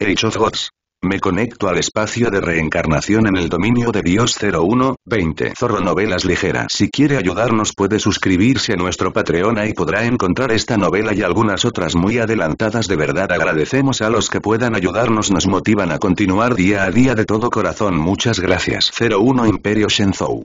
Age Gods. Me conecto al espacio de reencarnación en el dominio de Dios 01, 20. Zorro Novelas Ligera. Si quiere ayudarnos puede suscribirse a nuestro Patreon y podrá encontrar esta novela y algunas otras muy adelantadas de verdad agradecemos a los que puedan ayudarnos nos motivan a continuar día a día de todo corazón muchas gracias 01 Imperio Shenzhou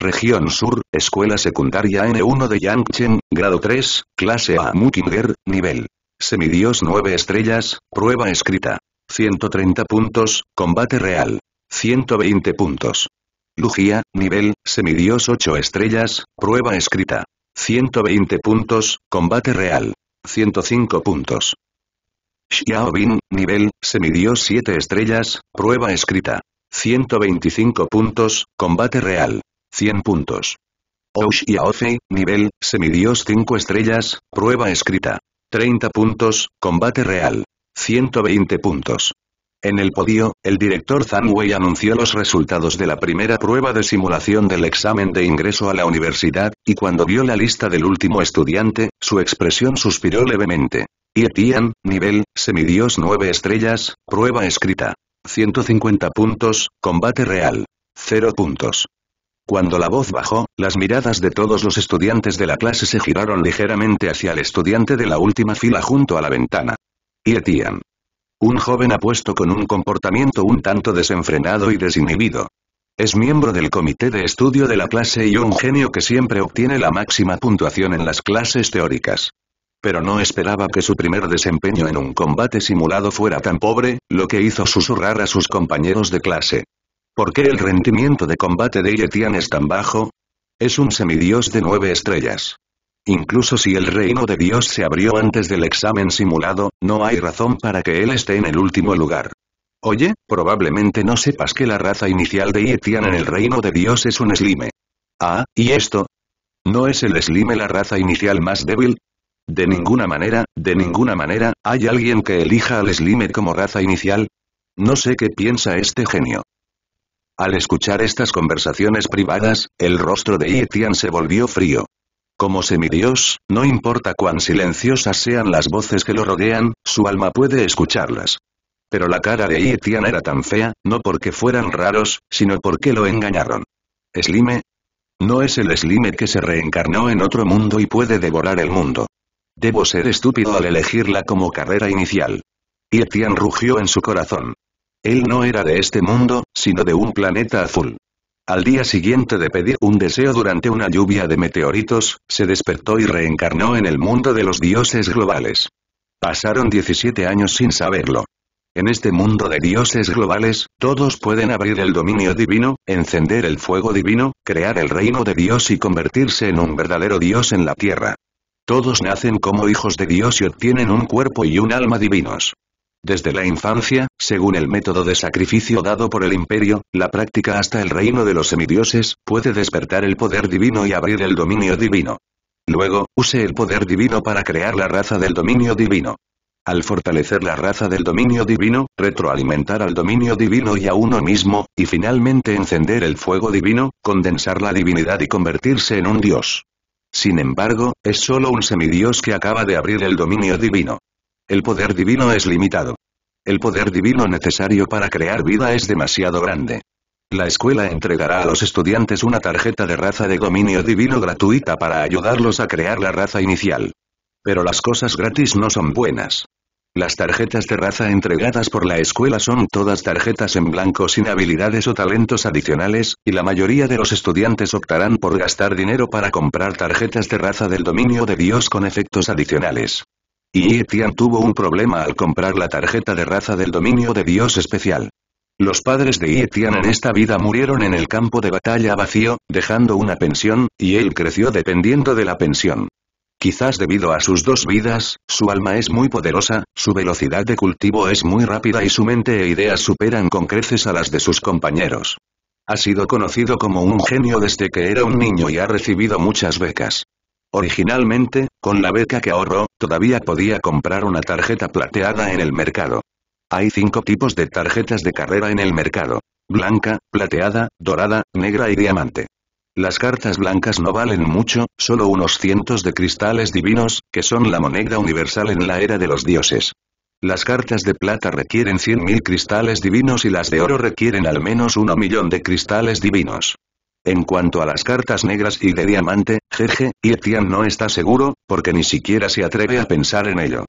Región Sur, Escuela Secundaria N1 de Yangchen, Grado 3, Clase A Mukinger, Nivel Semidios 9 estrellas, prueba escrita. 130 puntos, combate real. 120 puntos. Lugia, nivel, semidios 8 estrellas, prueba escrita. 120 puntos, combate real. 105 puntos. Xiaobin, Bin, nivel, semidios 7 estrellas, prueba escrita. 125 puntos, combate real. 100 puntos. Yaofei, nivel, semidios 5 estrellas, prueba escrita. 30 puntos, combate real. 120 puntos. En el podio, el director Zhang Wei anunció los resultados de la primera prueba de simulación del examen de ingreso a la universidad, y cuando vio la lista del último estudiante, su expresión suspiró levemente. Y Tian, nivel, semidios 9 estrellas, prueba escrita. 150 puntos, combate real. 0 puntos. Cuando la voz bajó, las miradas de todos los estudiantes de la clase se giraron ligeramente hacia el estudiante de la última fila junto a la ventana. Yetian. Un joven apuesto con un comportamiento un tanto desenfrenado y desinhibido. Es miembro del comité de estudio de la clase y un genio que siempre obtiene la máxima puntuación en las clases teóricas. Pero no esperaba que su primer desempeño en un combate simulado fuera tan pobre, lo que hizo susurrar a sus compañeros de clase. ¿Por qué el rendimiento de combate de Yetian es tan bajo? Es un semidios de nueve estrellas. Incluso si el reino de Dios se abrió antes del examen simulado, no hay razón para que él esté en el último lugar. Oye, probablemente no sepas que la raza inicial de Yetian en el reino de Dios es un slime. Ah, ¿y esto? ¿No es el slime la raza inicial más débil? De ninguna manera, de ninguna manera, ¿hay alguien que elija al slime como raza inicial? No sé qué piensa este genio. Al escuchar estas conversaciones privadas, el rostro de Yetian se volvió frío como semidios, no importa cuán silenciosas sean las voces que lo rodean, su alma puede escucharlas. Pero la cara de Yetian era tan fea, no porque fueran raros, sino porque lo engañaron. ¿Slime? No es el Slime que se reencarnó en otro mundo y puede devorar el mundo. Debo ser estúpido al elegirla como carrera inicial. Yetian rugió en su corazón. Él no era de este mundo, sino de un planeta azul. Al día siguiente de pedir un deseo durante una lluvia de meteoritos, se despertó y reencarnó en el mundo de los dioses globales. Pasaron 17 años sin saberlo. En este mundo de dioses globales, todos pueden abrir el dominio divino, encender el fuego divino, crear el reino de Dios y convertirse en un verdadero Dios en la tierra. Todos nacen como hijos de Dios y obtienen un cuerpo y un alma divinos. Desde la infancia, según el método de sacrificio dado por el imperio, la práctica hasta el reino de los semidioses, puede despertar el poder divino y abrir el dominio divino. Luego, use el poder divino para crear la raza del dominio divino. Al fortalecer la raza del dominio divino, retroalimentar al dominio divino y a uno mismo, y finalmente encender el fuego divino, condensar la divinidad y convertirse en un dios. Sin embargo, es solo un semidios que acaba de abrir el dominio divino. El poder divino es limitado. El poder divino necesario para crear vida es demasiado grande. La escuela entregará a los estudiantes una tarjeta de raza de dominio divino gratuita para ayudarlos a crear la raza inicial. Pero las cosas gratis no son buenas. Las tarjetas de raza entregadas por la escuela son todas tarjetas en blanco sin habilidades o talentos adicionales, y la mayoría de los estudiantes optarán por gastar dinero para comprar tarjetas de raza del dominio de Dios con efectos adicionales. Y tuvo un problema al comprar la tarjeta de raza del dominio de Dios especial. Los padres de Yetian en esta vida murieron en el campo de batalla vacío, dejando una pensión, y él creció dependiendo de la pensión. Quizás debido a sus dos vidas, su alma es muy poderosa, su velocidad de cultivo es muy rápida y su mente e ideas superan con creces a las de sus compañeros. Ha sido conocido como un genio desde que era un niño y ha recibido muchas becas. Originalmente, con la beca que ahorró, todavía podía comprar una tarjeta plateada en el mercado. Hay cinco tipos de tarjetas de carrera en el mercado. Blanca, plateada, dorada, negra y diamante. Las cartas blancas no valen mucho, solo unos cientos de cristales divinos, que son la moneda universal en la era de los dioses. Las cartas de plata requieren 100.000 cristales divinos y las de oro requieren al menos 1 millón de cristales divinos. En cuanto a las cartas negras y de diamante, Jeje, Yetian no está seguro, porque ni siquiera se atreve a pensar en ello.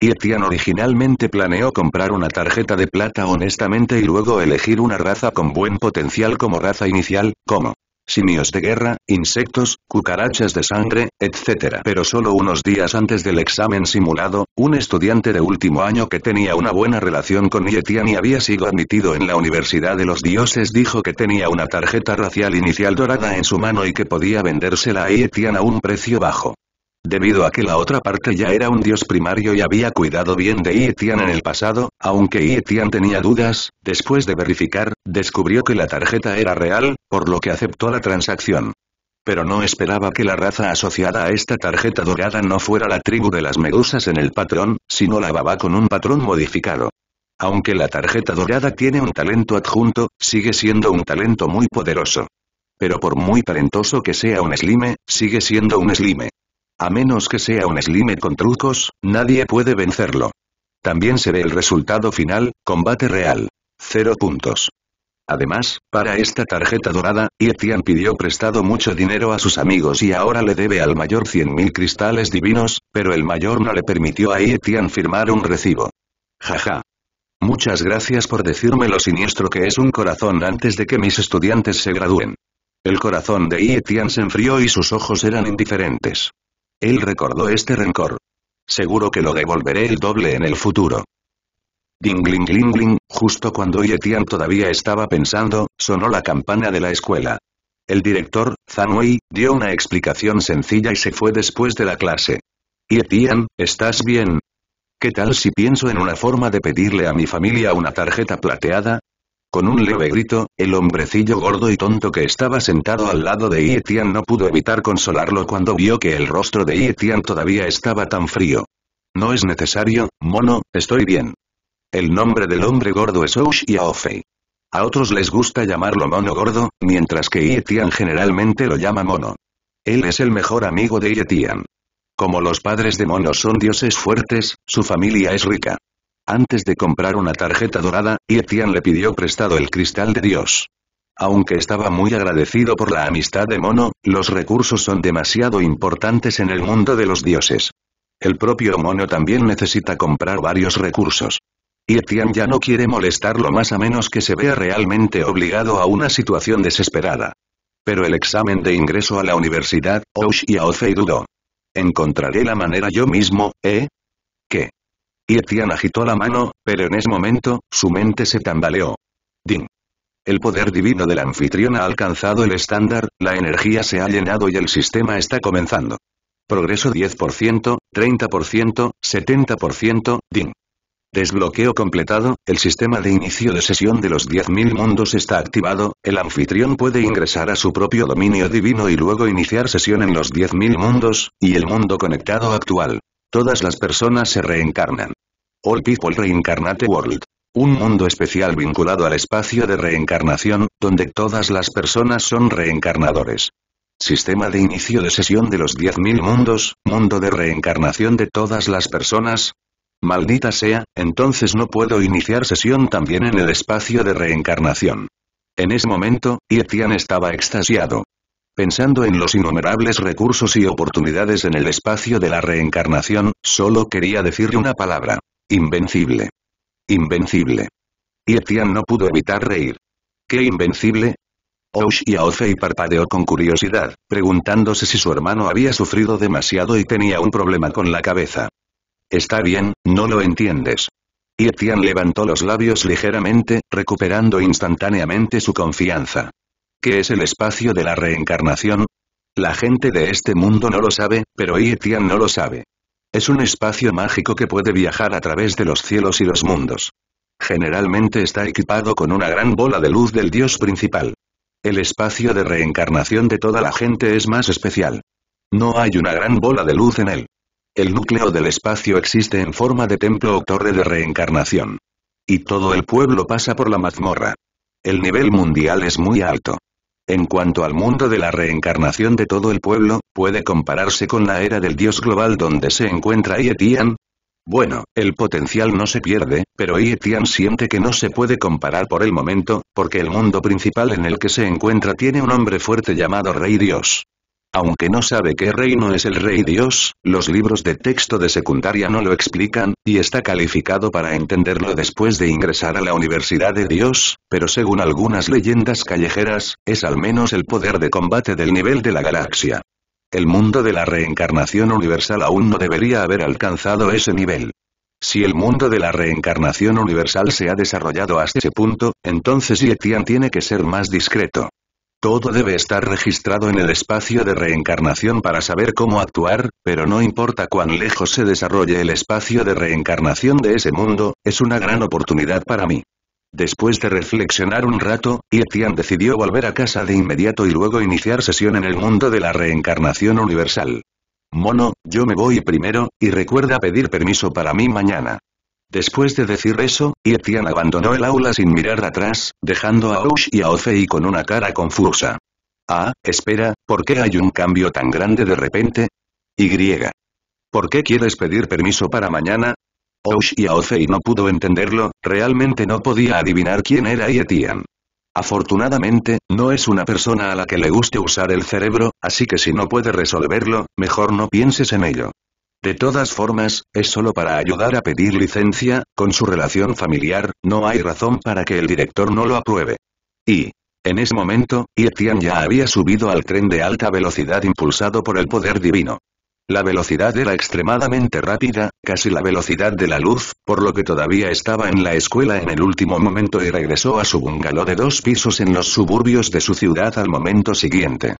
Yetian originalmente planeó comprar una tarjeta de plata honestamente y luego elegir una raza con buen potencial como raza inicial, como simios de guerra, insectos, cucarachas de sangre, etc. Pero solo unos días antes del examen simulado, un estudiante de último año que tenía una buena relación con Yetian y había sido admitido en la Universidad de los Dioses dijo que tenía una tarjeta racial inicial dorada en su mano y que podía vendérsela a Yetian a un precio bajo. Debido a que la otra parte ya era un dios primario y había cuidado bien de Ietian en el pasado, aunque Ietian tenía dudas, después de verificar, descubrió que la tarjeta era real, por lo que aceptó la transacción. Pero no esperaba que la raza asociada a esta tarjeta dorada no fuera la tribu de las medusas en el patrón, sino la baba con un patrón modificado. Aunque la tarjeta dorada tiene un talento adjunto, sigue siendo un talento muy poderoso. Pero por muy talentoso que sea un slime, sigue siendo un slime. A menos que sea un Slime con trucos, nadie puede vencerlo. También se ve el resultado final, combate real. Cero puntos. Además, para esta tarjeta dorada, Yetian pidió prestado mucho dinero a sus amigos y ahora le debe al mayor 100.000 cristales divinos, pero el mayor no le permitió a Yetian firmar un recibo. Jaja. Muchas gracias por decirme lo siniestro que es un corazón antes de que mis estudiantes se gradúen. El corazón de Yetian se enfrió y sus ojos eran indiferentes. Él recordó este rencor. Seguro que lo devolveré el doble en el futuro. Dinglinglingling, Ling, justo cuando Yetian todavía estaba pensando, sonó la campana de la escuela. El director, Wei, dio una explicación sencilla y se fue después de la clase. Yetian, ¿estás bien? ¿Qué tal si pienso en una forma de pedirle a mi familia una tarjeta plateada? Con un leve grito, el hombrecillo gordo y tonto que estaba sentado al lado de Yetian no pudo evitar consolarlo cuando vio que el rostro de Yetian todavía estaba tan frío. No es necesario, mono, estoy bien. El nombre del hombre gordo es y Aofei. A otros les gusta llamarlo mono gordo, mientras que Yetian generalmente lo llama mono. Él es el mejor amigo de Yetian. Como los padres de mono son dioses fuertes, su familia es rica. Antes de comprar una tarjeta dorada, Ye le pidió prestado el cristal de Dios. Aunque estaba muy agradecido por la amistad de Mono, los recursos son demasiado importantes en el mundo de los dioses. El propio Mono también necesita comprar varios recursos. Y ya no quiere molestarlo más a menos que se vea realmente obligado a una situación desesperada. Pero el examen de ingreso a la universidad, Osh y Aozei dudó. Encontraré la manera yo mismo, ¿eh? Etian agitó la mano, pero en ese momento, su mente se tambaleó. Ding. El poder divino del anfitrión ha alcanzado el estándar, la energía se ha llenado y el sistema está comenzando. Progreso 10%, 30%, 70%, Ding. Desbloqueo completado, el sistema de inicio de sesión de los 10.000 mundos está activado, el anfitrión puede ingresar a su propio dominio divino y luego iniciar sesión en los 10.000 mundos, y el mundo conectado actual. Todas las personas se reencarnan. All People Reincarnate World. Un mundo especial vinculado al espacio de reencarnación, donde todas las personas son reencarnadores. Sistema de inicio de sesión de los 10.000 mundos, mundo de reencarnación de todas las personas. Maldita sea, entonces no puedo iniciar sesión también en el espacio de reencarnación. En ese momento, Etian estaba extasiado pensando en los innumerables recursos y oportunidades en el espacio de la reencarnación, solo quería decirle una palabra. Invencible. Invencible. Y Etian no pudo evitar reír. ¿Qué invencible? y Aofei parpadeó con curiosidad, preguntándose si su hermano había sufrido demasiado y tenía un problema con la cabeza. Está bien, no lo entiendes. Y levantó los labios ligeramente, recuperando instantáneamente su confianza. ¿Qué es el espacio de la reencarnación? La gente de este mundo no lo sabe, pero Ietian no lo sabe. Es un espacio mágico que puede viajar a través de los cielos y los mundos. Generalmente está equipado con una gran bola de luz del dios principal. El espacio de reencarnación de toda la gente es más especial. No hay una gran bola de luz en él. El núcleo del espacio existe en forma de templo o torre de reencarnación. Y todo el pueblo pasa por la mazmorra. El nivel mundial es muy alto. En cuanto al mundo de la reencarnación de todo el pueblo, ¿puede compararse con la era del dios global donde se encuentra Etian. Bueno, el potencial no se pierde, pero Etian siente que no se puede comparar por el momento, porque el mundo principal en el que se encuentra tiene un hombre fuerte llamado Rey Dios. Aunque no sabe qué reino es el rey dios, los libros de texto de secundaria no lo explican, y está calificado para entenderlo después de ingresar a la Universidad de Dios, pero según algunas leyendas callejeras, es al menos el poder de combate del nivel de la galaxia. El mundo de la reencarnación universal aún no debería haber alcanzado ese nivel. Si el mundo de la reencarnación universal se ha desarrollado hasta ese punto, entonces Yetian tiene que ser más discreto. Todo debe estar registrado en el espacio de reencarnación para saber cómo actuar, pero no importa cuán lejos se desarrolle el espacio de reencarnación de ese mundo, es una gran oportunidad para mí. Después de reflexionar un rato, Yetian decidió volver a casa de inmediato y luego iniciar sesión en el mundo de la reencarnación universal. Mono, yo me voy primero, y recuerda pedir permiso para mí mañana. Después de decir eso, Yetian abandonó el aula sin mirar atrás, dejando a Osh y a Ofei con una cara confusa. Ah, espera, ¿por qué hay un cambio tan grande de repente? Y. ¿Por qué quieres pedir permiso para mañana? Osh y Ocei no pudo entenderlo, realmente no podía adivinar quién era Yetian. Afortunadamente, no es una persona a la que le guste usar el cerebro, así que si no puede resolverlo, mejor no pienses en ello. De todas formas, es solo para ayudar a pedir licencia, con su relación familiar, no hay razón para que el director no lo apruebe. Y, en ese momento, Yetian ya había subido al tren de alta velocidad impulsado por el poder divino. La velocidad era extremadamente rápida, casi la velocidad de la luz, por lo que todavía estaba en la escuela en el último momento y regresó a su bungalow de dos pisos en los suburbios de su ciudad al momento siguiente.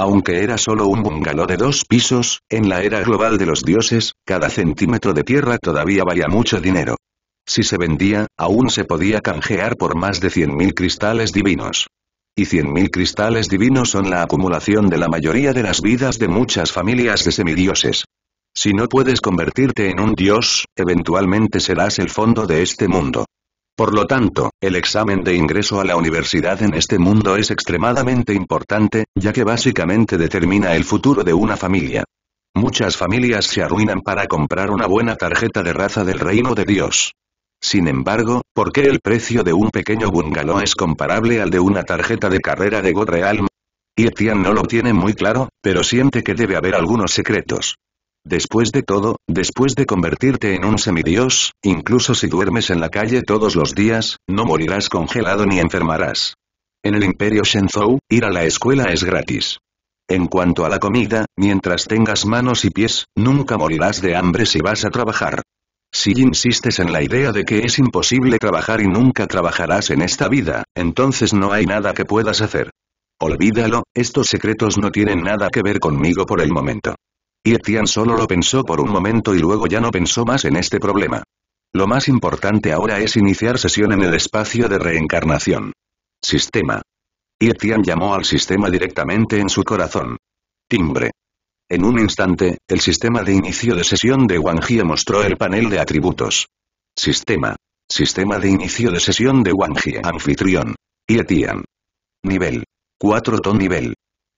Aunque era solo un bungalow de dos pisos, en la era global de los dioses, cada centímetro de tierra todavía valía mucho dinero. Si se vendía, aún se podía canjear por más de 100.000 cristales divinos. Y 100.000 cristales divinos son la acumulación de la mayoría de las vidas de muchas familias de semidioses. Si no puedes convertirte en un dios, eventualmente serás el fondo de este mundo. Por lo tanto, el examen de ingreso a la universidad en este mundo es extremadamente importante, ya que básicamente determina el futuro de una familia. Muchas familias se arruinan para comprar una buena tarjeta de raza del reino de Dios. Sin embargo, ¿por qué el precio de un pequeño bungalow es comparable al de una tarjeta de carrera de Godreal? Y Etienne no lo tiene muy claro, pero siente que debe haber algunos secretos. Después de todo, después de convertirte en un semidios, incluso si duermes en la calle todos los días, no morirás congelado ni enfermarás. En el Imperio Shenzhou, ir a la escuela es gratis. En cuanto a la comida, mientras tengas manos y pies, nunca morirás de hambre si vas a trabajar. Si insistes en la idea de que es imposible trabajar y nunca trabajarás en esta vida, entonces no hay nada que puedas hacer. Olvídalo, estos secretos no tienen nada que ver conmigo por el momento. Etian solo lo pensó por un momento y luego ya no pensó más en este problema. Lo más importante ahora es iniciar sesión en el espacio de reencarnación. Sistema. Etian llamó al sistema directamente en su corazón. Timbre. En un instante, el sistema de inicio de sesión de Wang mostró el panel de atributos. Sistema. Sistema de inicio de sesión de Wangia. Anfitrión. Y Nivel. 4 ton nivel.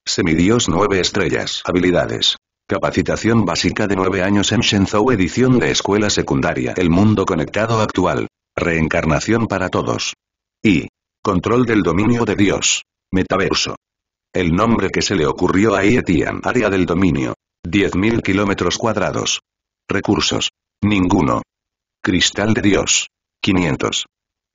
Semidios 9 estrellas. Habilidades. Capacitación básica de 9 años en Shenzhou edición de escuela secundaria El mundo conectado actual. Reencarnación para todos. Y. Control del dominio de Dios. Metaverso. El nombre que se le ocurrió a Ietian. área del dominio. 10.000 kilómetros cuadrados. Recursos. Ninguno. Cristal de Dios. 500.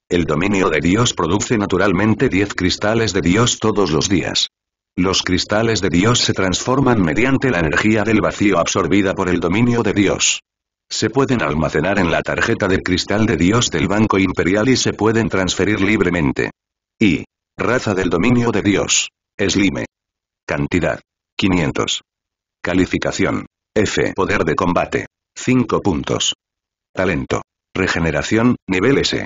El dominio de Dios produce naturalmente 10 cristales de Dios todos los días. Los cristales de Dios se transforman mediante la energía del vacío absorbida por el dominio de Dios. Se pueden almacenar en la tarjeta de cristal de Dios del Banco Imperial y se pueden transferir libremente. Y. Raza del dominio de Dios. Slime. Cantidad. 500. Calificación. F. Poder de combate. 5 puntos. Talento. Regeneración, nivel S.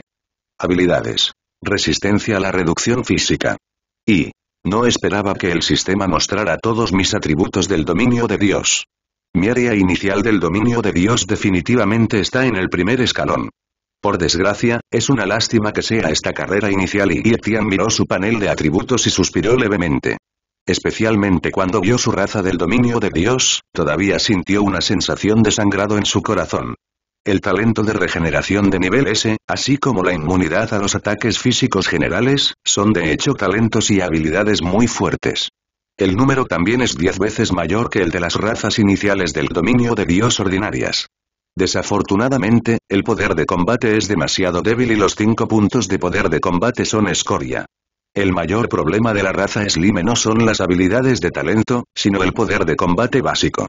Habilidades. Resistencia a la reducción física. Y. No esperaba que el sistema mostrara todos mis atributos del dominio de Dios. Mi área inicial del dominio de Dios definitivamente está en el primer escalón. Por desgracia, es una lástima que sea esta carrera inicial y Yetian miró su panel de atributos y suspiró levemente. Especialmente cuando vio su raza del dominio de Dios, todavía sintió una sensación de sangrado en su corazón el talento de regeneración de nivel S, así como la inmunidad a los ataques físicos generales, son de hecho talentos y habilidades muy fuertes. El número también es 10 veces mayor que el de las razas iniciales del dominio de Dios ordinarias. Desafortunadamente, el poder de combate es demasiado débil y los 5 puntos de poder de combate son escoria. El mayor problema de la raza Slime no son las habilidades de talento, sino el poder de combate básico.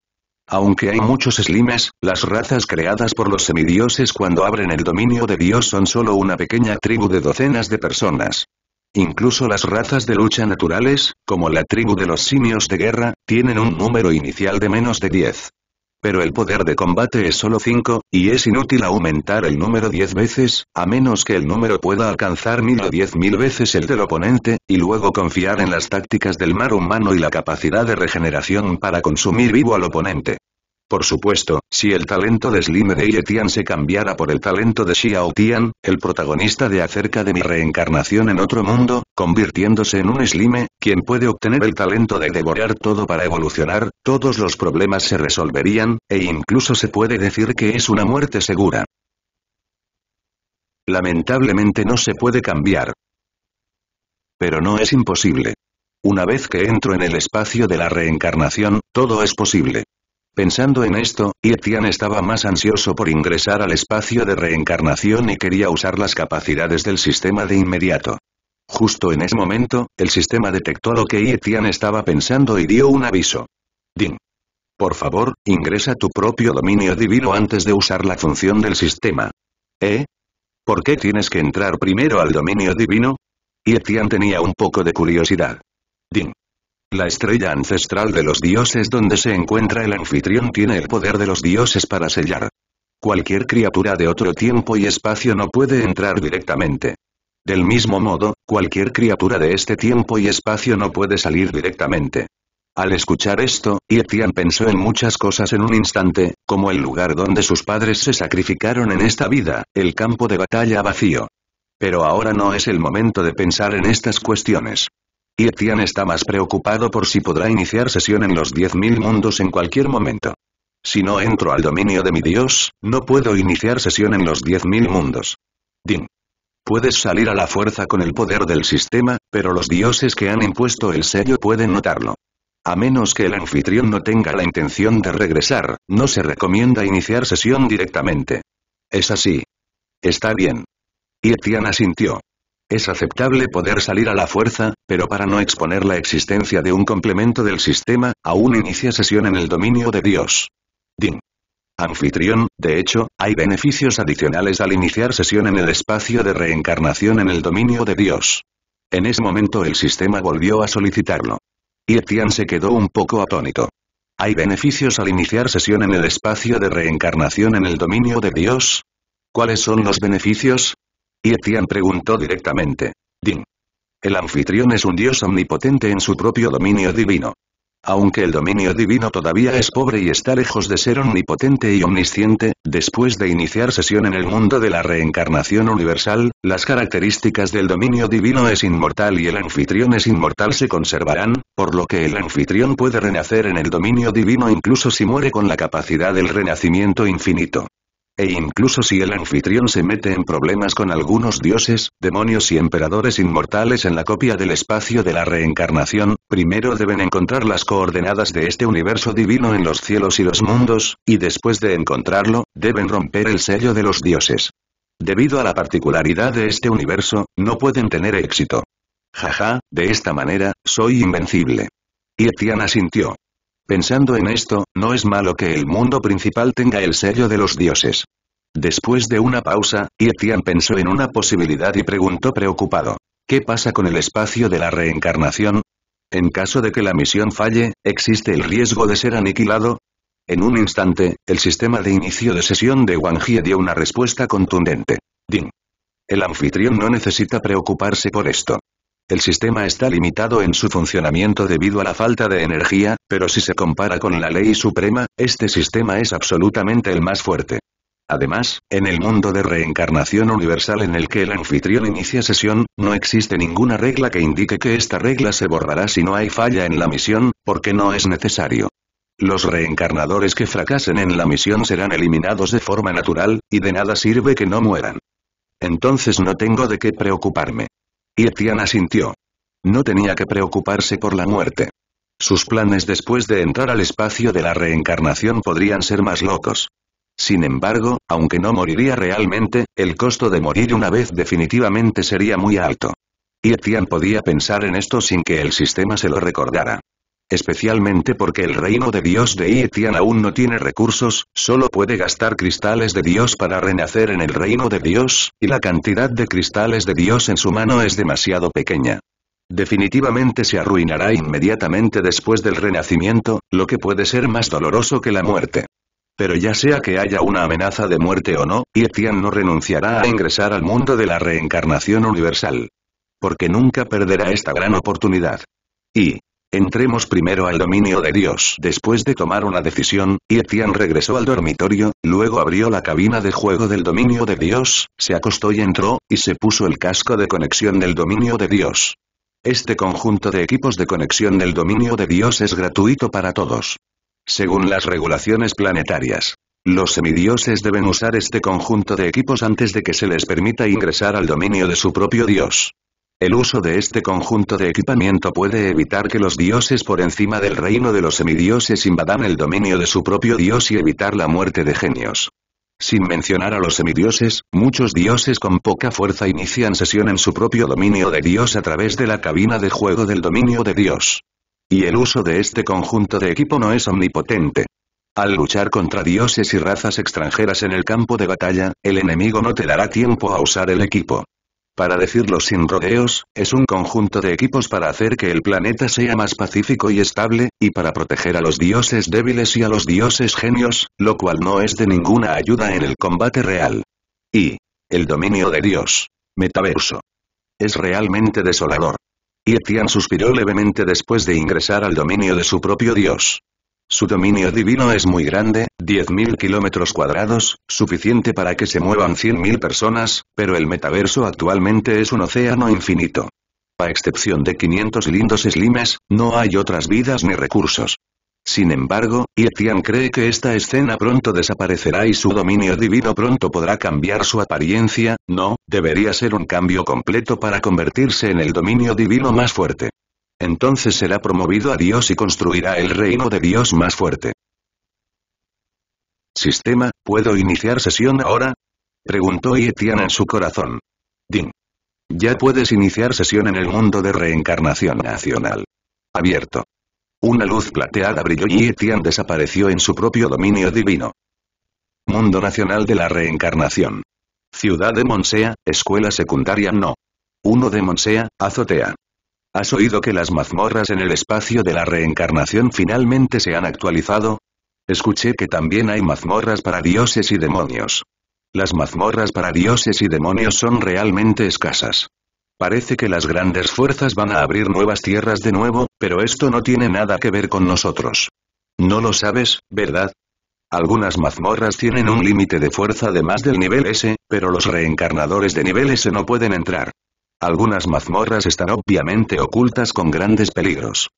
Aunque hay muchos slimes, las razas creadas por los semidioses cuando abren el dominio de Dios son solo una pequeña tribu de docenas de personas. Incluso las razas de lucha naturales, como la tribu de los simios de guerra, tienen un número inicial de menos de 10. Pero el poder de combate es solo 5, y es inútil aumentar el número 10 veces, a menos que el número pueda alcanzar mil o mil veces el del oponente, y luego confiar en las tácticas del mar humano y la capacidad de regeneración para consumir vivo al oponente. Por supuesto, si el talento de Slim de Tian se cambiara por el talento de Xiao Tian, el protagonista de Acerca de mi reencarnación en otro mundo, convirtiéndose en un Slime, quien puede obtener el talento de devorar todo para evolucionar, todos los problemas se resolverían, e incluso se puede decir que es una muerte segura. Lamentablemente no se puede cambiar. Pero no es imposible. Una vez que entro en el espacio de la reencarnación, todo es posible. Pensando en esto, Yetian estaba más ansioso por ingresar al espacio de reencarnación y quería usar las capacidades del sistema de inmediato. Justo en ese momento, el sistema detectó lo que Yetian estaba pensando y dio un aviso. Ding. Por favor, ingresa tu propio dominio divino antes de usar la función del sistema. ¿Eh? ¿Por qué tienes que entrar primero al dominio divino? Yetian tenía un poco de curiosidad. Ding. La estrella ancestral de los dioses donde se encuentra el anfitrión tiene el poder de los dioses para sellar. Cualquier criatura de otro tiempo y espacio no puede entrar directamente. Del mismo modo, cualquier criatura de este tiempo y espacio no puede salir directamente. Al escuchar esto, Yetian pensó en muchas cosas en un instante, como el lugar donde sus padres se sacrificaron en esta vida, el campo de batalla vacío. Pero ahora no es el momento de pensar en estas cuestiones. Y está más preocupado por si podrá iniciar sesión en los 10.000 mundos en cualquier momento. Si no entro al dominio de mi dios, no puedo iniciar sesión en los 10.000 mundos. Din. Puedes salir a la fuerza con el poder del sistema, pero los dioses que han impuesto el sello pueden notarlo. A menos que el anfitrión no tenga la intención de regresar, no se recomienda iniciar sesión directamente. Es así. Está bien. Y asintió. Es aceptable poder salir a la fuerza, pero para no exponer la existencia de un complemento del sistema, aún inicia sesión en el dominio de Dios. Din. Anfitrión, de hecho, hay beneficios adicionales al iniciar sesión en el espacio de reencarnación en el dominio de Dios. En ese momento el sistema volvió a solicitarlo. Y se quedó un poco atónito. ¿Hay beneficios al iniciar sesión en el espacio de reencarnación en el dominio de Dios? ¿Cuáles son los beneficios? Etian preguntó directamente. Ding. El anfitrión es un dios omnipotente en su propio dominio divino. Aunque el dominio divino todavía es pobre y está lejos de ser omnipotente y omnisciente, después de iniciar sesión en el mundo de la reencarnación universal, las características del dominio divino es inmortal y el anfitrión es inmortal se conservarán, por lo que el anfitrión puede renacer en el dominio divino incluso si muere con la capacidad del renacimiento infinito e incluso si el anfitrión se mete en problemas con algunos dioses, demonios y emperadores inmortales en la copia del espacio de la reencarnación, primero deben encontrar las coordenadas de este universo divino en los cielos y los mundos, y después de encontrarlo, deben romper el sello de los dioses. Debido a la particularidad de este universo, no pueden tener éxito. Jaja, de esta manera, soy invencible. Y Etiana sintió. Pensando en esto, no es malo que el mundo principal tenga el sello de los dioses. Después de una pausa, Yetian pensó en una posibilidad y preguntó preocupado. ¿Qué pasa con el espacio de la reencarnación? En caso de que la misión falle, ¿existe el riesgo de ser aniquilado? En un instante, el sistema de inicio de sesión de Wang Jie dio una respuesta contundente. Ding. El anfitrión no necesita preocuparse por esto. El sistema está limitado en su funcionamiento debido a la falta de energía, pero si se compara con la ley suprema, este sistema es absolutamente el más fuerte. Además, en el mundo de reencarnación universal en el que el anfitrión inicia sesión, no existe ninguna regla que indique que esta regla se borrará si no hay falla en la misión, porque no es necesario. Los reencarnadores que fracasen en la misión serán eliminados de forma natural, y de nada sirve que no mueran. Entonces no tengo de qué preocuparme. Y asintió. No tenía que preocuparse por la muerte. Sus planes después de entrar al espacio de la reencarnación podrían ser más locos. Sin embargo, aunque no moriría realmente, el costo de morir una vez definitivamente sería muy alto. Yetian podía pensar en esto sin que el sistema se lo recordara. Especialmente porque el reino de Dios de Ietian aún no tiene recursos, solo puede gastar cristales de Dios para renacer en el reino de Dios, y la cantidad de cristales de Dios en su mano es demasiado pequeña. Definitivamente se arruinará inmediatamente después del renacimiento, lo que puede ser más doloroso que la muerte. Pero ya sea que haya una amenaza de muerte o no, Ietian no renunciará a ingresar al mundo de la reencarnación universal. Porque nunca perderá esta gran oportunidad. Y, Entremos primero al dominio de Dios. Después de tomar una decisión, Etian regresó al dormitorio, luego abrió la cabina de juego del dominio de Dios, se acostó y entró, y se puso el casco de conexión del dominio de Dios. Este conjunto de equipos de conexión del dominio de Dios es gratuito para todos. Según las regulaciones planetarias. Los semidioses deben usar este conjunto de equipos antes de que se les permita ingresar al dominio de su propio dios. El uso de este conjunto de equipamiento puede evitar que los dioses por encima del reino de los semidioses invadan el dominio de su propio dios y evitar la muerte de genios. Sin mencionar a los semidioses, muchos dioses con poca fuerza inician sesión en su propio dominio de dios a través de la cabina de juego del dominio de dios. Y el uso de este conjunto de equipo no es omnipotente. Al luchar contra dioses y razas extranjeras en el campo de batalla, el enemigo no te dará tiempo a usar el equipo. Para decirlo sin rodeos, es un conjunto de equipos para hacer que el planeta sea más pacífico y estable, y para proteger a los dioses débiles y a los dioses genios, lo cual no es de ninguna ayuda en el combate real. Y. El dominio de Dios. Metaverso. Es realmente desolador. Y Etian suspiró levemente después de ingresar al dominio de su propio Dios. Su dominio divino es muy grande, 10.000 kilómetros cuadrados, suficiente para que se muevan 100.000 personas, pero el metaverso actualmente es un océano infinito. A excepción de 500 lindos slimes, no hay otras vidas ni recursos. Sin embargo, Yetian cree que esta escena pronto desaparecerá y su dominio divino pronto podrá cambiar su apariencia, no, debería ser un cambio completo para convertirse en el dominio divino más fuerte entonces será promovido a Dios y construirá el reino de Dios más fuerte. Sistema, ¿puedo iniciar sesión ahora? Preguntó Yetian en su corazón. Ding. Ya puedes iniciar sesión en el mundo de reencarnación nacional. Abierto. Una luz plateada brilló y Etian desapareció en su propio dominio divino. Mundo Nacional de la Reencarnación. Ciudad de Monsea, Escuela Secundaria No. 1 de Monsea, Azotea. ¿Has oído que las mazmorras en el espacio de la reencarnación finalmente se han actualizado? Escuché que también hay mazmorras para dioses y demonios. Las mazmorras para dioses y demonios son realmente escasas. Parece que las grandes fuerzas van a abrir nuevas tierras de nuevo, pero esto no tiene nada que ver con nosotros. No lo sabes, ¿verdad? Algunas mazmorras tienen un límite de fuerza de más del nivel S, pero los reencarnadores de nivel S no pueden entrar. Algunas mazmorras están obviamente ocultas con grandes peligros.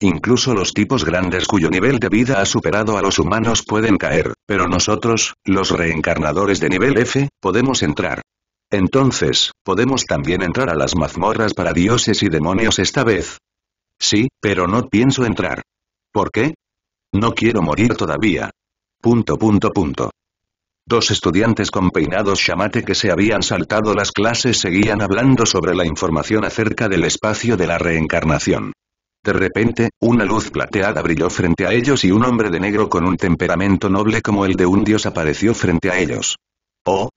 Incluso los tipos grandes cuyo nivel de vida ha superado a los humanos pueden caer, pero nosotros, los reencarnadores de nivel F, podemos entrar. Entonces, podemos también entrar a las mazmorras para dioses y demonios esta vez. Sí, pero no pienso entrar. ¿Por qué? No quiero morir todavía. Punto punto punto. Dos estudiantes con peinados chamate que se habían saltado las clases seguían hablando sobre la información acerca del espacio de la reencarnación. De repente, una luz plateada brilló frente a ellos y un hombre de negro con un temperamento noble como el de un dios apareció frente a ellos. ¡Oh!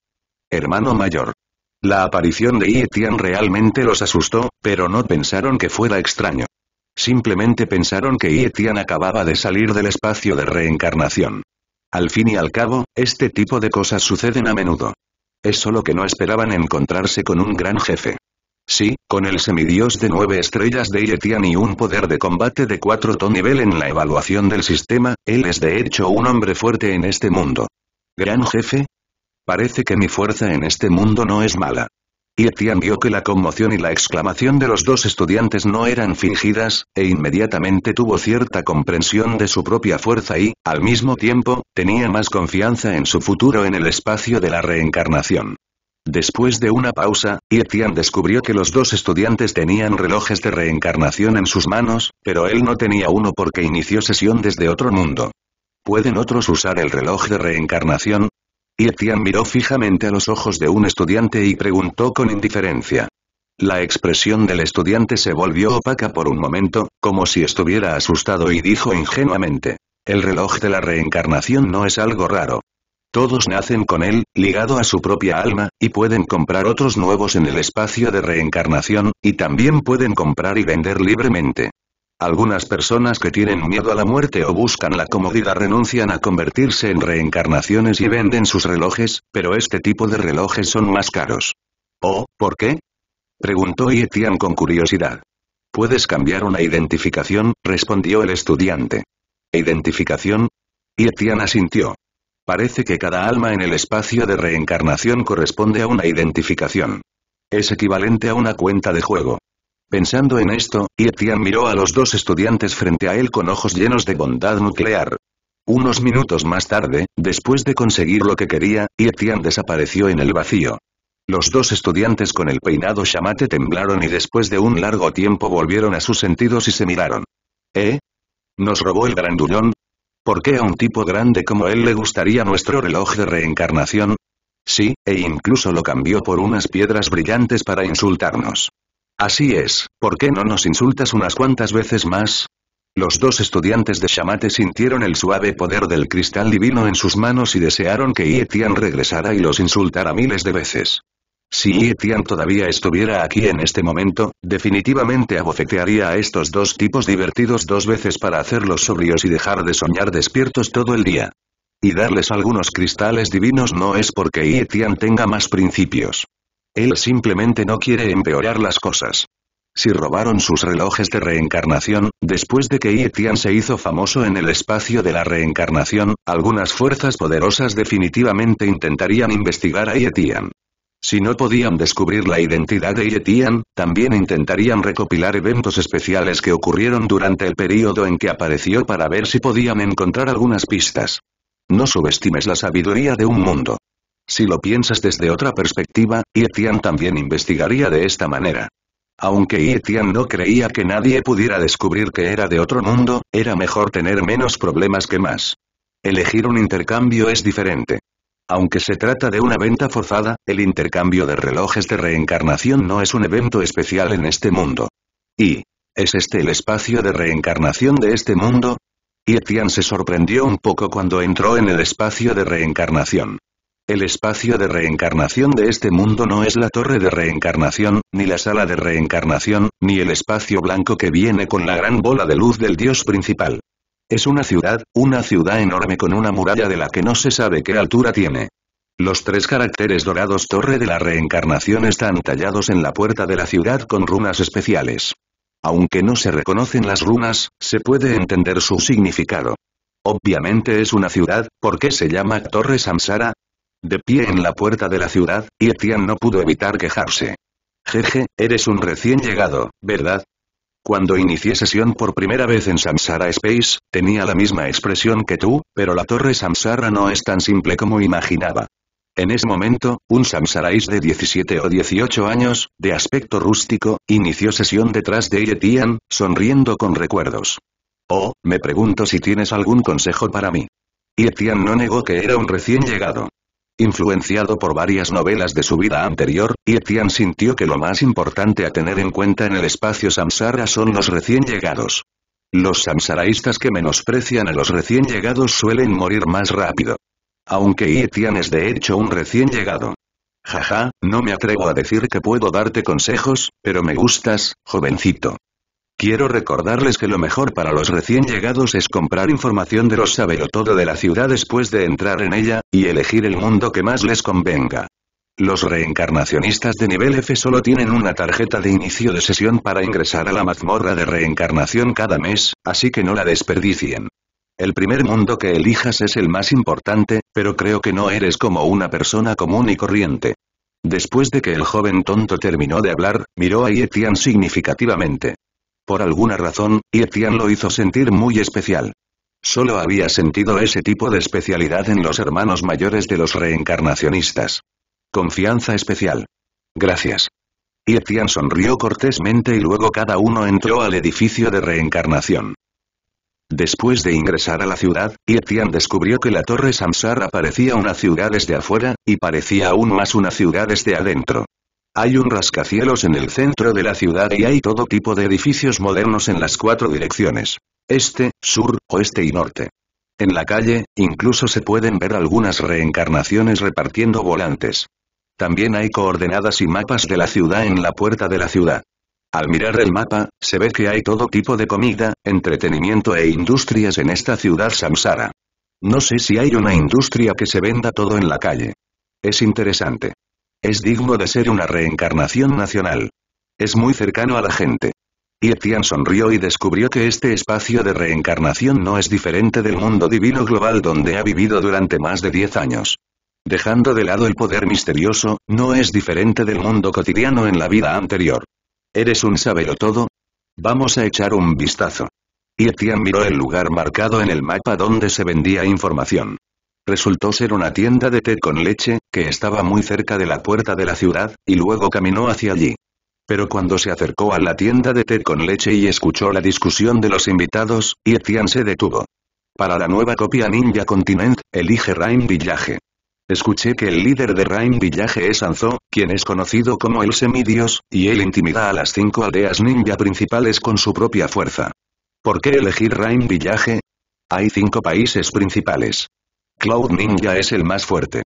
Hermano mayor. La aparición de Yetian realmente los asustó, pero no pensaron que fuera extraño. Simplemente pensaron que Yetian acababa de salir del espacio de reencarnación. Al fin y al cabo, este tipo de cosas suceden a menudo. Es solo que no esperaban encontrarse con un gran jefe. Sí, con el semidios de nueve estrellas de Yetian y un poder de combate de cuatro ton nivel en la evaluación del sistema, él es de hecho un hombre fuerte en este mundo. ¿Gran jefe? Parece que mi fuerza en este mundo no es mala. Yetian vio que la conmoción y la exclamación de los dos estudiantes no eran fingidas, e inmediatamente tuvo cierta comprensión de su propia fuerza y, al mismo tiempo, tenía más confianza en su futuro en el espacio de la reencarnación. Después de una pausa, Etienne descubrió que los dos estudiantes tenían relojes de reencarnación en sus manos, pero él no tenía uno porque inició sesión desde otro mundo. ¿Pueden otros usar el reloj de reencarnación? Y miró fijamente a los ojos de un estudiante y preguntó con indiferencia. La expresión del estudiante se volvió opaca por un momento, como si estuviera asustado y dijo ingenuamente. El reloj de la reencarnación no es algo raro. Todos nacen con él, ligado a su propia alma, y pueden comprar otros nuevos en el espacio de reencarnación, y también pueden comprar y vender libremente. Algunas personas que tienen miedo a la muerte o buscan la comodidad renuncian a convertirse en reencarnaciones y venden sus relojes, pero este tipo de relojes son más caros. ¿Oh, por qué? Preguntó Yetian con curiosidad. Puedes cambiar una identificación, respondió el estudiante. ¿Identificación? Yetian asintió. Parece que cada alma en el espacio de reencarnación corresponde a una identificación. Es equivalente a una cuenta de juego. Pensando en esto, Yetian miró a los dos estudiantes frente a él con ojos llenos de bondad nuclear. Unos minutos más tarde, después de conseguir lo que quería, Yetian desapareció en el vacío. Los dos estudiantes con el peinado chamate temblaron y después de un largo tiempo volvieron a sus sentidos y se miraron. ¿Eh? ¿Nos robó el grandullón? ¿Por qué a un tipo grande como él le gustaría nuestro reloj de reencarnación? Sí, e incluso lo cambió por unas piedras brillantes para insultarnos. Así es, ¿por qué no nos insultas unas cuantas veces más? Los dos estudiantes de Shamate sintieron el suave poder del cristal divino en sus manos y desearon que Yetian regresara y los insultara miles de veces. Si Yetian todavía estuviera aquí en este momento, definitivamente abofetearía a estos dos tipos divertidos dos veces para hacerlos sobrios y dejar de soñar despiertos todo el día. Y darles algunos cristales divinos no es porque Yetian tenga más principios. Él simplemente no quiere empeorar las cosas. Si robaron sus relojes de reencarnación, después de que Yetian se hizo famoso en el espacio de la reencarnación, algunas fuerzas poderosas definitivamente intentarían investigar a Yetian. Si no podían descubrir la identidad de Yetian, también intentarían recopilar eventos especiales que ocurrieron durante el período en que apareció para ver si podían encontrar algunas pistas. No subestimes la sabiduría de un mundo. Si lo piensas desde otra perspectiva, Yetian también investigaría de esta manera. Aunque Yetian no creía que nadie pudiera descubrir que era de otro mundo, era mejor tener menos problemas que más. Elegir un intercambio es diferente. Aunque se trata de una venta forzada, el intercambio de relojes de reencarnación no es un evento especial en este mundo. ¿Y es este el espacio de reencarnación de este mundo? Yetian se sorprendió un poco cuando entró en el espacio de reencarnación. El espacio de reencarnación de este mundo no es la torre de reencarnación, ni la sala de reencarnación, ni el espacio blanco que viene con la gran bola de luz del dios principal. Es una ciudad, una ciudad enorme con una muralla de la que no se sabe qué altura tiene. Los tres caracteres dorados torre de la reencarnación están tallados en la puerta de la ciudad con runas especiales. Aunque no se reconocen las runas, se puede entender su significado. Obviamente es una ciudad, ¿por qué se llama Torre Samsara? De pie en la puerta de la ciudad, Yetian no pudo evitar quejarse. Jeje, eres un recién llegado, ¿verdad? Cuando inicié sesión por primera vez en Samsara Space, tenía la misma expresión que tú, pero la torre Samsara no es tan simple como imaginaba. En ese momento, un Samsarais de 17 o 18 años, de aspecto rústico, inició sesión detrás de Yetian, sonriendo con recuerdos. Oh, me pregunto si tienes algún consejo para mí. Yetian no negó que era un recién llegado. Influenciado por varias novelas de su vida anterior, Yetian sintió que lo más importante a tener en cuenta en el espacio samsara son los recién llegados. Los samsaraístas que menosprecian a los recién llegados suelen morir más rápido. Aunque Yetian es de hecho un recién llegado. Jaja, no me atrevo a decir que puedo darte consejos, pero me gustas, jovencito. Quiero recordarles que lo mejor para los recién llegados es comprar información de los todo de la ciudad después de entrar en ella, y elegir el mundo que más les convenga. Los reencarnacionistas de nivel F solo tienen una tarjeta de inicio de sesión para ingresar a la mazmorra de reencarnación cada mes, así que no la desperdicien. El primer mundo que elijas es el más importante, pero creo que no eres como una persona común y corriente. Después de que el joven tonto terminó de hablar, miró a Yetian significativamente. Por alguna razón, Yetian lo hizo sentir muy especial. Solo había sentido ese tipo de especialidad en los hermanos mayores de los reencarnacionistas. Confianza especial. Gracias. Yetian sonrió cortésmente y luego cada uno entró al edificio de reencarnación. Después de ingresar a la ciudad, Yetian descubrió que la torre Samsara parecía una ciudad desde afuera, y parecía aún más una ciudad desde adentro. Hay un rascacielos en el centro de la ciudad y hay todo tipo de edificios modernos en las cuatro direcciones. Este, sur, oeste y norte. En la calle, incluso se pueden ver algunas reencarnaciones repartiendo volantes. También hay coordenadas y mapas de la ciudad en la puerta de la ciudad. Al mirar el mapa, se ve que hay todo tipo de comida, entretenimiento e industrias en esta ciudad samsara. No sé si hay una industria que se venda todo en la calle. Es interesante. Es digno de ser una reencarnación nacional. Es muy cercano a la gente. Y sonrió y descubrió que este espacio de reencarnación no es diferente del mundo divino global donde ha vivido durante más de 10 años. Dejando de lado el poder misterioso, no es diferente del mundo cotidiano en la vida anterior. ¿Eres un todo? Vamos a echar un vistazo. Y miró el lugar marcado en el mapa donde se vendía información resultó ser una tienda de té con leche, que estaba muy cerca de la puerta de la ciudad, y luego caminó hacia allí. Pero cuando se acercó a la tienda de té con leche y escuchó la discusión de los invitados, Yetian se detuvo. Para la nueva copia Ninja Continent, elige Rain Village. Escuché que el líder de Rain Village es Anzo, quien es conocido como el semidios, y él intimida a las cinco aldeas ninja principales con su propia fuerza. ¿Por qué elegir Rain Village? Hay cinco países principales. Cloud Ninja es el más fuerte.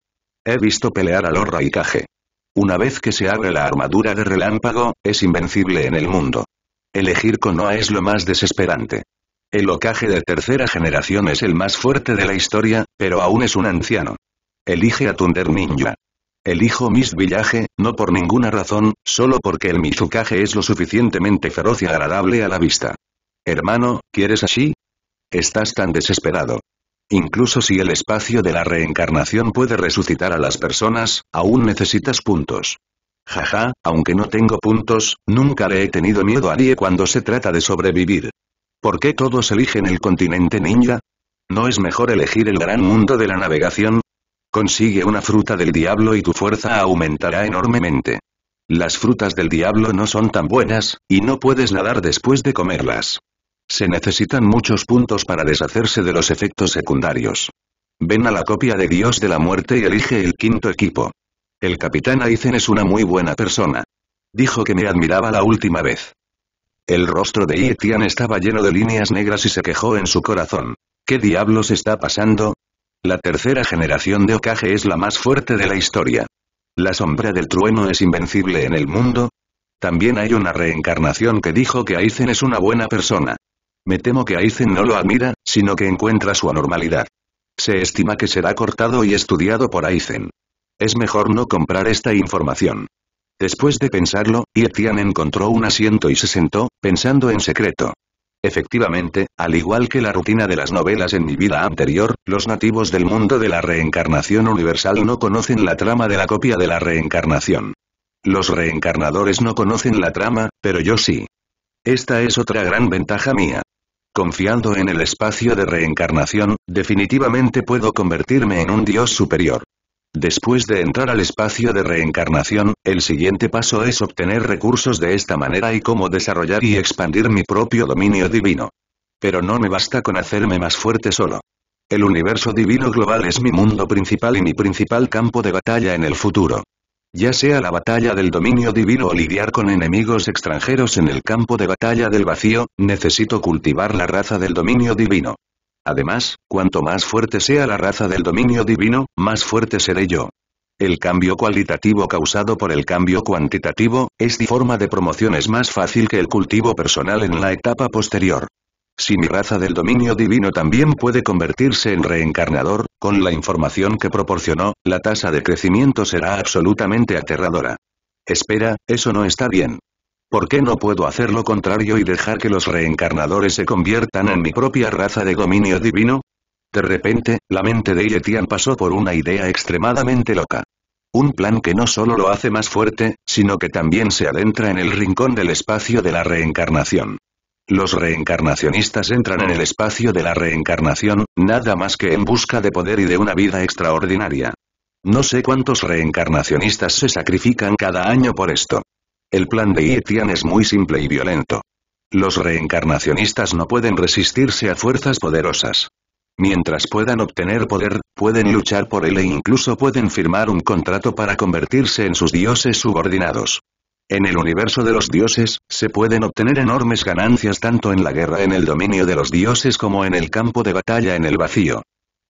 He visto pelear a y Raikage. Una vez que se abre la armadura de relámpago, es invencible en el mundo. Elegir Konoha es lo más desesperante. El Okage de tercera generación es el más fuerte de la historia, pero aún es un anciano. Elige a Thunder Ninja. Elijo Miss Village, no por ninguna razón, solo porque el Mizukage es lo suficientemente feroz y agradable a la vista. Hermano, ¿quieres así? Estás tan desesperado. Incluso si el espacio de la reencarnación puede resucitar a las personas, aún necesitas puntos. Jaja, aunque no tengo puntos, nunca le he tenido miedo a nadie cuando se trata de sobrevivir. ¿Por qué todos eligen el continente ninja? ¿No es mejor elegir el gran mundo de la navegación? Consigue una fruta del diablo y tu fuerza aumentará enormemente. Las frutas del diablo no son tan buenas, y no puedes nadar después de comerlas. Se necesitan muchos puntos para deshacerse de los efectos secundarios. Ven a la copia de Dios de la Muerte y elige el quinto equipo. El capitán Aizen es una muy buena persona. Dijo que me admiraba la última vez. El rostro de Ietian estaba lleno de líneas negras y se quejó en su corazón. ¿Qué diablos está pasando? La tercera generación de Okage es la más fuerte de la historia. La sombra del trueno es invencible en el mundo. También hay una reencarnación que dijo que Aizen es una buena persona. Me temo que Aizen no lo admira, sino que encuentra su anormalidad. Se estima que será cortado y estudiado por Aizen. Es mejor no comprar esta información. Después de pensarlo, Yetian encontró un asiento y se sentó, pensando en secreto. Efectivamente, al igual que la rutina de las novelas en mi vida anterior, los nativos del mundo de la reencarnación universal no conocen la trama de la copia de la reencarnación. Los reencarnadores no conocen la trama, pero yo sí. Esta es otra gran ventaja mía confiando en el espacio de reencarnación, definitivamente puedo convertirme en un dios superior. Después de entrar al espacio de reencarnación, el siguiente paso es obtener recursos de esta manera y cómo desarrollar y expandir mi propio dominio divino. Pero no me basta con hacerme más fuerte solo. El universo divino global es mi mundo principal y mi principal campo de batalla en el futuro. Ya sea la batalla del dominio divino o lidiar con enemigos extranjeros en el campo de batalla del vacío, necesito cultivar la raza del dominio divino. Además, cuanto más fuerte sea la raza del dominio divino, más fuerte seré yo. El cambio cualitativo causado por el cambio cuantitativo, es de forma de promoción es más fácil que el cultivo personal en la etapa posterior. Si mi raza del dominio divino también puede convertirse en reencarnador, con la información que proporcionó, la tasa de crecimiento será absolutamente aterradora. Espera, eso no está bien. ¿Por qué no puedo hacer lo contrario y dejar que los reencarnadores se conviertan en mi propia raza de dominio divino? De repente, la mente de Iletian pasó por una idea extremadamente loca. Un plan que no solo lo hace más fuerte, sino que también se adentra en el rincón del espacio de la reencarnación. Los reencarnacionistas entran en el espacio de la reencarnación, nada más que en busca de poder y de una vida extraordinaria. No sé cuántos reencarnacionistas se sacrifican cada año por esto. El plan de Ietian es muy simple y violento. Los reencarnacionistas no pueden resistirse a fuerzas poderosas. Mientras puedan obtener poder, pueden luchar por él e incluso pueden firmar un contrato para convertirse en sus dioses subordinados. En el universo de los dioses, se pueden obtener enormes ganancias tanto en la guerra en el dominio de los dioses como en el campo de batalla en el vacío.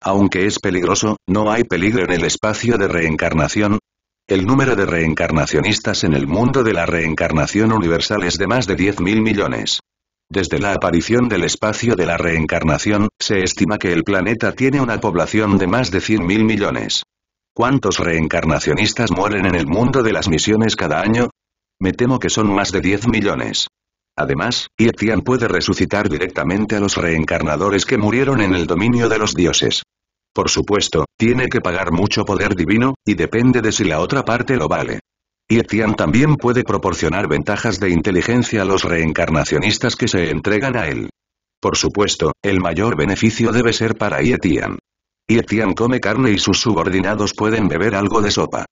Aunque es peligroso, no hay peligro en el espacio de reencarnación. El número de reencarnacionistas en el mundo de la reencarnación universal es de más de 10.000 millones. Desde la aparición del espacio de la reencarnación, se estima que el planeta tiene una población de más de 100.000 millones. ¿Cuántos reencarnacionistas mueren en el mundo de las misiones cada año? Me temo que son más de 10 millones. Además, Yetian puede resucitar directamente a los reencarnadores que murieron en el dominio de los dioses. Por supuesto, tiene que pagar mucho poder divino, y depende de si la otra parte lo vale. Yetian también puede proporcionar ventajas de inteligencia a los reencarnacionistas que se entregan a él. Por supuesto, el mayor beneficio debe ser para Yetian. Yetian come carne y sus subordinados pueden beber algo de sopa.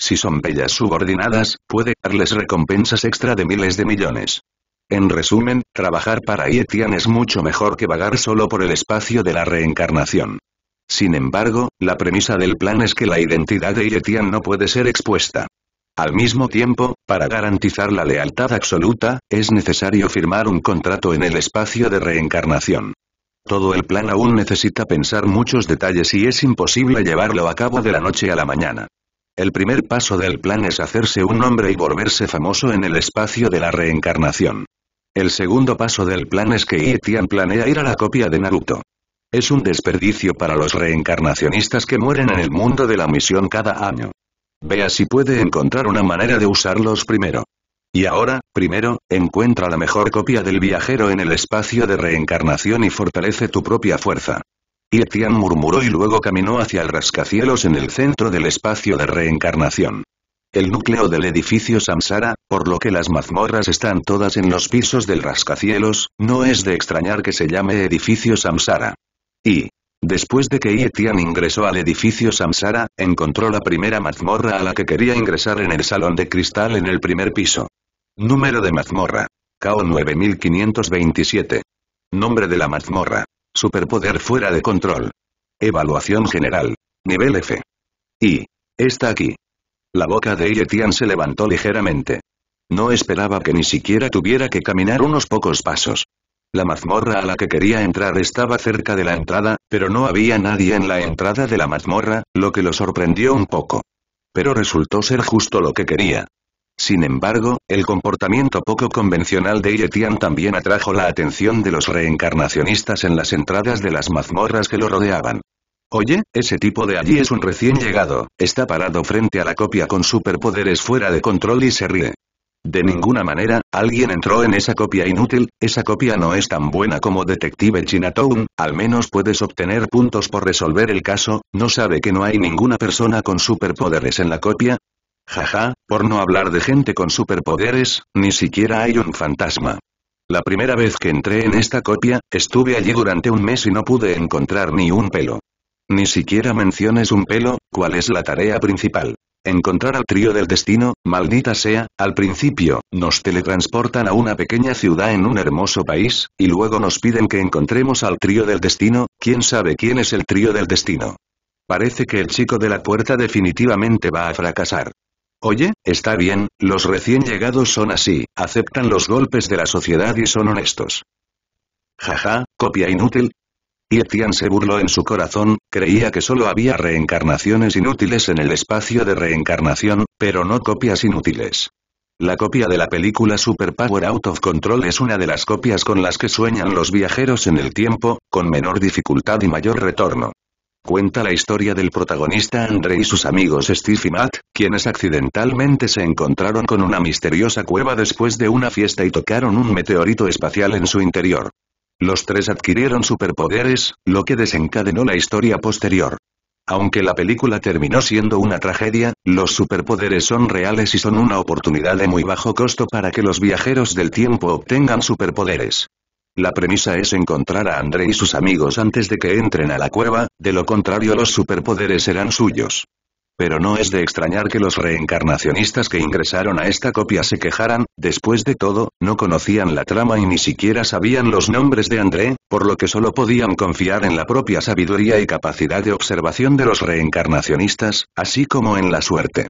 Si son bellas subordinadas, puede darles recompensas extra de miles de millones. En resumen, trabajar para Yetian es mucho mejor que vagar solo por el espacio de la reencarnación. Sin embargo, la premisa del plan es que la identidad de Yetian no puede ser expuesta. Al mismo tiempo, para garantizar la lealtad absoluta, es necesario firmar un contrato en el espacio de reencarnación. Todo el plan aún necesita pensar muchos detalles y es imposible llevarlo a cabo de la noche a la mañana. El primer paso del plan es hacerse un nombre y volverse famoso en el espacio de la reencarnación. El segundo paso del plan es que Itian planea ir a la copia de Naruto. Es un desperdicio para los reencarnacionistas que mueren en el mundo de la misión cada año. Vea si puede encontrar una manera de usarlos primero. Y ahora, primero, encuentra la mejor copia del viajero en el espacio de reencarnación y fortalece tu propia fuerza. Etian murmuró y luego caminó hacia el rascacielos en el centro del espacio de reencarnación. El núcleo del edificio Samsara, por lo que las mazmorras están todas en los pisos del rascacielos, no es de extrañar que se llame edificio Samsara. Y, Después de que Yetian ingresó al edificio Samsara, encontró la primera mazmorra a la que quería ingresar en el salón de cristal en el primer piso. Número de mazmorra. KO 9527. Nombre de la mazmorra. Superpoder fuera de control. Evaluación general. Nivel F. Y. Está aquí. La boca de Yetian se levantó ligeramente. No esperaba que ni siquiera tuviera que caminar unos pocos pasos. La mazmorra a la que quería entrar estaba cerca de la entrada, pero no había nadie en la entrada de la mazmorra, lo que lo sorprendió un poco. Pero resultó ser justo lo que quería. Sin embargo, el comportamiento poco convencional de Yetian también atrajo la atención de los reencarnacionistas en las entradas de las mazmorras que lo rodeaban. Oye, ese tipo de allí es un recién llegado, está parado frente a la copia con superpoderes fuera de control y se ríe. De ninguna manera, alguien entró en esa copia inútil, esa copia no es tan buena como Detective Chinatown, al menos puedes obtener puntos por resolver el caso, no sabe que no hay ninguna persona con superpoderes en la copia, Jaja, por no hablar de gente con superpoderes, ni siquiera hay un fantasma. La primera vez que entré en esta copia, estuve allí durante un mes y no pude encontrar ni un pelo. Ni siquiera menciones un pelo, ¿cuál es la tarea principal? Encontrar al trío del destino, maldita sea, al principio, nos teletransportan a una pequeña ciudad en un hermoso país, y luego nos piden que encontremos al trío del destino, ¿quién sabe quién es el trío del destino? Parece que el chico de la puerta definitivamente va a fracasar. Oye, está bien, los recién llegados son así, aceptan los golpes de la sociedad y son honestos. Jaja, copia inútil. Y Etienne se burló en su corazón, creía que solo había reencarnaciones inútiles en el espacio de reencarnación, pero no copias inútiles. La copia de la película Super Power Out of Control es una de las copias con las que sueñan los viajeros en el tiempo, con menor dificultad y mayor retorno. Cuenta la historia del protagonista Andre y sus amigos Steve y Matt, quienes accidentalmente se encontraron con una misteriosa cueva después de una fiesta y tocaron un meteorito espacial en su interior. Los tres adquirieron superpoderes, lo que desencadenó la historia posterior. Aunque la película terminó siendo una tragedia, los superpoderes son reales y son una oportunidad de muy bajo costo para que los viajeros del tiempo obtengan superpoderes. La premisa es encontrar a André y sus amigos antes de que entren a la cueva, de lo contrario los superpoderes serán suyos. Pero no es de extrañar que los reencarnacionistas que ingresaron a esta copia se quejaran, después de todo, no conocían la trama y ni siquiera sabían los nombres de André, por lo que solo podían confiar en la propia sabiduría y capacidad de observación de los reencarnacionistas, así como en la suerte.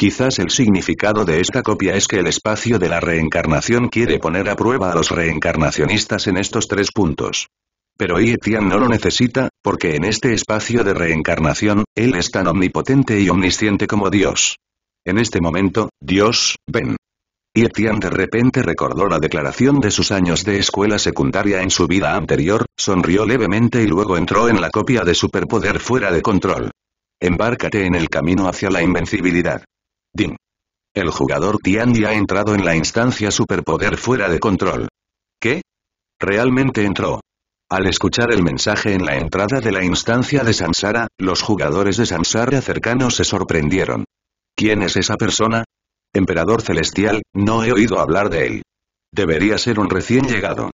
Quizás el significado de esta copia es que el espacio de la reencarnación quiere poner a prueba a los reencarnacionistas en estos tres puntos. Pero Yetian no lo necesita, porque en este espacio de reencarnación, él es tan omnipotente y omnisciente como Dios. En este momento, Dios, ven. Yetian de repente recordó la declaración de sus años de escuela secundaria en su vida anterior, sonrió levemente y luego entró en la copia de superpoder fuera de control. Embárcate en el camino hacia la invencibilidad. Ding. El jugador Tiandi ha entrado en la instancia superpoder fuera de control. ¿Qué? Realmente entró. Al escuchar el mensaje en la entrada de la instancia de Samsara, los jugadores de Samsara cercanos se sorprendieron. ¿Quién es esa persona? Emperador Celestial, no he oído hablar de él. Debería ser un recién llegado.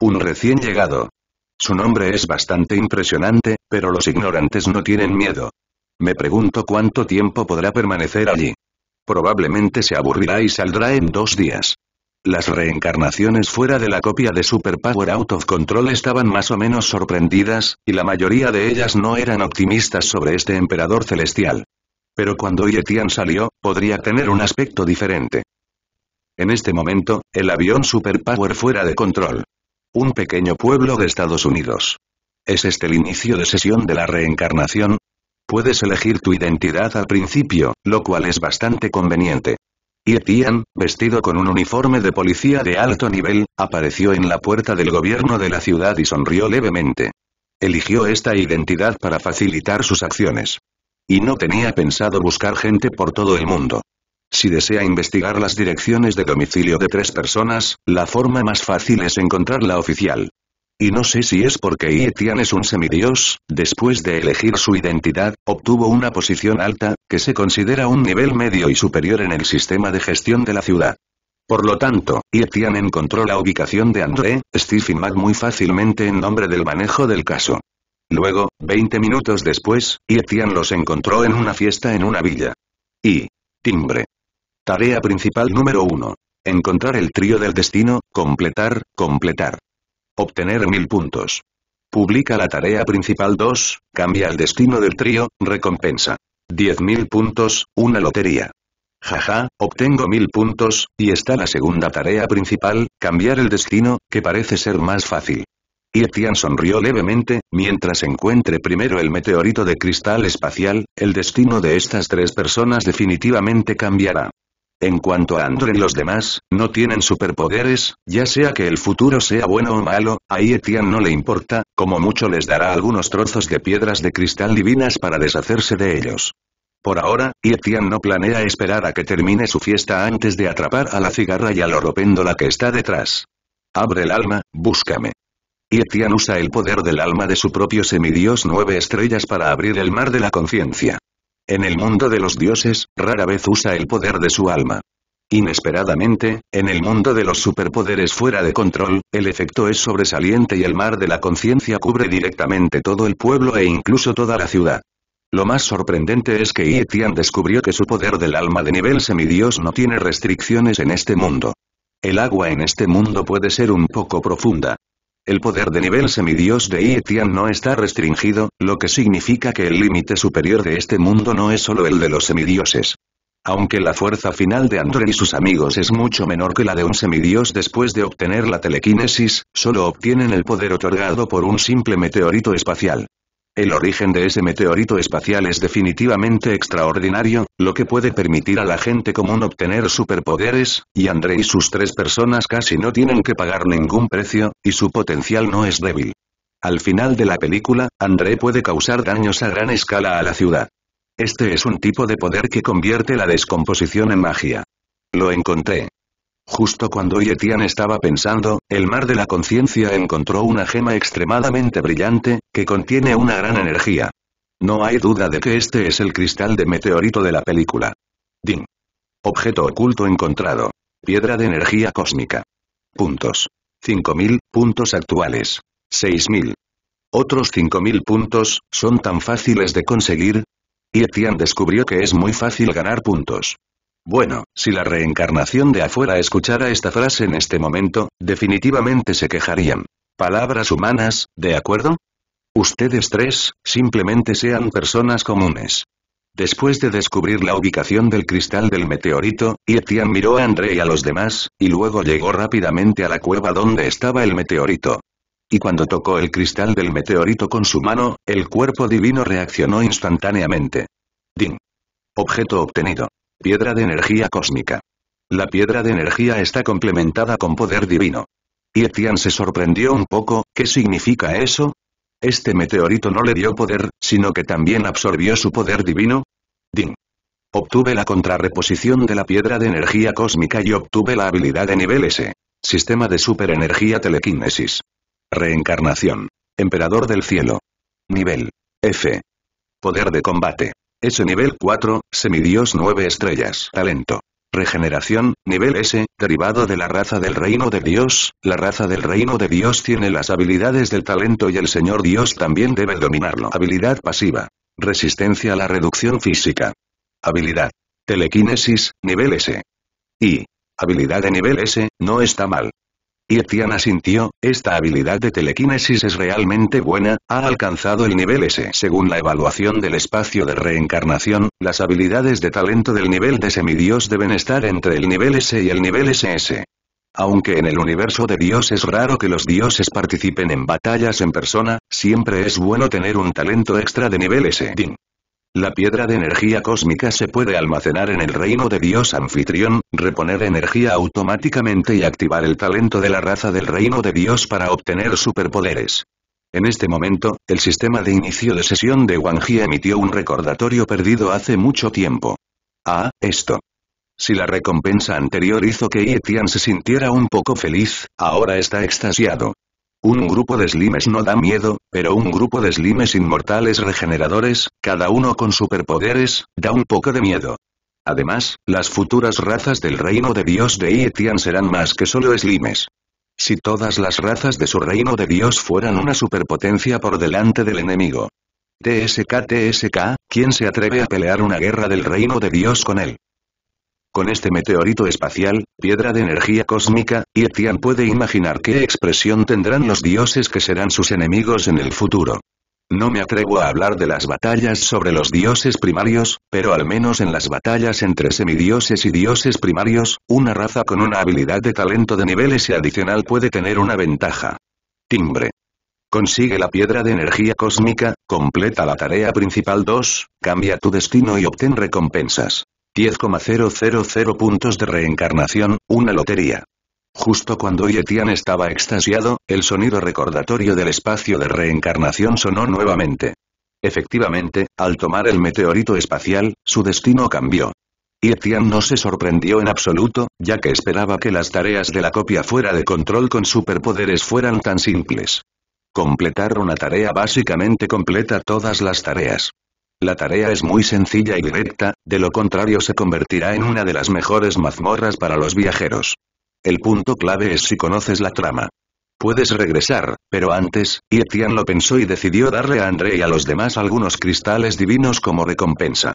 Un recién llegado. Su nombre es bastante impresionante, pero los ignorantes no tienen miedo. Me pregunto cuánto tiempo podrá permanecer allí. Probablemente se aburrirá y saldrá en dos días. Las reencarnaciones fuera de la copia de Super Power Out of Control estaban más o menos sorprendidas, y la mayoría de ellas no eran optimistas sobre este emperador celestial. Pero cuando Yetian salió, podría tener un aspecto diferente. En este momento, el avión Super Power fuera de control. Un pequeño pueblo de Estados Unidos. ¿Es este el inicio de sesión de la reencarnación? Puedes elegir tu identidad al principio, lo cual es bastante conveniente. Y vestido con un uniforme de policía de alto nivel, apareció en la puerta del gobierno de la ciudad y sonrió levemente. Eligió esta identidad para facilitar sus acciones. Y no tenía pensado buscar gente por todo el mundo. Si desea investigar las direcciones de domicilio de tres personas, la forma más fácil es encontrar la oficial. Y no sé si es porque Yetian es un semidios, después de elegir su identidad, obtuvo una posición alta, que se considera un nivel medio y superior en el sistema de gestión de la ciudad. Por lo tanto, Yetian encontró la ubicación de André, Steve y Mac muy fácilmente en nombre del manejo del caso. Luego, 20 minutos después, Yetian los encontró en una fiesta en una villa. Y. Timbre. Tarea principal número 1. Encontrar el trío del destino, completar, completar. Obtener mil puntos. Publica la tarea principal 2, cambia el destino del trío, recompensa. 10.000 puntos, una lotería. Jaja, obtengo mil puntos, y está la segunda tarea principal, cambiar el destino, que parece ser más fácil. Y sonrió levemente, mientras encuentre primero el meteorito de cristal espacial, el destino de estas tres personas definitivamente cambiará. En cuanto a Andre y los demás, no tienen superpoderes, ya sea que el futuro sea bueno o malo, a Yetian no le importa, como mucho les dará algunos trozos de piedras de cristal divinas para deshacerse de ellos. Por ahora, Yetian no planea esperar a que termine su fiesta antes de atrapar a la cigarra y a la que está detrás. Abre el alma, búscame. Yetian usa el poder del alma de su propio semidios nueve estrellas para abrir el mar de la conciencia. En el mundo de los dioses, rara vez usa el poder de su alma. Inesperadamente, en el mundo de los superpoderes fuera de control, el efecto es sobresaliente y el mar de la conciencia cubre directamente todo el pueblo e incluso toda la ciudad. Lo más sorprendente es que Yetian descubrió que su poder del alma de nivel semidios no tiene restricciones en este mundo. El agua en este mundo puede ser un poco profunda, el poder de nivel semidios de Ietian no está restringido, lo que significa que el límite superior de este mundo no es solo el de los semidioses. Aunque la fuerza final de André y sus amigos es mucho menor que la de un semidios después de obtener la telequinesis, solo obtienen el poder otorgado por un simple meteorito espacial. El origen de ese meteorito espacial es definitivamente extraordinario, lo que puede permitir a la gente común obtener superpoderes, y André y sus tres personas casi no tienen que pagar ningún precio, y su potencial no es débil. Al final de la película, André puede causar daños a gran escala a la ciudad. Este es un tipo de poder que convierte la descomposición en magia. Lo encontré. Justo cuando Yetian estaba pensando, el mar de la conciencia encontró una gema extremadamente brillante, que contiene una gran energía. No hay duda de que este es el cristal de meteorito de la película. Ding. Objeto oculto encontrado. Piedra de energía cósmica. Puntos. 5.000, puntos actuales. 6.000. Otros 5.000 puntos, ¿son tan fáciles de conseguir? Yetian descubrió que es muy fácil ganar puntos. Bueno, si la reencarnación de afuera escuchara esta frase en este momento, definitivamente se quejarían. Palabras humanas, ¿de acuerdo? Ustedes tres, simplemente sean personas comunes. Después de descubrir la ubicación del cristal del meteorito, Yetian miró a André y a los demás, y luego llegó rápidamente a la cueva donde estaba el meteorito. Y cuando tocó el cristal del meteorito con su mano, el cuerpo divino reaccionó instantáneamente. Ding. Objeto obtenido. Piedra de energía cósmica. La piedra de energía está complementada con poder divino. Y Etian se sorprendió un poco, ¿qué significa eso? Este meteorito no le dio poder, sino que también absorbió su poder divino. Ding. Obtuve la contrarreposición de la piedra de energía cósmica y obtuve la habilidad de nivel S. Sistema de superenergía telequinesis. Reencarnación. Emperador del cielo. Nivel. F. Poder de combate. Ese nivel 4, semidios 9 estrellas, talento. Regeneración, nivel S, derivado de la raza del reino de Dios, la raza del reino de Dios tiene las habilidades del talento y el Señor Dios también debe dominarlo. Habilidad pasiva. Resistencia a la reducción física. Habilidad. Telequinesis, nivel S. Y. Habilidad de nivel S, no está mal. Y Etiana sintió, esta habilidad de telequinesis es realmente buena, ha alcanzado el nivel S. Según la evaluación del espacio de reencarnación, las habilidades de talento del nivel de semidios deben estar entre el nivel S y el nivel SS. Aunque en el universo de Dios es raro que los dioses participen en batallas en persona, siempre es bueno tener un talento extra de nivel S. La piedra de energía cósmica se puede almacenar en el reino de Dios anfitrión, reponer energía automáticamente y activar el talento de la raza del reino de Dios para obtener superpoderes. En este momento, el sistema de inicio de sesión de Wangji emitió un recordatorio perdido hace mucho tiempo. Ah, esto. Si la recompensa anterior hizo que Tian se sintiera un poco feliz, ahora está extasiado. Un grupo de slimes no da miedo, pero un grupo de slimes inmortales regeneradores, cada uno con superpoderes, da un poco de miedo. Además, las futuras razas del reino de Dios de Ietian serán más que solo slimes. Si todas las razas de su reino de Dios fueran una superpotencia por delante del enemigo. TSK TSK, ¿quién se atreve a pelear una guerra del reino de Dios con él? Con este meteorito espacial, piedra de energía cósmica, y puede imaginar qué expresión tendrán los dioses que serán sus enemigos en el futuro. No me atrevo a hablar de las batallas sobre los dioses primarios, pero al menos en las batallas entre semidioses y dioses primarios, una raza con una habilidad de talento de niveles y adicional puede tener una ventaja. Timbre. Consigue la piedra de energía cósmica, completa la tarea principal 2, cambia tu destino y obtén recompensas. 10,000 puntos de reencarnación, una lotería. Justo cuando Yetian estaba extasiado, el sonido recordatorio del espacio de reencarnación sonó nuevamente. Efectivamente, al tomar el meteorito espacial, su destino cambió. Yetian no se sorprendió en absoluto, ya que esperaba que las tareas de la copia fuera de control con superpoderes fueran tan simples. Completar una tarea básicamente completa todas las tareas. La tarea es muy sencilla y directa, de lo contrario se convertirá en una de las mejores mazmorras para los viajeros. El punto clave es si conoces la trama. Puedes regresar, pero antes, Yetian lo pensó y decidió darle a André y a los demás algunos cristales divinos como recompensa.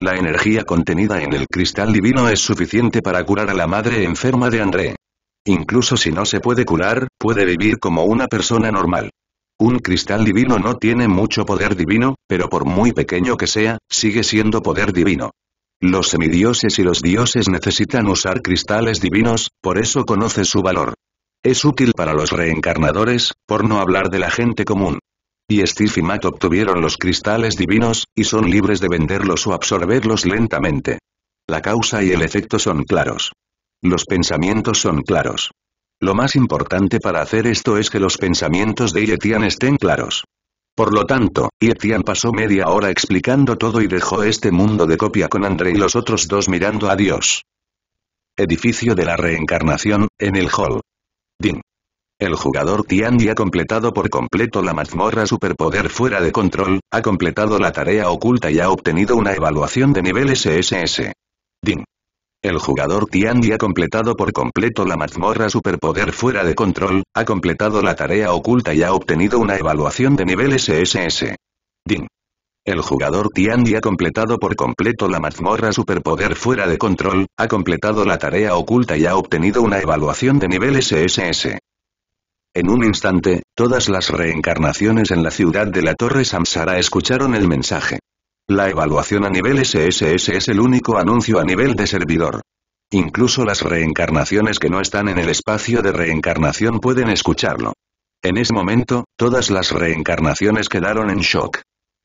La energía contenida en el cristal divino es suficiente para curar a la madre enferma de André. Incluso si no se puede curar, puede vivir como una persona normal. Un cristal divino no tiene mucho poder divino, pero por muy pequeño que sea, sigue siendo poder divino. Los semidioses y los dioses necesitan usar cristales divinos, por eso conoce su valor. Es útil para los reencarnadores, por no hablar de la gente común. Y Steve y Matt obtuvieron los cristales divinos, y son libres de venderlos o absorberlos lentamente. La causa y el efecto son claros. Los pensamientos son claros. Lo más importante para hacer esto es que los pensamientos de Yetian estén claros. Por lo tanto, Yetian pasó media hora explicando todo y dejó este mundo de copia con André y los otros dos mirando a Dios. Edificio de la reencarnación, en el hall. DING. El jugador Tian ha completado por completo la mazmorra superpoder fuera de control, ha completado la tarea oculta y ha obtenido una evaluación de nivel SSS. Din. El jugador Tiandi ha completado por completo la mazmorra superpoder fuera de control, ha completado la tarea oculta y ha obtenido una evaluación de nivel SSS. DIN. El jugador Tiandi ha completado por completo la mazmorra superpoder fuera de control, ha completado la tarea oculta y ha obtenido una evaluación de nivel SSS. En un instante, todas las reencarnaciones en la ciudad de la Torre Samsara escucharon el mensaje. La evaluación a nivel SSS es el único anuncio a nivel de servidor. Incluso las reencarnaciones que no están en el espacio de reencarnación pueden escucharlo. En ese momento, todas las reencarnaciones quedaron en shock.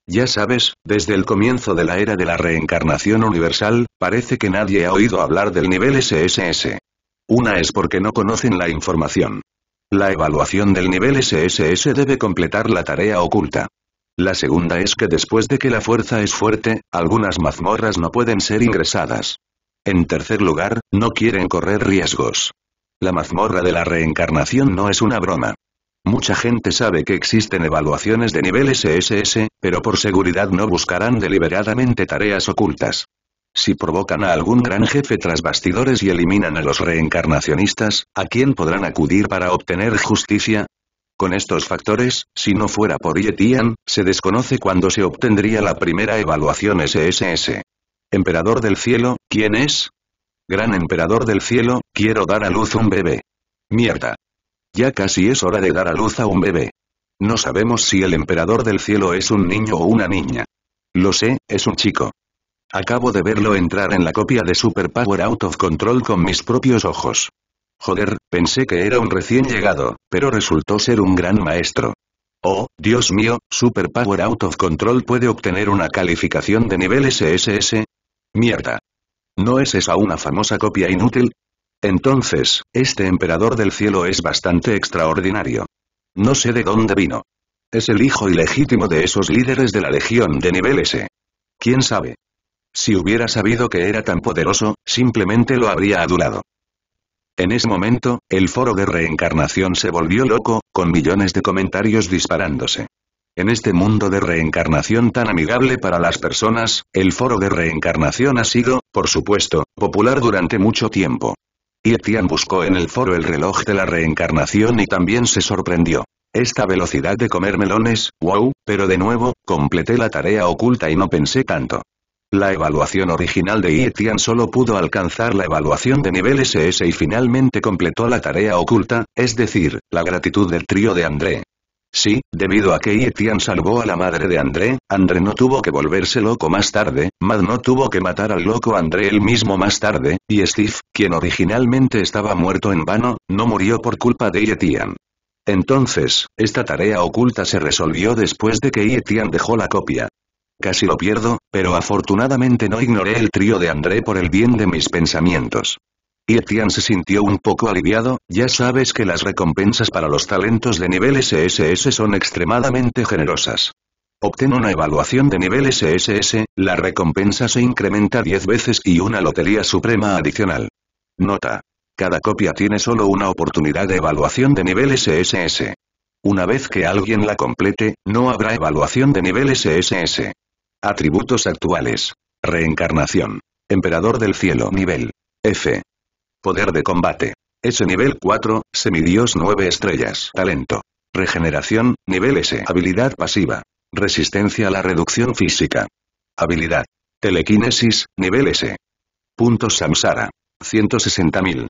Ya sabes, desde el comienzo de la era de la reencarnación universal, parece que nadie ha oído hablar del nivel SSS. Una es porque no conocen la información. La evaluación del nivel SSS debe completar la tarea oculta. La segunda es que después de que la fuerza es fuerte, algunas mazmorras no pueden ser ingresadas. En tercer lugar, no quieren correr riesgos. La mazmorra de la reencarnación no es una broma. Mucha gente sabe que existen evaluaciones de nivel SSS, pero por seguridad no buscarán deliberadamente tareas ocultas. Si provocan a algún gran jefe tras bastidores y eliminan a los reencarnacionistas, ¿a quién podrán acudir para obtener justicia? Con estos factores, si no fuera por Yetian, se desconoce cuándo se obtendría la primera evaluación SSS. Emperador del cielo, ¿quién es? Gran emperador del cielo, quiero dar a luz un bebé. Mierda. Ya casi es hora de dar a luz a un bebé. No sabemos si el emperador del cielo es un niño o una niña. Lo sé, es un chico. Acabo de verlo entrar en la copia de Super Power Out of Control con mis propios ojos. Joder, pensé que era un recién llegado, pero resultó ser un gran maestro. Oh, Dios mío, Super Power Out of Control puede obtener una calificación de nivel SSS. Mierda. ¿No es esa una famosa copia inútil? Entonces, este emperador del cielo es bastante extraordinario. No sé de dónde vino. Es el hijo ilegítimo de esos líderes de la legión de nivel S. ¿Quién sabe? Si hubiera sabido que era tan poderoso, simplemente lo habría adulado. En ese momento, el foro de reencarnación se volvió loco, con millones de comentarios disparándose. En este mundo de reencarnación tan amigable para las personas, el foro de reencarnación ha sido, por supuesto, popular durante mucho tiempo. Etian buscó en el foro el reloj de la reencarnación y también se sorprendió. Esta velocidad de comer melones, wow, pero de nuevo, completé la tarea oculta y no pensé tanto. La evaluación original de Etian solo pudo alcanzar la evaluación de nivel SS y finalmente completó la tarea oculta, es decir, la gratitud del trío de André. Sí, debido a que Etian salvó a la madre de André, André no tuvo que volverse loco más tarde, Mad no tuvo que matar al loco André él mismo más tarde, y Steve, quien originalmente estaba muerto en vano, no murió por culpa de Etian. Entonces, esta tarea oculta se resolvió después de que Etian dejó la copia. Casi lo pierdo, pero afortunadamente no ignoré el trío de André por el bien de mis pensamientos. Y se sintió un poco aliviado, ya sabes que las recompensas para los talentos de nivel SSS son extremadamente generosas. Obtén una evaluación de nivel SSS, la recompensa se incrementa 10 veces y una lotería suprema adicional. Nota. Cada copia tiene solo una oportunidad de evaluación de nivel SSS. Una vez que alguien la complete, no habrá evaluación de nivel SSS. Atributos actuales. Reencarnación. Emperador del cielo. Nivel. F. Poder de combate. S nivel 4, semidios 9 estrellas. Talento. Regeneración, nivel S. Habilidad pasiva. Resistencia a la reducción física. Habilidad. Telequinesis, nivel S. Puntos Samsara. 160.000.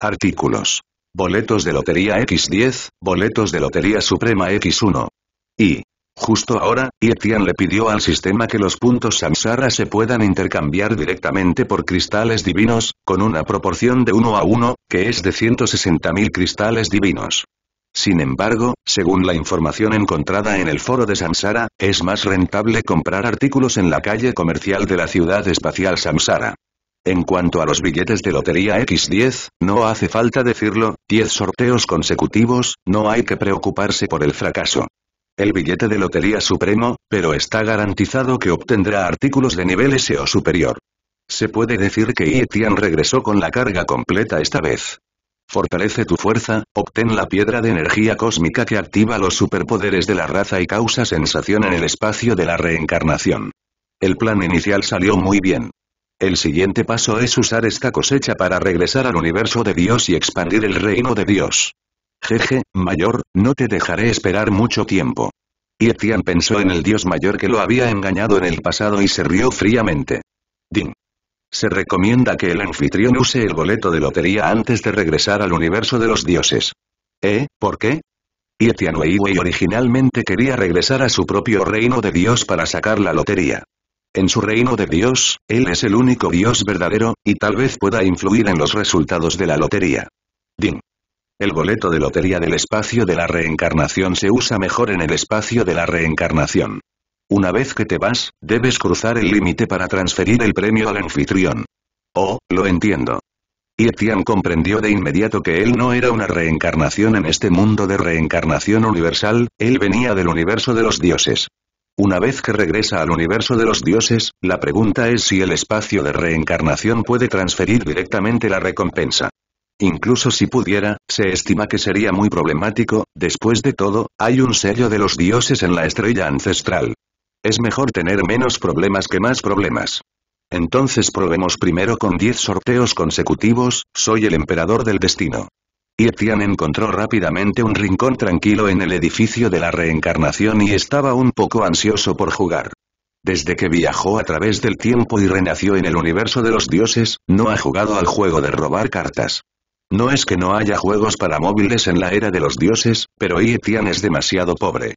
Artículos. Boletos de Lotería X10, Boletos de Lotería Suprema X1. Y. Justo ahora, Yetian le pidió al sistema que los puntos samsara se puedan intercambiar directamente por cristales divinos, con una proporción de 1 a 1, que es de 160.000 cristales divinos. Sin embargo, según la información encontrada en el foro de Samsara, es más rentable comprar artículos en la calle comercial de la ciudad espacial Samsara. En cuanto a los billetes de lotería X10, no hace falta decirlo, 10 sorteos consecutivos, no hay que preocuparse por el fracaso el billete de lotería supremo, pero está garantizado que obtendrá artículos de nivel S o superior. Se puede decir que Yetian regresó con la carga completa esta vez. Fortalece tu fuerza, obtén la piedra de energía cósmica que activa los superpoderes de la raza y causa sensación en el espacio de la reencarnación. El plan inicial salió muy bien. El siguiente paso es usar esta cosecha para regresar al universo de Dios y expandir el reino de Dios. Jeje, mayor, no te dejaré esperar mucho tiempo. Y pensó en el dios mayor que lo había engañado en el pasado y se rió fríamente. Ding. Se recomienda que el anfitrión use el boleto de lotería antes de regresar al universo de los dioses. ¿Eh? ¿Por qué? Yetian Weiwei originalmente quería regresar a su propio reino de dios para sacar la lotería. En su reino de Dios, él es el único Dios verdadero, y tal vez pueda influir en los resultados de la lotería. Ding. El boleto de lotería del espacio de la reencarnación se usa mejor en el espacio de la reencarnación. Una vez que te vas, debes cruzar el límite para transferir el premio al anfitrión. Oh, lo entiendo. Y comprendió de inmediato que él no era una reencarnación en este mundo de reencarnación universal, él venía del universo de los dioses. Una vez que regresa al universo de los dioses, la pregunta es si el espacio de reencarnación puede transferir directamente la recompensa. Incluso si pudiera, se estima que sería muy problemático, después de todo, hay un sello de los dioses en la estrella ancestral. Es mejor tener menos problemas que más problemas. Entonces probemos primero con 10 sorteos consecutivos, soy el emperador del destino. Y Etian encontró rápidamente un rincón tranquilo en el edificio de la reencarnación y estaba un poco ansioso por jugar. Desde que viajó a través del tiempo y renació en el universo de los dioses, no ha jugado al juego de robar cartas. No es que no haya juegos para móviles en la era de los dioses, pero Etian es demasiado pobre.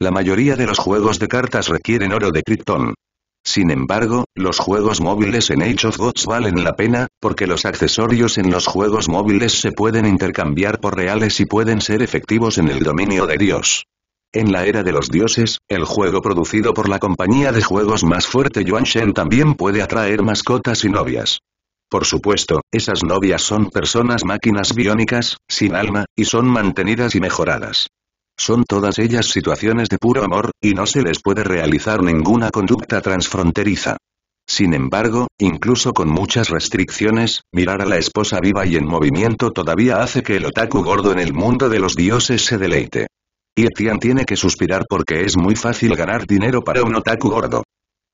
La mayoría de los juegos de cartas requieren oro de Krypton. Sin embargo, los juegos móviles en Age of Gods valen la pena, porque los accesorios en los juegos móviles se pueden intercambiar por reales y pueden ser efectivos en el dominio de Dios. En la era de los dioses, el juego producido por la compañía de juegos más fuerte Yuan Shen también puede atraer mascotas y novias. Por supuesto, esas novias son personas máquinas biónicas, sin alma, y son mantenidas y mejoradas. Son todas ellas situaciones de puro amor, y no se les puede realizar ninguna conducta transfronteriza. Sin embargo, incluso con muchas restricciones, mirar a la esposa viva y en movimiento todavía hace que el otaku gordo en el mundo de los dioses se deleite. Y Etian tiene que suspirar porque es muy fácil ganar dinero para un otaku gordo.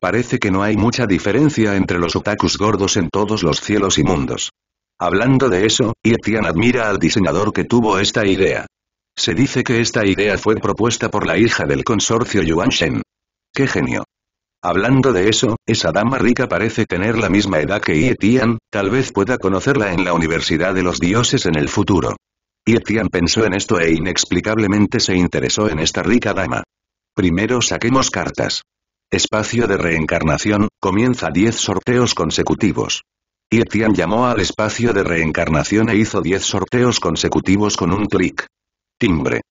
Parece que no hay mucha diferencia entre los otakus gordos en todos los cielos y mundos. Hablando de eso, Tian admira al diseñador que tuvo esta idea. Se dice que esta idea fue propuesta por la hija del consorcio Yuan Shen. ¡Qué genio! Hablando de eso, esa dama rica parece tener la misma edad que Yetian, tal vez pueda conocerla en la Universidad de los Dioses en el futuro. Yetian pensó en esto e inexplicablemente se interesó en esta rica dama. Primero saquemos cartas. Espacio de reencarnación, comienza 10 sorteos consecutivos. Y llamó al espacio de reencarnación e hizo 10 sorteos consecutivos con un clic. Timbre.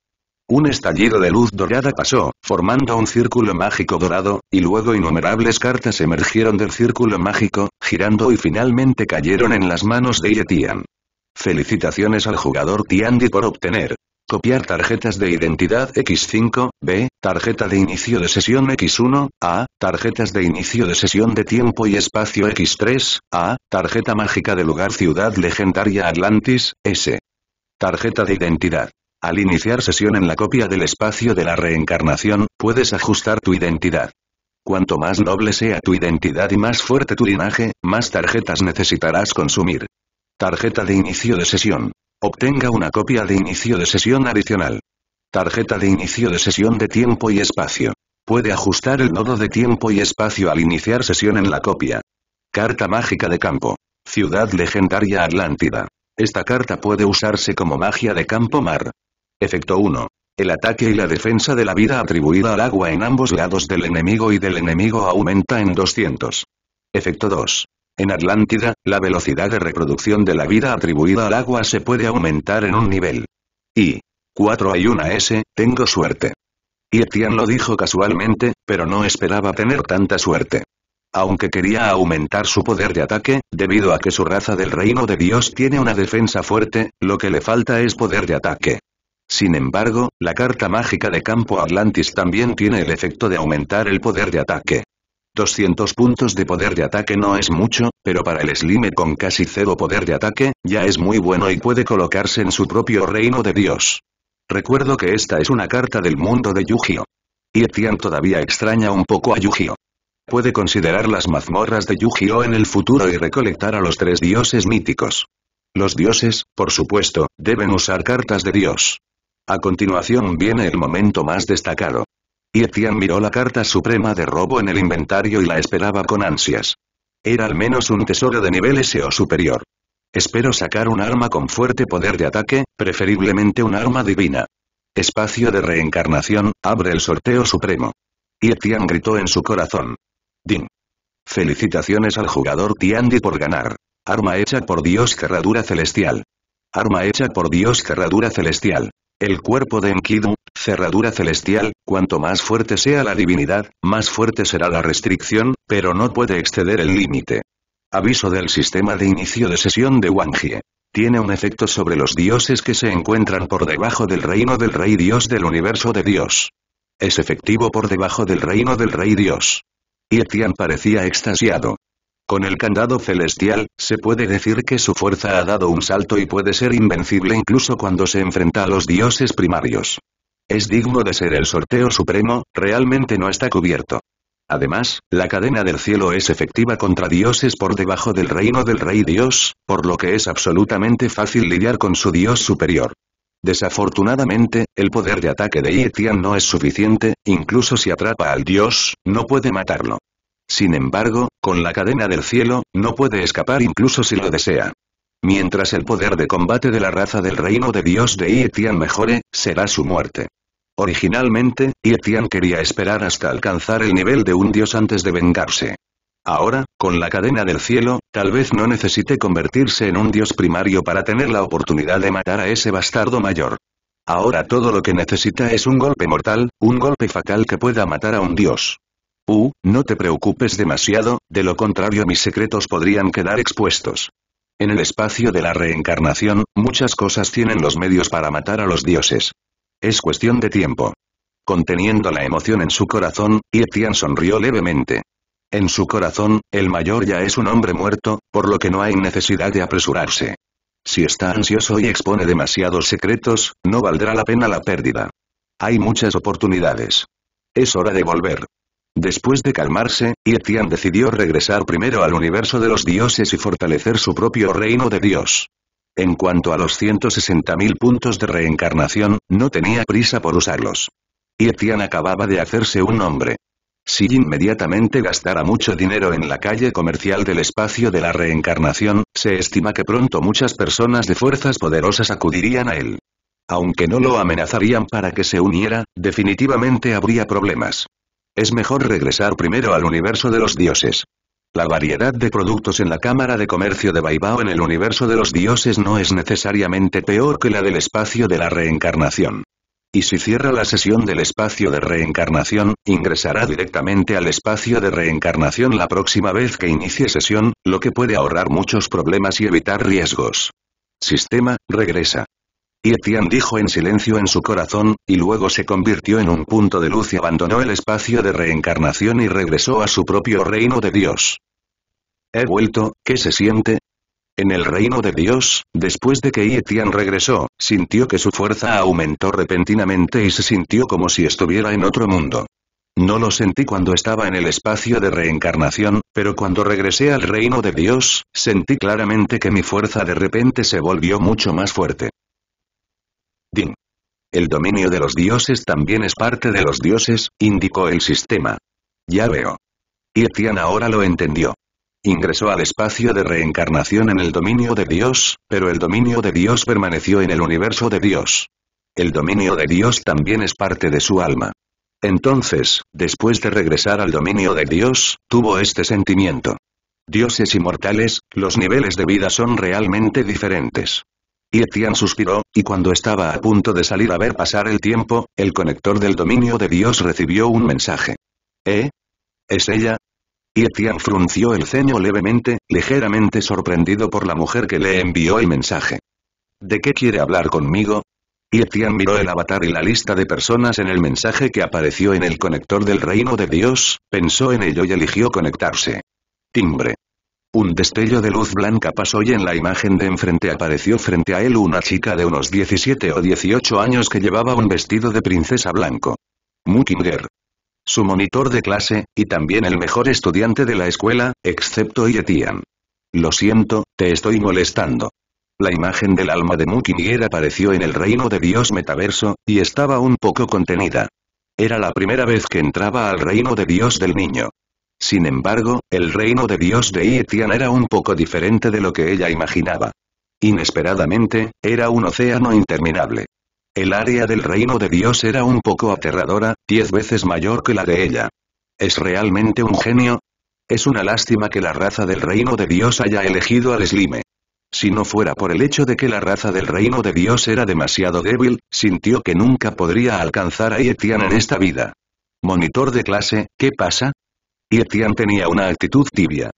Un estallido de luz dorada pasó, formando un círculo mágico dorado, y luego innumerables cartas emergieron del círculo mágico, girando y finalmente cayeron en las manos de Yetian. Felicitaciones al jugador Tiandi por obtener Copiar tarjetas de identidad X5, B, tarjeta de inicio de sesión X1, A, tarjetas de inicio de sesión de tiempo y espacio X3, A, tarjeta mágica de lugar ciudad legendaria Atlantis, S. Tarjeta de identidad. Al iniciar sesión en la copia del espacio de la reencarnación, puedes ajustar tu identidad. Cuanto más noble sea tu identidad y más fuerte tu linaje, más tarjetas necesitarás consumir. Tarjeta de inicio de sesión. Obtenga una copia de inicio de sesión adicional. Tarjeta de inicio de sesión de tiempo y espacio. Puede ajustar el nodo de tiempo y espacio al iniciar sesión en la copia. Carta mágica de campo. Ciudad legendaria Atlántida. Esta carta puede usarse como magia de campo mar. Efecto 1. El ataque y la defensa de la vida atribuida al agua en ambos lados del enemigo y del enemigo aumenta en 200. Efecto 2. En Atlántida, la velocidad de reproducción de la vida atribuida al agua se puede aumentar en un nivel. Y. 4 hay una S, tengo suerte. Y lo dijo casualmente, pero no esperaba tener tanta suerte. Aunque quería aumentar su poder de ataque, debido a que su raza del reino de Dios tiene una defensa fuerte, lo que le falta es poder de ataque. Sin embargo, la carta mágica de campo Atlantis también tiene el efecto de aumentar el poder de ataque. 200 puntos de poder de ataque no es mucho, pero para el Slime con casi cero poder de ataque, ya es muy bueno y puede colocarse en su propio reino de Dios. Recuerdo que esta es una carta del mundo de Yu-Gi-Oh! Y todavía extraña un poco a Yu-Gi-Oh! Puede considerar las mazmorras de Yu-Gi-Oh! en el futuro y recolectar a los tres dioses míticos. Los dioses, por supuesto, deben usar cartas de Dios. A continuación viene el momento más destacado. Y miró la carta suprema de robo en el inventario y la esperaba con ansias. Era al menos un tesoro de nivel S o superior. Espero sacar un arma con fuerte poder de ataque, preferiblemente un arma divina. Espacio de reencarnación, abre el sorteo supremo. Y gritó en su corazón. Ding. Felicitaciones al jugador Tiandi por ganar. Arma hecha por Dios Cerradura Celestial. Arma hecha por Dios Cerradura Celestial. El cuerpo de Enkidu, cerradura celestial, cuanto más fuerte sea la divinidad, más fuerte será la restricción, pero no puede exceder el límite. Aviso del sistema de inicio de sesión de Wangie. Tiene un efecto sobre los dioses que se encuentran por debajo del reino del rey dios del universo de Dios. Es efectivo por debajo del reino del rey dios. Etian parecía extasiado. Con el candado celestial, se puede decir que su fuerza ha dado un salto y puede ser invencible incluso cuando se enfrenta a los dioses primarios. Es digno de ser el sorteo supremo, realmente no está cubierto. Además, la cadena del cielo es efectiva contra dioses por debajo del reino del rey dios, por lo que es absolutamente fácil lidiar con su dios superior. Desafortunadamente, el poder de ataque de Yetian no es suficiente, incluso si atrapa al dios, no puede matarlo. Sin embargo, con la cadena del cielo, no puede escapar incluso si lo desea. Mientras el poder de combate de la raza del reino de Dios de Yetian mejore, será su muerte. Originalmente, Yetian quería esperar hasta alcanzar el nivel de un dios antes de vengarse. Ahora, con la cadena del cielo, tal vez no necesite convertirse en un dios primario para tener la oportunidad de matar a ese bastardo mayor. Ahora todo lo que necesita es un golpe mortal, un golpe fatal que pueda matar a un dios. Uh, no te preocupes demasiado, de lo contrario mis secretos podrían quedar expuestos. En el espacio de la reencarnación, muchas cosas tienen los medios para matar a los dioses. Es cuestión de tiempo. Conteniendo la emoción en su corazón, Yetian sonrió levemente. En su corazón, el mayor ya es un hombre muerto, por lo que no hay necesidad de apresurarse. Si está ansioso y expone demasiados secretos, no valdrá la pena la pérdida. Hay muchas oportunidades. Es hora de volver. Después de calmarse, Yetian decidió regresar primero al universo de los dioses y fortalecer su propio reino de Dios. En cuanto a los 160.000 puntos de reencarnación, no tenía prisa por usarlos. Yetian acababa de hacerse un nombre. Si inmediatamente gastara mucho dinero en la calle comercial del espacio de la reencarnación, se estima que pronto muchas personas de fuerzas poderosas acudirían a él. Aunque no lo amenazarían para que se uniera, definitivamente habría problemas. Es mejor regresar primero al universo de los dioses. La variedad de productos en la Cámara de Comercio de Baibao en el universo de los dioses no es necesariamente peor que la del espacio de la reencarnación. Y si cierra la sesión del espacio de reencarnación, ingresará directamente al espacio de reencarnación la próxima vez que inicie sesión, lo que puede ahorrar muchos problemas y evitar riesgos. Sistema, regresa. Y dijo en silencio en su corazón, y luego se convirtió en un punto de luz y abandonó el espacio de reencarnación y regresó a su propio reino de Dios. He vuelto, ¿qué se siente? En el reino de Dios, después de que Etienne regresó, sintió que su fuerza aumentó repentinamente y se sintió como si estuviera en otro mundo. No lo sentí cuando estaba en el espacio de reencarnación, pero cuando regresé al reino de Dios, sentí claramente que mi fuerza de repente se volvió mucho más fuerte. El dominio de los dioses también es parte de los dioses, indicó el sistema. Ya veo. Y Etienne ahora lo entendió. Ingresó al espacio de reencarnación en el dominio de Dios, pero el dominio de Dios permaneció en el universo de Dios. El dominio de Dios también es parte de su alma. Entonces, después de regresar al dominio de Dios, tuvo este sentimiento. Dioses inmortales, los niveles de vida son realmente diferentes. Y suspiró, y cuando estaba a punto de salir a ver pasar el tiempo, el conector del dominio de Dios recibió un mensaje. ¿Eh? ¿Es ella? Y frunció el ceño levemente, ligeramente sorprendido por la mujer que le envió el mensaje. ¿De qué quiere hablar conmigo? Y miró el avatar y la lista de personas en el mensaje que apareció en el conector del reino de Dios, pensó en ello y eligió conectarse. Timbre. Un destello de luz blanca pasó y en la imagen de enfrente apareció frente a él una chica de unos 17 o 18 años que llevaba un vestido de princesa blanco. Mukinger. Su monitor de clase, y también el mejor estudiante de la escuela, excepto Yetian. Lo siento, te estoy molestando. La imagen del alma de Mukinger apareció en el reino de Dios metaverso, y estaba un poco contenida. Era la primera vez que entraba al reino de Dios del niño. Sin embargo, el reino de Dios de Ietian era un poco diferente de lo que ella imaginaba. Inesperadamente, era un océano interminable. El área del reino de Dios era un poco aterradora, diez veces mayor que la de ella. ¿Es realmente un genio? Es una lástima que la raza del reino de Dios haya elegido al Slime. Si no fuera por el hecho de que la raza del reino de Dios era demasiado débil, sintió que nunca podría alcanzar a Etian en esta vida. Monitor de clase, ¿qué pasa? Yetian tenía una actitud tibia.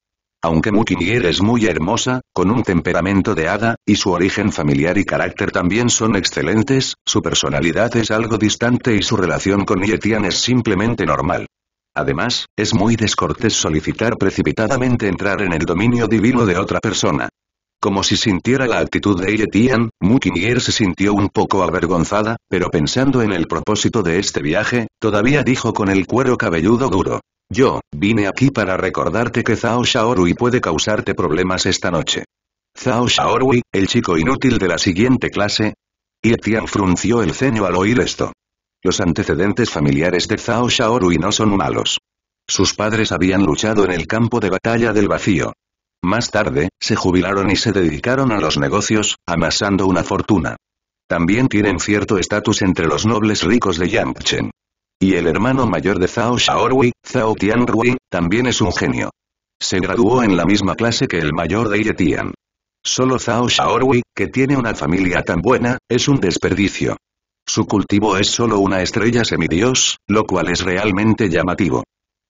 Aunque Mukinier es muy hermosa, con un temperamento de hada, y su origen familiar y carácter también son excelentes, su personalidad es algo distante y su relación con Yetian es simplemente normal. Además, es muy descortés solicitar precipitadamente entrar en el dominio divino de otra persona. Como si sintiera la actitud de Yetian, Mukinier se sintió un poco avergonzada, pero pensando en el propósito de este viaje, todavía dijo con el cuero cabelludo duro. Yo, vine aquí para recordarte que Zhao Shaorui puede causarte problemas esta noche. Zhao Xiaorui, el chico inútil de la siguiente clase. Y frunció el ceño al oír esto. Los antecedentes familiares de Zhao Shaorui no son malos. Sus padres habían luchado en el campo de batalla del vacío. Más tarde, se jubilaron y se dedicaron a los negocios, amasando una fortuna. También tienen cierto estatus entre los nobles ricos de Yangchen. Y el hermano mayor de Zhao Shaorui, Zhao Tianrui, también es un genio. Se graduó en la misma clase que el mayor de Tian. Solo Zhao Shaorui, que tiene una familia tan buena, es un desperdicio. Su cultivo es solo una estrella semidios, lo cual es realmente llamativo.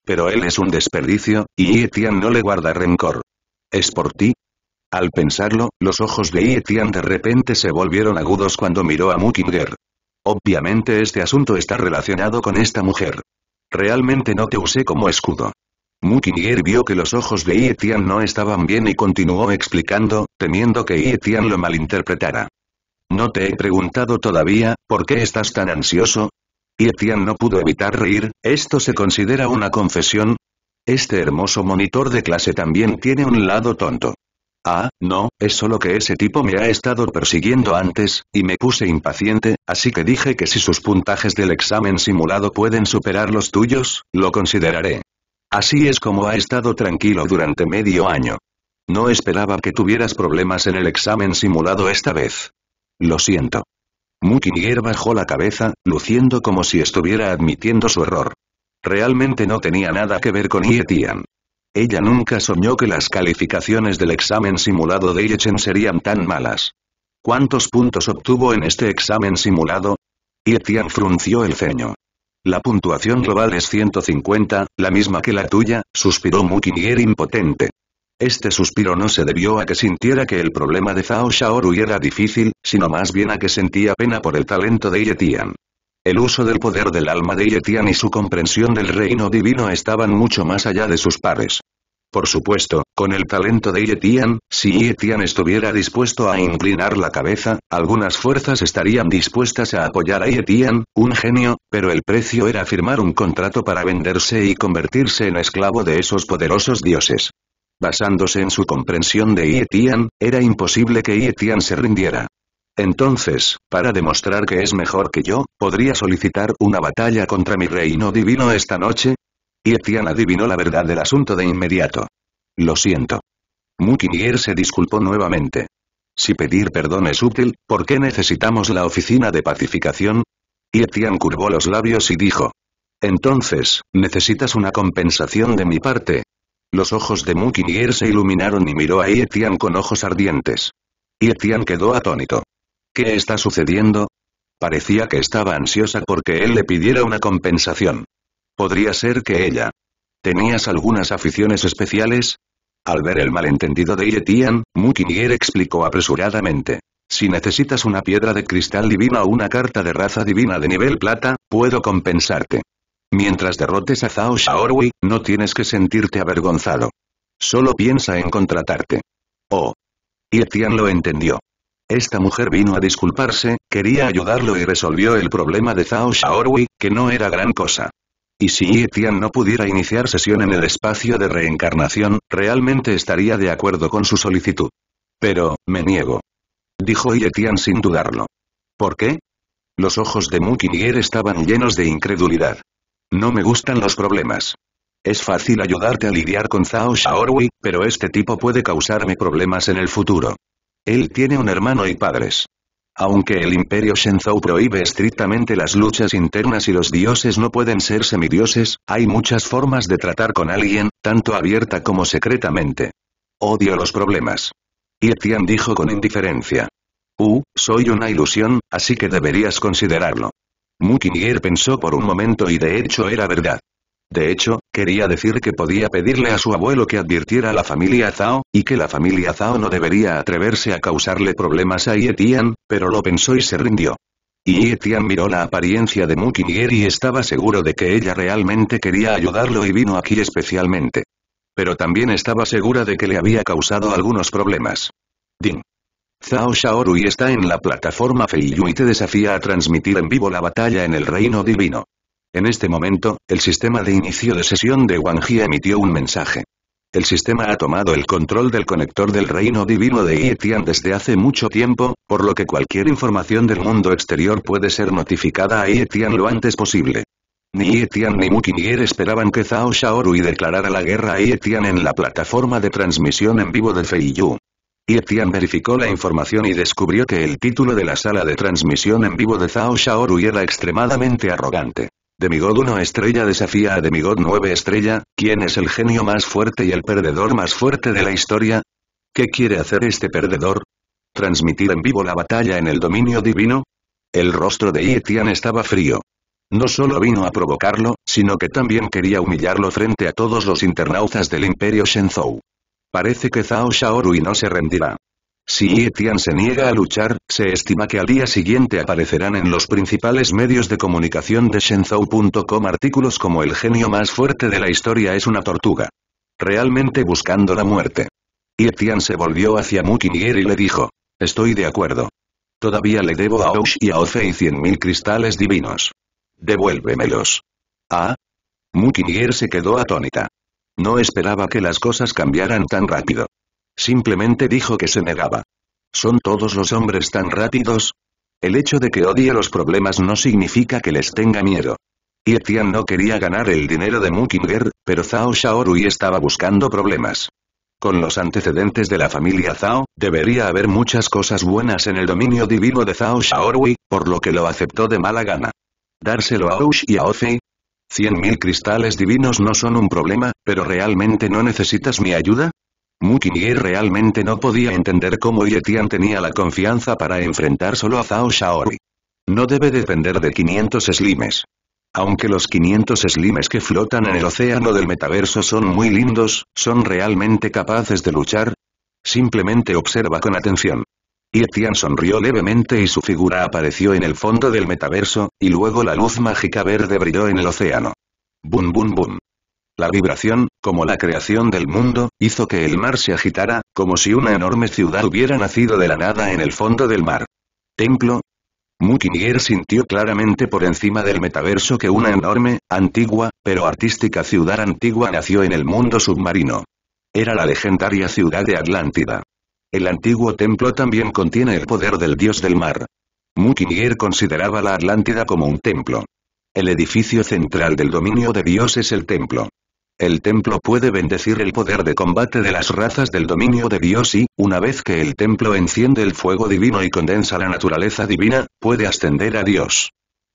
Pero él es un desperdicio, y Tian no le guarda rencor. ¿Es por ti? Al pensarlo, los ojos de Tian de repente se volvieron agudos cuando miró a Mukinger. Obviamente este asunto está relacionado con esta mujer. Realmente no te usé como escudo. Mukinier vio que los ojos de Yetian no estaban bien y continuó explicando, temiendo que Yetian lo malinterpretara. No te he preguntado todavía, ¿por qué estás tan ansioso? Yetian no pudo evitar reír, ¿esto se considera una confesión? Este hermoso monitor de clase también tiene un lado tonto. Ah, no, es solo que ese tipo me ha estado persiguiendo antes, y me puse impaciente, así que dije que si sus puntajes del examen simulado pueden superar los tuyos, lo consideraré. Así es como ha estado tranquilo durante medio año. No esperaba que tuvieras problemas en el examen simulado esta vez. Lo siento. mukinier bajó la cabeza, luciendo como si estuviera admitiendo su error. Realmente no tenía nada que ver con Yetian. Ella nunca soñó que las calificaciones del examen simulado de Yechen serían tan malas. ¿Cuántos puntos obtuvo en este examen simulado? Yetian frunció el ceño. La puntuación global es 150, la misma que la tuya, suspiró Mukinier impotente. Este suspiro no se debió a que sintiera que el problema de Zhao Shaoru era difícil, sino más bien a que sentía pena por el talento de Yetian. El uso del poder del alma de Yetian y su comprensión del reino divino estaban mucho más allá de sus pares. Por supuesto, con el talento de Yetian, si Yetian estuviera dispuesto a inclinar la cabeza, algunas fuerzas estarían dispuestas a apoyar a Yetian, un genio, pero el precio era firmar un contrato para venderse y convertirse en esclavo de esos poderosos dioses. Basándose en su comprensión de Yetian, era imposible que Yetian se rindiera. Entonces, para demostrar que es mejor que yo, ¿podría solicitar una batalla contra mi reino divino esta noche? Y adivinó la verdad del asunto de inmediato. Lo siento. Mukinier se disculpó nuevamente. Si pedir perdón es útil, ¿por qué necesitamos la oficina de pacificación? Y curvó los labios y dijo. Entonces, ¿necesitas una compensación de mi parte? Los ojos de Mukinier se iluminaron y miró a Etian con ojos ardientes. Y quedó atónito. ¿Qué está sucediendo? Parecía que estaba ansiosa porque él le pidiera una compensación. Podría ser que ella. ¿Tenías algunas aficiones especiales? Al ver el malentendido de Yetian, Mukinier explicó apresuradamente. Si necesitas una piedra de cristal divina o una carta de raza divina de nivel plata, puedo compensarte. Mientras derrotes a Zhao Shaorui, no tienes que sentirte avergonzado. Solo piensa en contratarte. Oh. Yetian lo entendió. Esta mujer vino a disculparse, quería ayudarlo y resolvió el problema de Zhao Shaorui, que no era gran cosa. Y si Ye no pudiera iniciar sesión en el espacio de reencarnación, realmente estaría de acuerdo con su solicitud. Pero, me niego. Dijo Yetian sin dudarlo. ¿Por qué? Los ojos de Mukinier estaban llenos de incredulidad. No me gustan los problemas. Es fácil ayudarte a lidiar con Zhao Shaorui, pero este tipo puede causarme problemas en el futuro. Él tiene un hermano y padres. Aunque el Imperio Shenzhou prohíbe estrictamente las luchas internas y los dioses no pueden ser semidioses, hay muchas formas de tratar con alguien, tanto abierta como secretamente. Odio los problemas. Y dijo con indiferencia. Uh, soy una ilusión, así que deberías considerarlo. Mukinier pensó por un momento y de hecho era verdad. De hecho, Quería decir que podía pedirle a su abuelo que advirtiera a la familia Zhao, y que la familia Zhao no debería atreverse a causarle problemas a Yetian, pero lo pensó y se rindió. Y Yetian miró la apariencia de Mukinier y estaba seguro de que ella realmente quería ayudarlo y vino aquí especialmente. Pero también estaba segura de que le había causado algunos problemas. Ding. Zhao Shaorui está en la plataforma Feiyu y te desafía a transmitir en vivo la batalla en el reino divino. En este momento, el sistema de inicio de sesión de Wangji emitió un mensaje. El sistema ha tomado el control del conector del reino divino de Yetian desde hace mucho tiempo, por lo que cualquier información del mundo exterior puede ser notificada a Yetian lo antes posible. Ni Yetian ni Mukinier esperaban que Zhao Shaorui declarara la guerra a Yetian en la plataforma de transmisión en vivo de Feiyu. Yetian verificó la información y descubrió que el título de la sala de transmisión en vivo de Zhao Shaorui era extremadamente arrogante. Demigod 1 estrella desafía a Demigod 9 estrella, ¿quién es el genio más fuerte y el perdedor más fuerte de la historia? ¿Qué quiere hacer este perdedor? ¿Transmitir en vivo la batalla en el dominio divino? El rostro de Yetian estaba frío. No solo vino a provocarlo, sino que también quería humillarlo frente a todos los internautas del Imperio Shenzhou. Parece que Zhao Shaorui no se rendirá. Si Etian se niega a luchar, se estima que al día siguiente aparecerán en los principales medios de comunicación de Shenzhou.com artículos como el genio más fuerte de la historia es una tortuga. Realmente buscando la muerte. Etian se volvió hacia Mukinger y le dijo. Estoy de acuerdo. Todavía le debo a Osh y a Ofei cien mil cristales divinos. Devuélvemelos. ¿Ah? Mukinger se quedó atónita. No esperaba que las cosas cambiaran tan rápido. Simplemente dijo que se negaba. ¿Son todos los hombres tan rápidos? El hecho de que odie los problemas no significa que les tenga miedo. Y no quería ganar el dinero de Mukinger, pero Zhao Shaorui estaba buscando problemas. Con los antecedentes de la familia Zhao, debería haber muchas cosas buenas en el dominio divino de Zhao Shaorui, por lo que lo aceptó de mala gana. ¿Dárselo a ush y a Ofei? 100.000 mil cristales divinos no son un problema, pero ¿realmente no necesitas mi ayuda? Ye realmente no podía entender cómo Yetian tenía la confianza para enfrentar solo a Zhao Shaori. No debe depender de 500 slimes. Aunque los 500 slimes que flotan en el océano del metaverso son muy lindos, ¿son realmente capaces de luchar? Simplemente observa con atención. Yetian sonrió levemente y su figura apareció en el fondo del metaverso, y luego la luz mágica verde brilló en el océano. Bum bum bum. La vibración, como la creación del mundo, hizo que el mar se agitara, como si una enorme ciudad hubiera nacido de la nada en el fondo del mar. ¿Templo? Mukinger sintió claramente por encima del metaverso que una enorme, antigua, pero artística ciudad antigua nació en el mundo submarino. Era la legendaria ciudad de Atlántida. El antiguo templo también contiene el poder del dios del mar. Mukinger consideraba la Atlántida como un templo. El edificio central del dominio de Dios es el templo. El templo puede bendecir el poder de combate de las razas del dominio de Dios y, una vez que el templo enciende el fuego divino y condensa la naturaleza divina, puede ascender a Dios.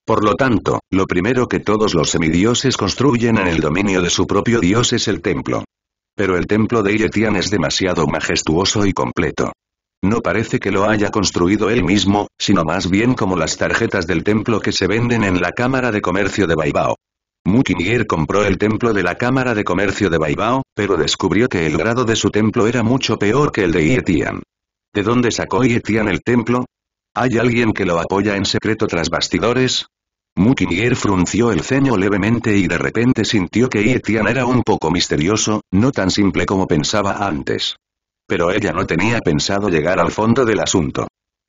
Por lo tanto, lo primero que todos los semidioses construyen en el dominio de su propio Dios es el templo. Pero el templo de Yetian es demasiado majestuoso y completo. No parece que lo haya construido él mismo, sino más bien como las tarjetas del templo que se venden en la Cámara de Comercio de Baibao. Mukinier compró el templo de la Cámara de Comercio de Baibao, pero descubrió que el grado de su templo era mucho peor que el de Yetian. ¿De dónde sacó Yetian el templo? ¿Hay alguien que lo apoya en secreto tras bastidores? Mukinier frunció el ceño levemente y de repente sintió que Yetian era un poco misterioso, no tan simple como pensaba antes. Pero ella no tenía pensado llegar al fondo del asunto.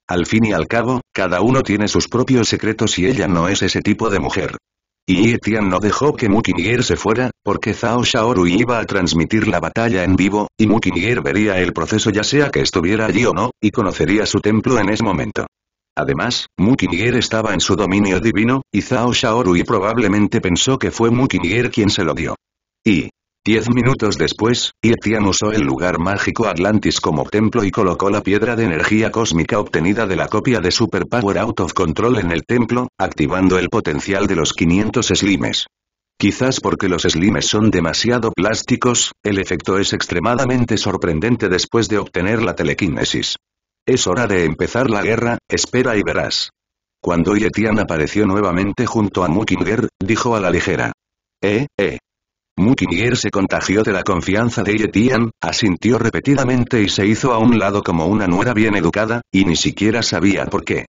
Al fin y al cabo, cada uno tiene sus propios secretos y ella no es ese tipo de mujer. Y Etian no dejó que Mukinger se fuera, porque Zhao Shaorui iba a transmitir la batalla en vivo, y Mukinger vería el proceso ya sea que estuviera allí o no, y conocería su templo en ese momento. Además, Mukinger estaba en su dominio divino, y Zhao Shaorui probablemente pensó que fue Mukinger quien se lo dio. Y, Diez minutos después, Yetian usó el lugar mágico Atlantis como templo y colocó la piedra de energía cósmica obtenida de la copia de Super Power Out of Control en el templo, activando el potencial de los 500 slimes. Quizás porque los slimes son demasiado plásticos, el efecto es extremadamente sorprendente después de obtener la telequinesis. Es hora de empezar la guerra, espera y verás. Cuando Yetian apareció nuevamente junto a Mukinger, dijo a la ligera. Eh, eh, Mukier se contagió de la confianza de Yetian, asintió repetidamente y se hizo a un lado como una nuera bien educada, y ni siquiera sabía por qué.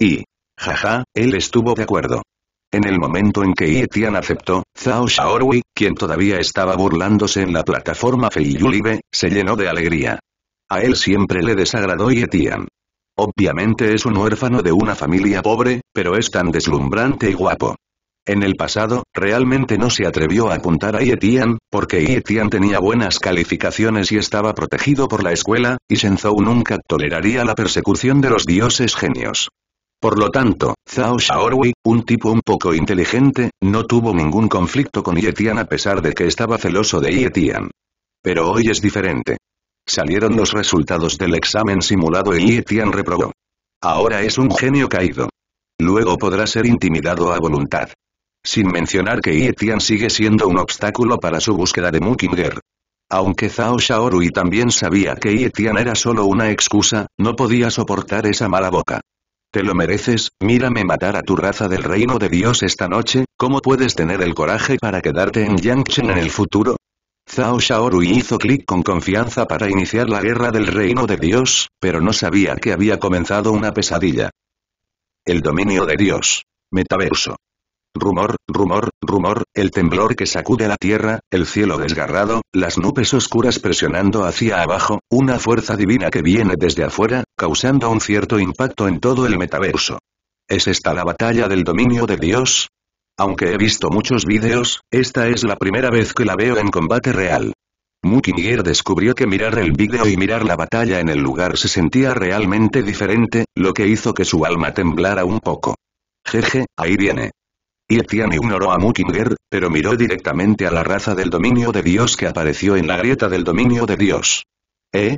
Y, jaja, él estuvo de acuerdo. En el momento en que Yetian aceptó, Zhao Shaorui, quien todavía estaba burlándose en la plataforma Yulibe, se llenó de alegría. A él siempre le desagradó Yetian. Obviamente es un huérfano de una familia pobre, pero es tan deslumbrante y guapo. En el pasado, realmente no se atrevió a apuntar a Yetian, porque Yetian tenía buenas calificaciones y estaba protegido por la escuela, y Shenzhou nunca toleraría la persecución de los dioses genios. Por lo tanto, Zhao Shaorui, un tipo un poco inteligente, no tuvo ningún conflicto con Yetian a pesar de que estaba celoso de Yetian. Pero hoy es diferente. Salieron los resultados del examen simulado y Yetian reprobó. Ahora es un genio caído. Luego podrá ser intimidado a voluntad sin mencionar que Yetian sigue siendo un obstáculo para su búsqueda de Mukinger. Aunque Zhao Shaorui también sabía que Yetian era solo una excusa, no podía soportar esa mala boca. Te lo mereces, mírame matar a tu raza del reino de Dios esta noche, ¿cómo puedes tener el coraje para quedarte en Yangchen en el futuro? Zhao Shaorui hizo clic con confianza para iniciar la guerra del reino de Dios, pero no sabía que había comenzado una pesadilla. El dominio de Dios. Metaverso rumor, rumor, rumor, el temblor que sacude la tierra, el cielo desgarrado, las nubes oscuras presionando hacia abajo, una fuerza divina que viene desde afuera, causando un cierto impacto en todo el metaverso. ¿Es esta la batalla del dominio de Dios? Aunque he visto muchos vídeos, esta es la primera vez que la veo en combate real. Mukinier descubrió que mirar el vídeo y mirar la batalla en el lugar se sentía realmente diferente, lo que hizo que su alma temblara un poco. Jeje, ahí viene. Y un ignoró a Mukinger, pero miró directamente a la raza del dominio de Dios que apareció en la grieta del dominio de Dios. ¿Eh?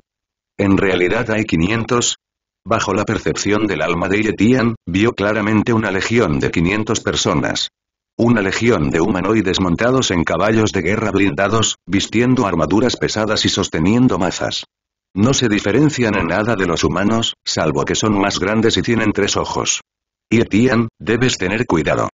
¿En realidad hay 500? Bajo la percepción del alma de Yetian, vio claramente una legión de 500 personas. Una legión de humanoides montados en caballos de guerra blindados, vistiendo armaduras pesadas y sosteniendo mazas. No se diferencian en nada de los humanos, salvo que son más grandes y tienen tres ojos. Yetian, debes tener cuidado.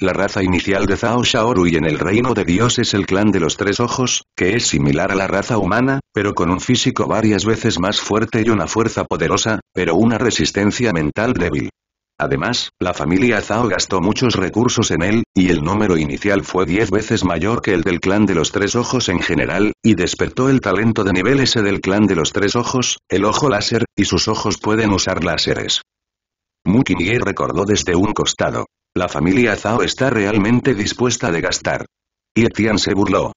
La raza inicial de Zhao Shaoru y en el reino de Dios es el clan de los tres ojos, que es similar a la raza humana, pero con un físico varias veces más fuerte y una fuerza poderosa, pero una resistencia mental débil. Además, la familia Zhao gastó muchos recursos en él, y el número inicial fue diez veces mayor que el del clan de los tres ojos en general, y despertó el talento de nivel S del clan de los tres ojos, el ojo láser, y sus ojos pueden usar láseres. Mukinye recordó desde un costado. La familia Zhao está realmente dispuesta de gastar. Yetian se burló.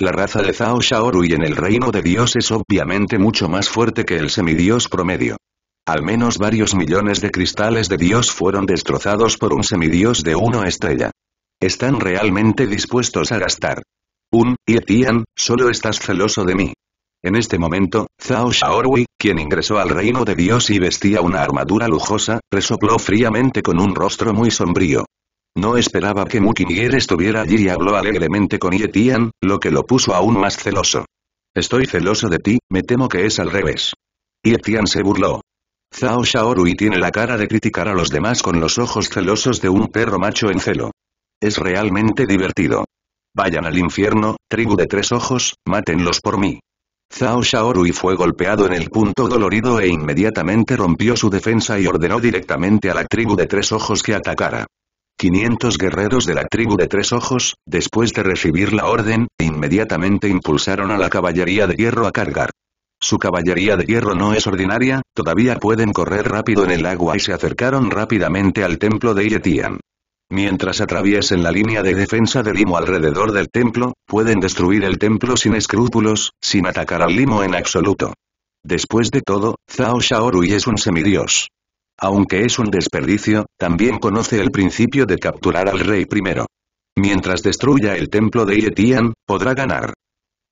La raza de Zhao y en el reino de Dios es obviamente mucho más fuerte que el semidios promedio. Al menos varios millones de cristales de Dios fueron destrozados por un semidios de una estrella. Están realmente dispuestos a gastar. Un, Yetian, solo estás celoso de mí. En este momento, Zhao Shaorui, quien ingresó al reino de Dios y vestía una armadura lujosa, resopló fríamente con un rostro muy sombrío. No esperaba que Mukinier estuviera allí y habló alegremente con Yetian, lo que lo puso aún más celoso. Estoy celoso de ti, me temo que es al revés. Yetian se burló. Zhao Shaorui tiene la cara de criticar a los demás con los ojos celosos de un perro macho en celo. Es realmente divertido. Vayan al infierno, tribu de tres ojos, mátenlos por mí. Zhao Shaorui fue golpeado en el punto dolorido e inmediatamente rompió su defensa y ordenó directamente a la tribu de Tres Ojos que atacara. 500 guerreros de la tribu de Tres Ojos, después de recibir la orden, inmediatamente impulsaron a la caballería de hierro a cargar. Su caballería de hierro no es ordinaria, todavía pueden correr rápido en el agua y se acercaron rápidamente al templo de Yetian. Mientras atraviesen la línea de defensa de limo alrededor del templo, pueden destruir el templo sin escrúpulos, sin atacar al limo en absoluto. Después de todo, Zhao Shaorui es un semidios. Aunque es un desperdicio, también conoce el principio de capturar al rey primero. Mientras destruya el templo de Yetian, podrá ganar.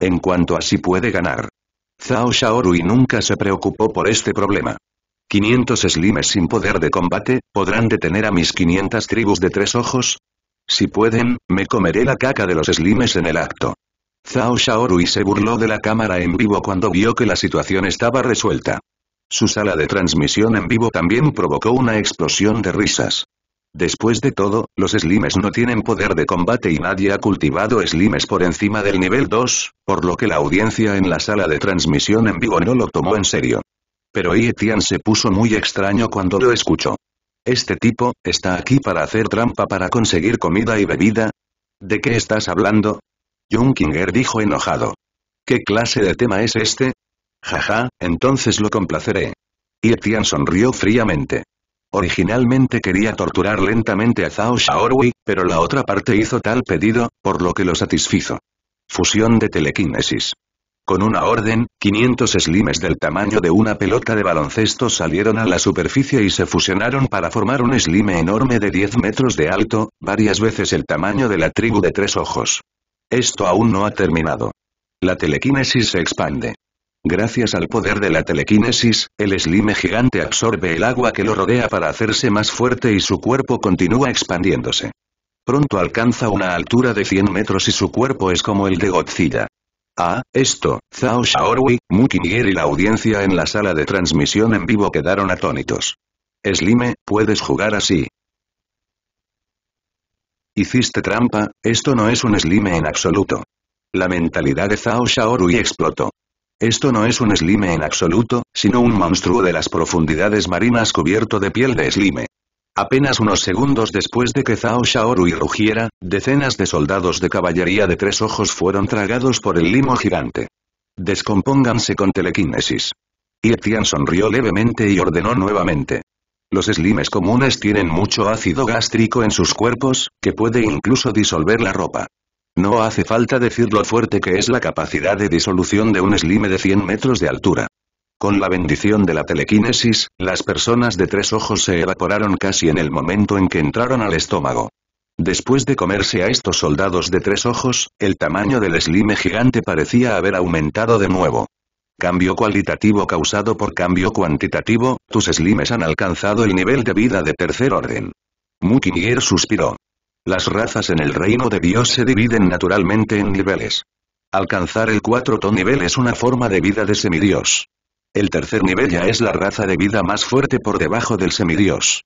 En cuanto a si puede ganar. Zhao Shaorui nunca se preocupó por este problema. ¿500 slimes sin poder de combate, podrán detener a mis 500 tribus de tres ojos? Si pueden, me comeré la caca de los slimes en el acto. Zhao Shaorui se burló de la cámara en vivo cuando vio que la situación estaba resuelta. Su sala de transmisión en vivo también provocó una explosión de risas. Después de todo, los slimes no tienen poder de combate y nadie ha cultivado slimes por encima del nivel 2, por lo que la audiencia en la sala de transmisión en vivo no lo tomó en serio pero Yetian se puso muy extraño cuando lo escuchó. ¿Este tipo, está aquí para hacer trampa para conseguir comida y bebida? ¿De qué estás hablando? Junkinger dijo enojado. ¿Qué clase de tema es este? Jaja, entonces lo complaceré. Yetian sonrió fríamente. Originalmente quería torturar lentamente a Zhao Shaorui, pero la otra parte hizo tal pedido, por lo que lo satisfizo. Fusión de telequinesis. Con una orden, 500 slimes del tamaño de una pelota de baloncesto salieron a la superficie y se fusionaron para formar un slime enorme de 10 metros de alto, varias veces el tamaño de la tribu de tres ojos. Esto aún no ha terminado. La telequinesis se expande. Gracias al poder de la telequinesis, el slime gigante absorbe el agua que lo rodea para hacerse más fuerte y su cuerpo continúa expandiéndose. Pronto alcanza una altura de 100 metros y su cuerpo es como el de Godzilla. Ah, esto, Zhao Shaorui, Muki y la audiencia en la sala de transmisión en vivo quedaron atónitos. Slime, puedes jugar así. Hiciste trampa, esto no es un Slime en absoluto. La mentalidad de Zhao Shaorui explotó. Esto no es un Slime en absoluto, sino un monstruo de las profundidades marinas cubierto de piel de Slime. Apenas unos segundos después de que Zhao y rugiera, decenas de soldados de caballería de tres ojos fueron tragados por el limo gigante. Descompónganse con telequinesis. Yetian sonrió levemente y ordenó nuevamente. Los slimes comunes tienen mucho ácido gástrico en sus cuerpos, que puede incluso disolver la ropa. No hace falta decir lo fuerte que es la capacidad de disolución de un slime de 100 metros de altura. Con la bendición de la telequinesis, las personas de tres ojos se evaporaron casi en el momento en que entraron al estómago. Después de comerse a estos soldados de tres ojos, el tamaño del slime gigante parecía haber aumentado de nuevo. Cambio cualitativo causado por cambio cuantitativo, tus slimes han alcanzado el nivel de vida de tercer orden. Mukinier suspiró. Las razas en el reino de Dios se dividen naturalmente en niveles. Alcanzar el cuarto nivel es una forma de vida de semidios. El tercer nivel ya es la raza de vida más fuerte por debajo del semidios.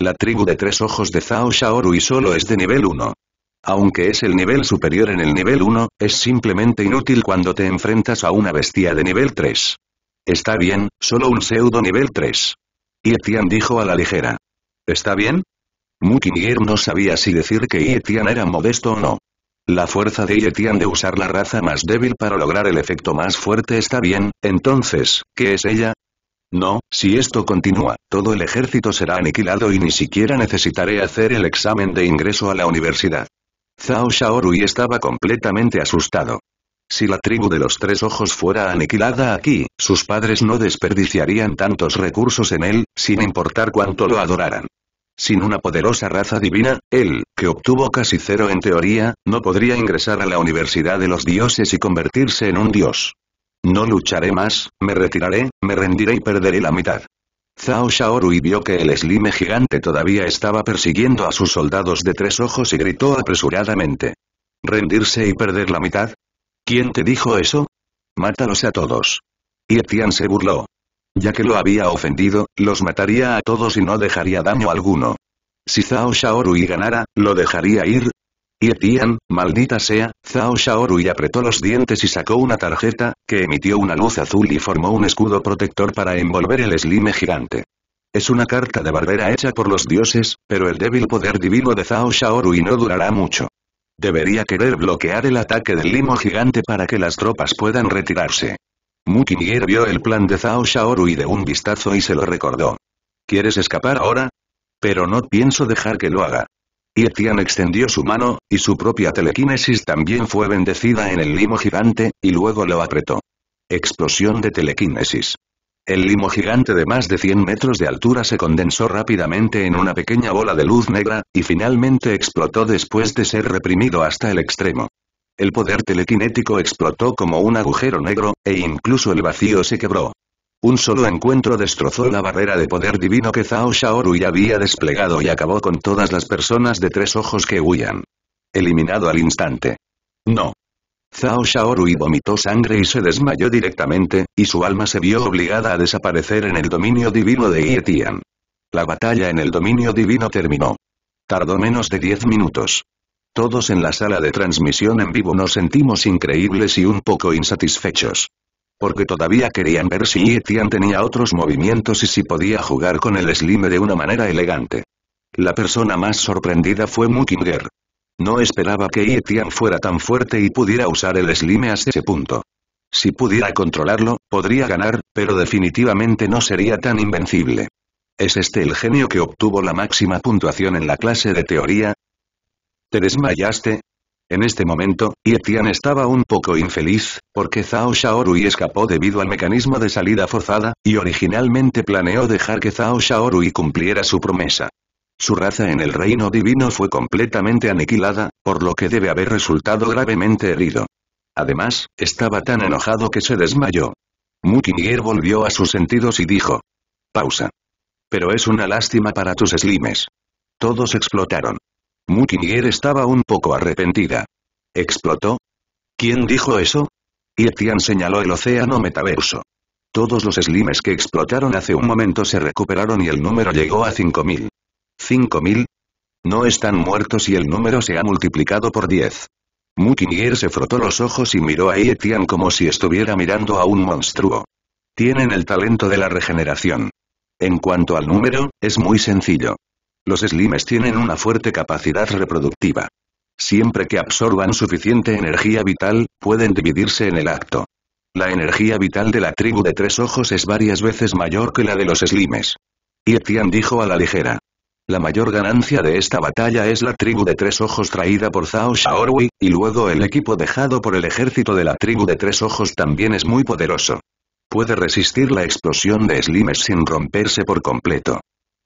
La tribu de tres ojos de Zhao Shaoru y solo es de nivel 1. Aunque es el nivel superior en el nivel 1, es simplemente inútil cuando te enfrentas a una bestia de nivel 3. Está bien, solo un pseudo nivel 3. Yetian dijo a la ligera. ¿Está bien? Mukinier no sabía si decir que Yetian era modesto o no. La fuerza de Yetian de usar la raza más débil para lograr el efecto más fuerte está bien, entonces, ¿qué es ella? No, si esto continúa, todo el ejército será aniquilado y ni siquiera necesitaré hacer el examen de ingreso a la universidad. Zhao Shaorui estaba completamente asustado. Si la tribu de los tres ojos fuera aniquilada aquí, sus padres no desperdiciarían tantos recursos en él, sin importar cuánto lo adoraran. Sin una poderosa raza divina, él, que obtuvo casi cero en teoría, no podría ingresar a la Universidad de los Dioses y convertirse en un dios. No lucharé más, me retiraré, me rendiré y perderé la mitad. Zhao Shaorui vio que el slime gigante todavía estaba persiguiendo a sus soldados de tres ojos y gritó apresuradamente. ¿Rendirse y perder la mitad? ¿Quién te dijo eso? Mátalos a todos. Y Etian se burló. Ya que lo había ofendido, los mataría a todos y no dejaría daño alguno. Si Zhao y ganara, ¿lo dejaría ir? Y Etian, maldita sea, Zhao Shaorui apretó los dientes y sacó una tarjeta, que emitió una luz azul y formó un escudo protector para envolver el slime gigante. Es una carta de barbera hecha por los dioses, pero el débil poder divino de Zhao Shaorui no durará mucho. Debería querer bloquear el ataque del limo gigante para que las tropas puedan retirarse. Muki vio el plan de Zhao y de un vistazo y se lo recordó. ¿Quieres escapar ahora? Pero no pienso dejar que lo haga. Y Etian extendió su mano, y su propia telequinesis también fue bendecida en el limo gigante, y luego lo apretó. Explosión de telequinesis. El limo gigante de más de 100 metros de altura se condensó rápidamente en una pequeña bola de luz negra, y finalmente explotó después de ser reprimido hasta el extremo. El poder telequinético explotó como un agujero negro, e incluso el vacío se quebró. Un solo encuentro destrozó la barrera de poder divino que Zhao Shaorui había desplegado y acabó con todas las personas de tres ojos que huían. Eliminado al instante. No. Zhao Shaorui vomitó sangre y se desmayó directamente, y su alma se vio obligada a desaparecer en el dominio divino de Yetian. La batalla en el dominio divino terminó. Tardó menos de diez minutos. Todos en la sala de transmisión en vivo nos sentimos increíbles y un poco insatisfechos. Porque todavía querían ver si Etian tenía otros movimientos y si podía jugar con el slime de una manera elegante. La persona más sorprendida fue Mukinger. No esperaba que Etian fuera tan fuerte y pudiera usar el slime hasta ese punto. Si pudiera controlarlo, podría ganar, pero definitivamente no sería tan invencible. ¿Es este el genio que obtuvo la máxima puntuación en la clase de teoría? ¿Te desmayaste? En este momento, Yetian estaba un poco infeliz, porque Zhao Shaorui escapó debido al mecanismo de salida forzada, y originalmente planeó dejar que Zhao Shaorui cumpliera su promesa. Su raza en el reino divino fue completamente aniquilada, por lo que debe haber resultado gravemente herido. Además, estaba tan enojado que se desmayó. Mukinger volvió a sus sentidos y dijo. Pausa. Pero es una lástima para tus slimes. Todos explotaron. Muki estaba un poco arrepentida. ¿Explotó? ¿Quién dijo eso? Y señaló el océano metaverso. Todos los slimes que explotaron hace un momento se recuperaron y el número llegó a 5.000. ¿5.000? No están muertos y el número se ha multiplicado por 10. Mukinier se frotó los ojos y miró a Yetian como si estuviera mirando a un monstruo. Tienen el talento de la regeneración. En cuanto al número, es muy sencillo. Los slimes tienen una fuerte capacidad reproductiva. Siempre que absorban suficiente energía vital, pueden dividirse en el acto. La energía vital de la tribu de tres ojos es varias veces mayor que la de los slimes. Y Etian dijo a la ligera. La mayor ganancia de esta batalla es la tribu de tres ojos traída por Zhao Shaorui, y luego el equipo dejado por el ejército de la tribu de tres ojos también es muy poderoso. Puede resistir la explosión de slimes sin romperse por completo.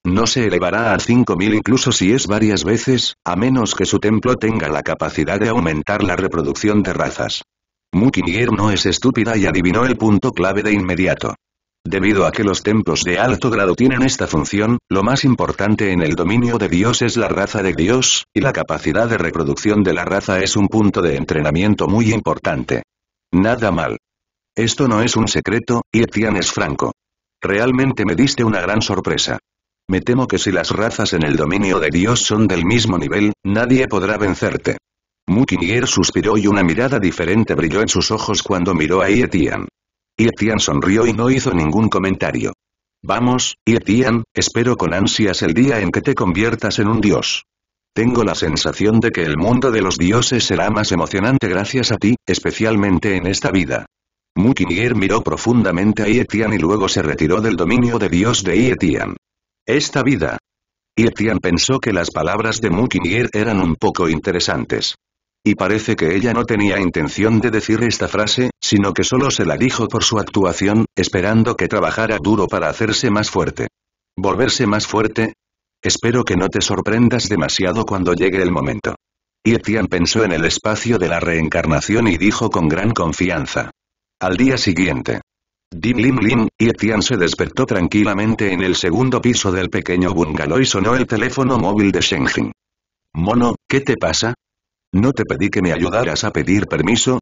No se elevará a 5000 incluso si es varias veces, a menos que su templo tenga la capacidad de aumentar la reproducción de razas. Mukinier no es estúpida y adivinó el punto clave de inmediato. Debido a que los templos de alto grado tienen esta función, lo más importante en el dominio de Dios es la raza de Dios, y la capacidad de reproducción de la raza es un punto de entrenamiento muy importante. Nada mal. Esto no es un secreto, y Etienne es franco. Realmente me diste una gran sorpresa. Me temo que si las razas en el dominio de Dios son del mismo nivel, nadie podrá vencerte. Mukinier suspiró y una mirada diferente brilló en sus ojos cuando miró a Yetian. Yetian sonrió y no hizo ningún comentario. Vamos, Yetian, espero con ansias el día en que te conviertas en un dios. Tengo la sensación de que el mundo de los dioses será más emocionante gracias a ti, especialmente en esta vida. Mukinier miró profundamente a Yetian y luego se retiró del dominio de Dios de Yetian. Esta vida. Y pensó que las palabras de Mukinier eran un poco interesantes. Y parece que ella no tenía intención de decir esta frase, sino que solo se la dijo por su actuación, esperando que trabajara duro para hacerse más fuerte. ¿Volverse más fuerte? Espero que no te sorprendas demasiado cuando llegue el momento. Y pensó en el espacio de la reencarnación y dijo con gran confianza. Al día siguiente. Dim Lim y se despertó tranquilamente en el segundo piso del pequeño bungalow y sonó el teléfono móvil de Shenzhen. Mono, ¿qué te pasa? ¿No te pedí que me ayudaras a pedir permiso?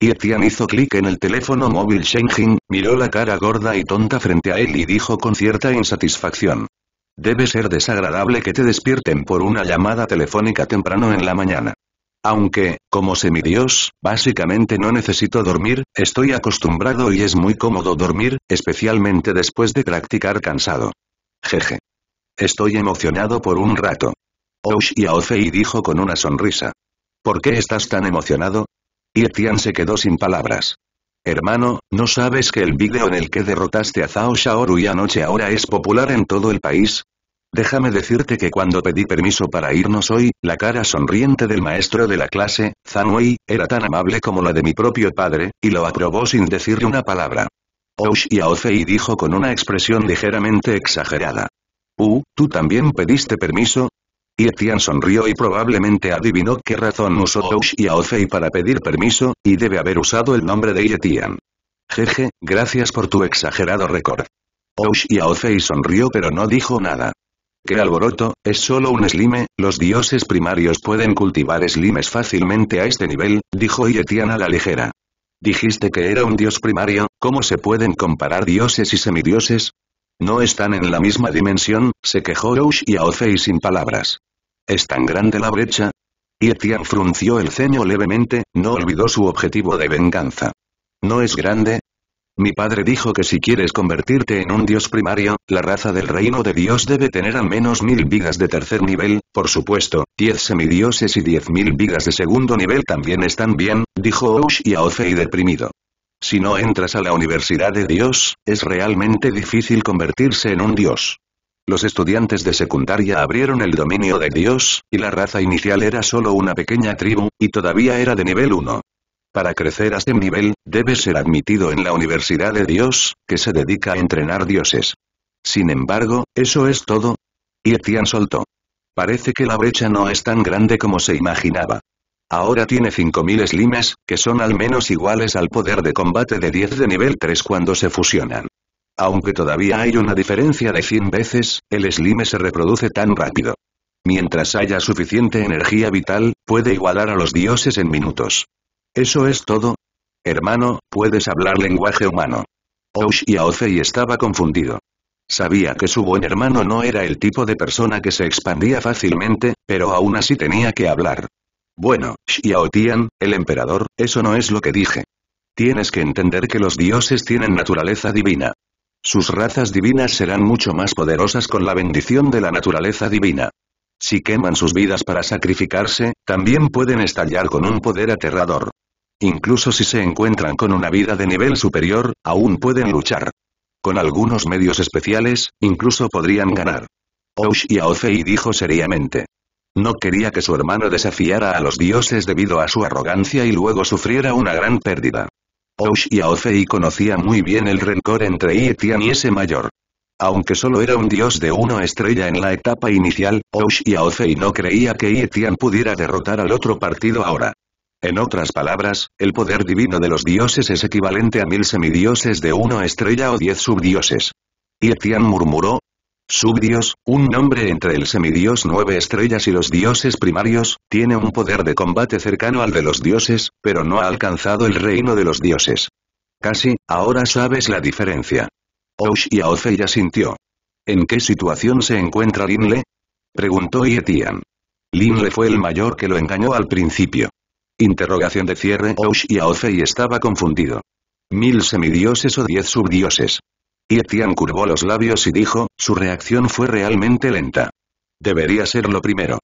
Y hizo clic en el teléfono móvil Jing, miró la cara gorda y tonta frente a él y dijo con cierta insatisfacción. Debe ser desagradable que te despierten por una llamada telefónica temprano en la mañana. Aunque, como semidios, básicamente no necesito dormir, estoy acostumbrado y es muy cómodo dormir, especialmente después de practicar cansado. Jeje. Estoy emocionado por un rato. Osh y Aofei dijo con una sonrisa. ¿Por qué estás tan emocionado? Y se quedó sin palabras. Hermano, ¿no sabes que el video en el que derrotaste a Zhao Shaoru y anoche ahora es popular en todo el país? Déjame decirte que cuando pedí permiso para irnos hoy, la cara sonriente del maestro de la clase, Zanwei, era tan amable como la de mi propio padre, y lo aprobó sin decirle una palabra. y Aofei dijo con una expresión ligeramente exagerada. Uh, ¿tú también pediste permiso? Yetian sonrió y probablemente adivinó qué razón usó y para pedir permiso, y debe haber usado el nombre de Yetian. Jeje, gracias por tu exagerado récord. y Aofei sonrió pero no dijo nada que alboroto! Es solo un slime, los dioses primarios pueden cultivar slimes fácilmente a este nivel, dijo Yetian a la ligera. Dijiste que era un dios primario, ¿cómo se pueden comparar dioses y semidioses? No están en la misma dimensión, se quejó Roush y Aofei sin palabras. ¿Es tan grande la brecha? Yetian frunció el ceño levemente, no olvidó su objetivo de venganza. No es grande, mi padre dijo que si quieres convertirte en un dios primario, la raza del reino de Dios debe tener al menos mil vidas de tercer nivel, por supuesto, diez semidioses y diez mil vidas de segundo nivel también están bien, dijo Oush y Aofei deprimido. Si no entras a la Universidad de Dios, es realmente difícil convertirse en un dios. Los estudiantes de secundaria abrieron el dominio de Dios, y la raza inicial era solo una pequeña tribu, y todavía era de nivel 1. Para crecer a este nivel, debe ser admitido en la Universidad de Dios, que se dedica a entrenar dioses. Sin embargo, ¿eso es todo? Y Etian soltó. Parece que la brecha no es tan grande como se imaginaba. Ahora tiene 5000 slimes, que son al menos iguales al poder de combate de 10 de nivel 3 cuando se fusionan. Aunque todavía hay una diferencia de 100 veces, el slime se reproduce tan rápido. Mientras haya suficiente energía vital, puede igualar a los dioses en minutos. Eso es todo. Hermano, puedes hablar lenguaje humano. Oush y estaba confundido. Sabía que su buen hermano no era el tipo de persona que se expandía fácilmente, pero aún así tenía que hablar. Bueno, Xiao Tian, el emperador, eso no es lo que dije. Tienes que entender que los dioses tienen naturaleza divina. Sus razas divinas serán mucho más poderosas con la bendición de la naturaleza divina. Si queman sus vidas para sacrificarse, también pueden estallar con un poder aterrador. Incluso si se encuentran con una vida de nivel superior, aún pueden luchar. Con algunos medios especiales, incluso podrían ganar. y Aofei dijo seriamente. No quería que su hermano desafiara a los dioses debido a su arrogancia y luego sufriera una gran pérdida. y Aofei conocía muy bien el rencor entre Yi y ese mayor. Aunque solo era un dios de una estrella en la etapa inicial, y Aofei no creía que Yi pudiera derrotar al otro partido ahora. En otras palabras, el poder divino de los dioses es equivalente a mil semidioses de una estrella o diez subdioses. Y Etian murmuró. Subdios, un nombre entre el semidios nueve estrellas y los dioses primarios, tiene un poder de combate cercano al de los dioses, pero no ha alcanzado el reino de los dioses. Casi, ahora sabes la diferencia. Osh y ya sintió. ¿En qué situación se encuentra Linle? Preguntó Yetian. Linle fue el mayor que lo engañó al principio. Interrogación de cierre Osh y Aofei estaba confundido. Mil semidioses o diez subdioses. Yetian curvó los labios y dijo, su reacción fue realmente lenta. Debería ser lo primero.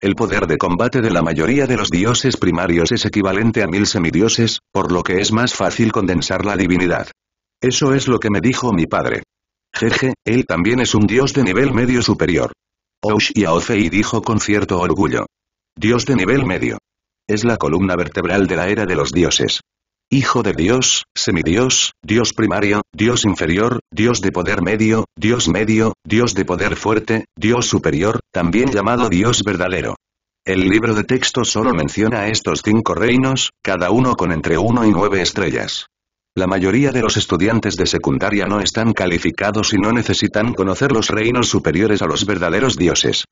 El poder de combate de la mayoría de los dioses primarios es equivalente a mil semidioses, por lo que es más fácil condensar la divinidad. Eso es lo que me dijo mi padre. Jeje, él también es un dios de nivel medio superior. Osh y Aofei dijo con cierto orgullo. Dios de nivel medio. Es la columna vertebral de la era de los dioses. Hijo de Dios, semidios, Dios primario, Dios inferior, Dios de poder medio, Dios medio, Dios de poder fuerte, Dios superior, también llamado Dios verdadero. El libro de texto solo menciona estos cinco reinos, cada uno con entre uno y nueve estrellas. La mayoría de los estudiantes de secundaria no están calificados y no necesitan conocer los reinos superiores a los verdaderos dioses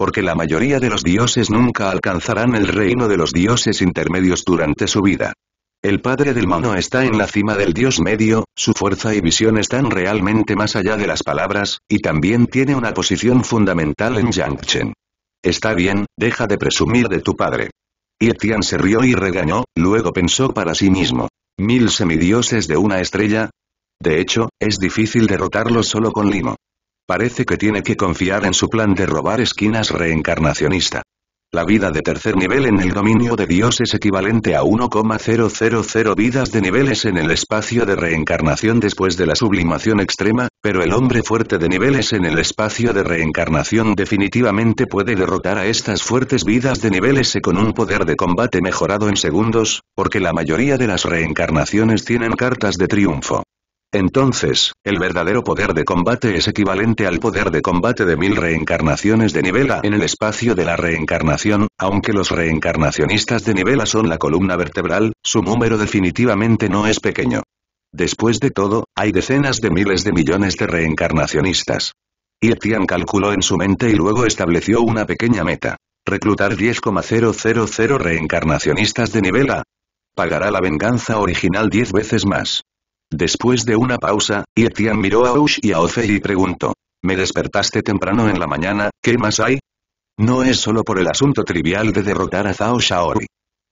porque la mayoría de los dioses nunca alcanzarán el reino de los dioses intermedios durante su vida. El padre del mono está en la cima del dios medio, su fuerza y visión están realmente más allá de las palabras, y también tiene una posición fundamental en Yangchen. Está bien, deja de presumir de tu padre. Yetian se rió y regañó, luego pensó para sí mismo. ¿Mil semidioses de una estrella? De hecho, es difícil derrotarlo solo con limo. Parece que tiene que confiar en su plan de robar esquinas reencarnacionista. La vida de tercer nivel en el dominio de Dios es equivalente a 1,000 vidas de niveles en el espacio de reencarnación después de la sublimación extrema, pero el hombre fuerte de niveles en el espacio de reencarnación definitivamente puede derrotar a estas fuertes vidas de niveles con un poder de combate mejorado en segundos, porque la mayoría de las reencarnaciones tienen cartas de triunfo. Entonces, el verdadero poder de combate es equivalente al poder de combate de mil reencarnaciones de nivela en el espacio de la reencarnación, aunque los reencarnacionistas de nivela son la columna vertebral, su número definitivamente no es pequeño. Después de todo, hay decenas de miles de millones de reencarnacionistas. Yetian calculó en su mente y luego estableció una pequeña meta. Reclutar 10,000 reencarnacionistas de nivela. Pagará la venganza original 10 veces más. Después de una pausa, Yetian miró a Ush y a y preguntó. Me despertaste temprano en la mañana, ¿qué más hay? No es solo por el asunto trivial de derrotar a Zhao Shaori.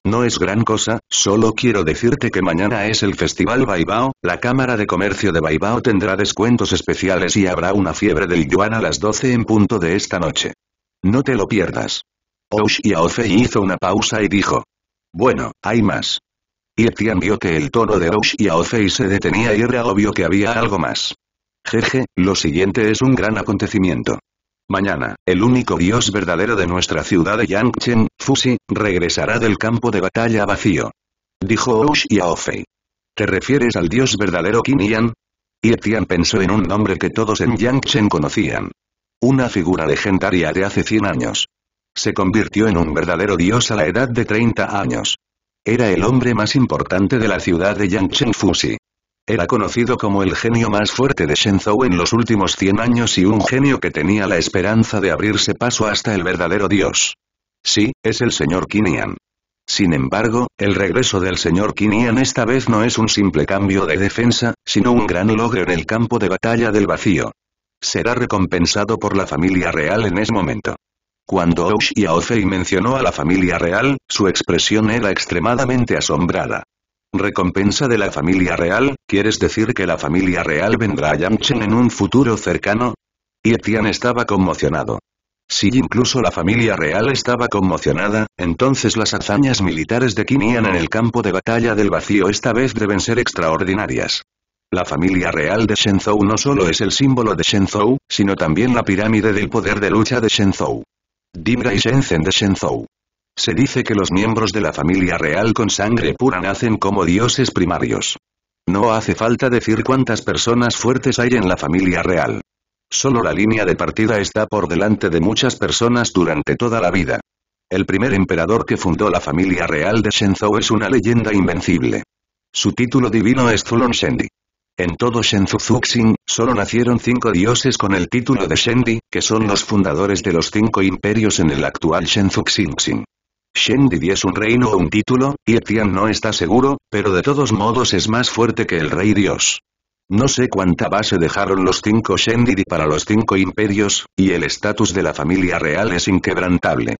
No es gran cosa, solo quiero decirte que mañana es el Festival Baibao, la Cámara de Comercio de Baibao tendrá descuentos especiales y habrá una fiebre del yuan a las 12 en punto de esta noche. No te lo pierdas. Oush Oce hizo una pausa y dijo. Bueno, hay más. Yetian vio que el tono de rush y se detenía y era obvio que había algo más. Jeje, lo siguiente es un gran acontecimiento. Mañana, el único dios verdadero de nuestra ciudad de Yangchen, Fusi, regresará del campo de batalla vacío. Dijo rush y ¿Te refieres al dios verdadero Qin Etian pensó en un nombre que todos en Yangchen conocían. Una figura legendaria de hace 100 años. Se convirtió en un verdadero dios a la edad de 30 años. Era el hombre más importante de la ciudad de Yangcheng Fuxi. Era conocido como el genio más fuerte de Shenzhou en los últimos 100 años y un genio que tenía la esperanza de abrirse paso hasta el verdadero dios. Sí, es el señor Qinian. Sin embargo, el regreso del señor Qinian esta vez no es un simple cambio de defensa, sino un gran logro en el campo de batalla del vacío. Será recompensado por la familia real en ese momento. Cuando y Aofei mencionó a la familia real, su expresión era extremadamente asombrada. Recompensa de la familia real, ¿quieres decir que la familia real vendrá a Yamchen en un futuro cercano? Y Etian estaba conmocionado. Si incluso la familia real estaba conmocionada, entonces las hazañas militares de Kinian en el campo de batalla del vacío esta vez deben ser extraordinarias. La familia real de Shenzhou no solo es el símbolo de Shenzhou, sino también la pirámide del poder de lucha de Shenzhou y Shenzhen de Shenzhou. Se dice que los miembros de la familia real con sangre pura nacen como dioses primarios. No hace falta decir cuántas personas fuertes hay en la familia real. Solo la línea de partida está por delante de muchas personas durante toda la vida. El primer emperador que fundó la familia real de Shenzhou es una leyenda invencible. Su título divino es Zulon Shendi. En todo shenzhou solo nacieron cinco dioses con el título de Shendi, que son los fundadores de los cinco imperios en el actual shenzhou Shendi es un reino o un título, y Etian no está seguro, pero de todos modos es más fuerte que el rey dios. No sé cuánta base dejaron los cinco Shendi para los cinco imperios, y el estatus de la familia real es inquebrantable.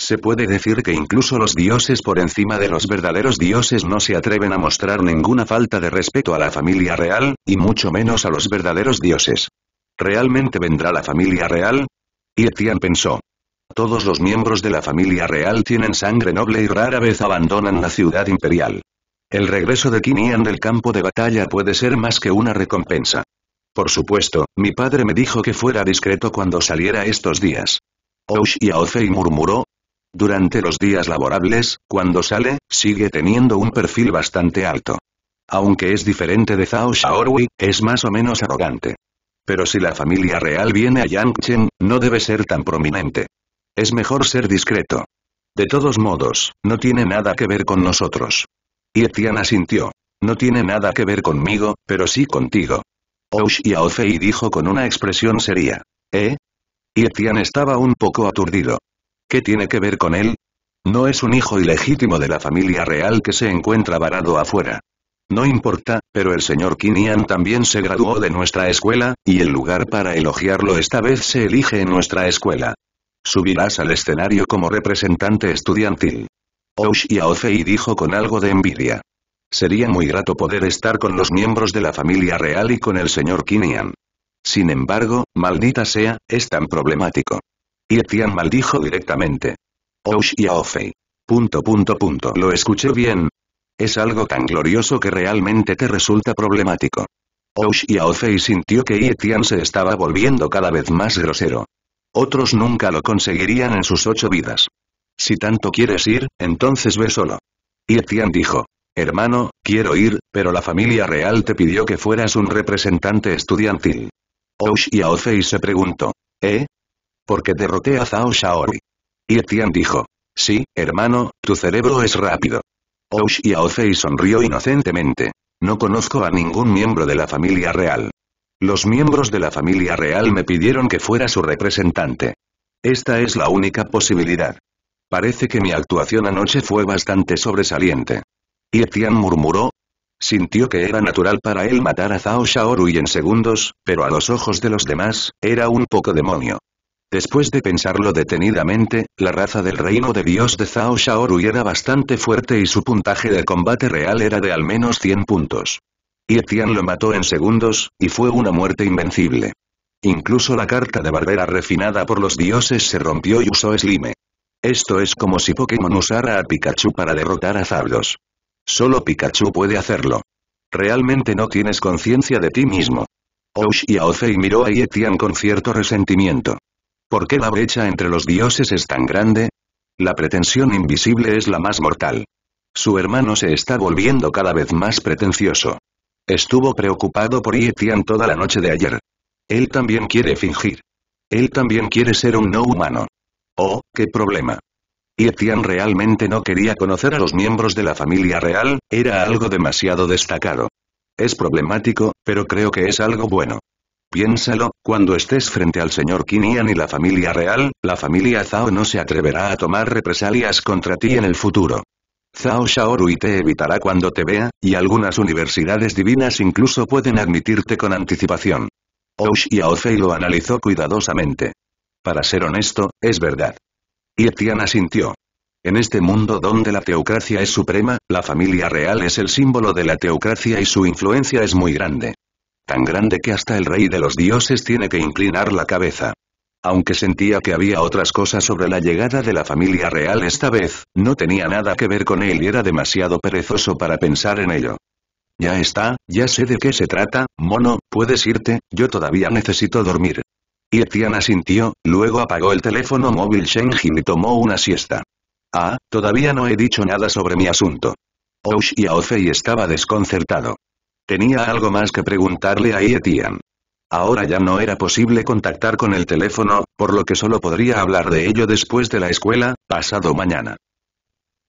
Se puede decir que incluso los dioses por encima de los verdaderos dioses no se atreven a mostrar ninguna falta de respeto a la familia real, y mucho menos a los verdaderos dioses. ¿Realmente vendrá la familia real? Y Etian pensó. Todos los miembros de la familia real tienen sangre noble y rara vez abandonan la ciudad imperial. El regreso de Kinian del campo de batalla puede ser más que una recompensa. Por supuesto, mi padre me dijo que fuera discreto cuando saliera estos días. Oush y murmuró, durante los días laborables, cuando sale, sigue teniendo un perfil bastante alto. Aunque es diferente de Zhao Xiaorui, es más o menos arrogante. Pero si la familia real viene a Yangchen, no debe ser tan prominente. Es mejor ser discreto. De todos modos, no tiene nada que ver con nosotros. Y asintió. No tiene nada que ver conmigo, pero sí contigo. Oush Fei dijo con una expresión seria. ¿Eh? Yetian estaba un poco aturdido. ¿Qué tiene que ver con él? No es un hijo ilegítimo de la familia real que se encuentra varado afuera. No importa, pero el señor Kinian también se graduó de nuestra escuela, y el lugar para elogiarlo esta vez se elige en nuestra escuela. Subirás al escenario como representante estudiantil. Osh y Aofei dijo con algo de envidia. Sería muy grato poder estar con los miembros de la familia real y con el señor Kinian. Sin embargo, maldita sea, es tan problemático. Yetian maldijo directamente. Oush y Punto punto punto. ¿Lo escuché bien? Es algo tan glorioso que realmente te resulta problemático. Oush y sintió que Yetian se estaba volviendo cada vez más grosero. Otros nunca lo conseguirían en sus ocho vidas. Si tanto quieres ir, entonces ve solo. Yetian dijo. Hermano, quiero ir, pero la familia real te pidió que fueras un representante estudiantil. Oush y se preguntó. ¿Eh? porque derroté a Zhao Shaori. Yetian dijo. Sí, hermano, tu cerebro es rápido. y Yaofei sonrió inocentemente. No conozco a ningún miembro de la familia real. Los miembros de la familia real me pidieron que fuera su representante. Esta es la única posibilidad. Parece que mi actuación anoche fue bastante sobresaliente. Yetian murmuró. Sintió que era natural para él matar a Zhao Shaoru en segundos, pero a los ojos de los demás, era un poco demonio. Después de pensarlo detenidamente, la raza del reino de dios de Zhao Shaoru era bastante fuerte y su puntaje de combate real era de al menos 100 puntos. Yetian lo mató en segundos, y fue una muerte invencible. Incluso la carta de barbera refinada por los dioses se rompió y usó Slime. Esto es como si Pokémon usara a Pikachu para derrotar a Zablos. Solo Pikachu puede hacerlo. Realmente no tienes conciencia de ti mismo. Oush y Aofei miró a Yetian con cierto resentimiento. ¿Por qué la brecha entre los dioses es tan grande? La pretensión invisible es la más mortal. Su hermano se está volviendo cada vez más pretencioso. Estuvo preocupado por Yetian toda la noche de ayer. Él también quiere fingir. Él también quiere ser un no humano. Oh, qué problema. Yetian realmente no quería conocer a los miembros de la familia real, era algo demasiado destacado. Es problemático, pero creo que es algo bueno. Piénsalo, cuando estés frente al señor Kinian y la familia real, la familia Zhao no se atreverá a tomar represalias contra ti en el futuro. Zhao Shaorui te evitará cuando te vea, y algunas universidades divinas incluso pueden admitirte con anticipación. Osh y Aofei lo analizó cuidadosamente. Para ser honesto, es verdad. Y Etiana sintió. En este mundo donde la teocracia es suprema, la familia real es el símbolo de la teocracia y su influencia es muy grande tan grande que hasta el rey de los dioses tiene que inclinar la cabeza. Aunque sentía que había otras cosas sobre la llegada de la familia real esta vez, no tenía nada que ver con él y era demasiado perezoso para pensar en ello. Ya está, ya sé de qué se trata, mono, puedes irte, yo todavía necesito dormir. Y Etiana sintió, luego apagó el teléfono móvil Shenji y tomó una siesta. Ah, todavía no he dicho nada sobre mi asunto. Oush y Aofei estaba desconcertado. Tenía algo más que preguntarle a Yetian. Ahora ya no era posible contactar con el teléfono, por lo que solo podría hablar de ello después de la escuela, pasado mañana.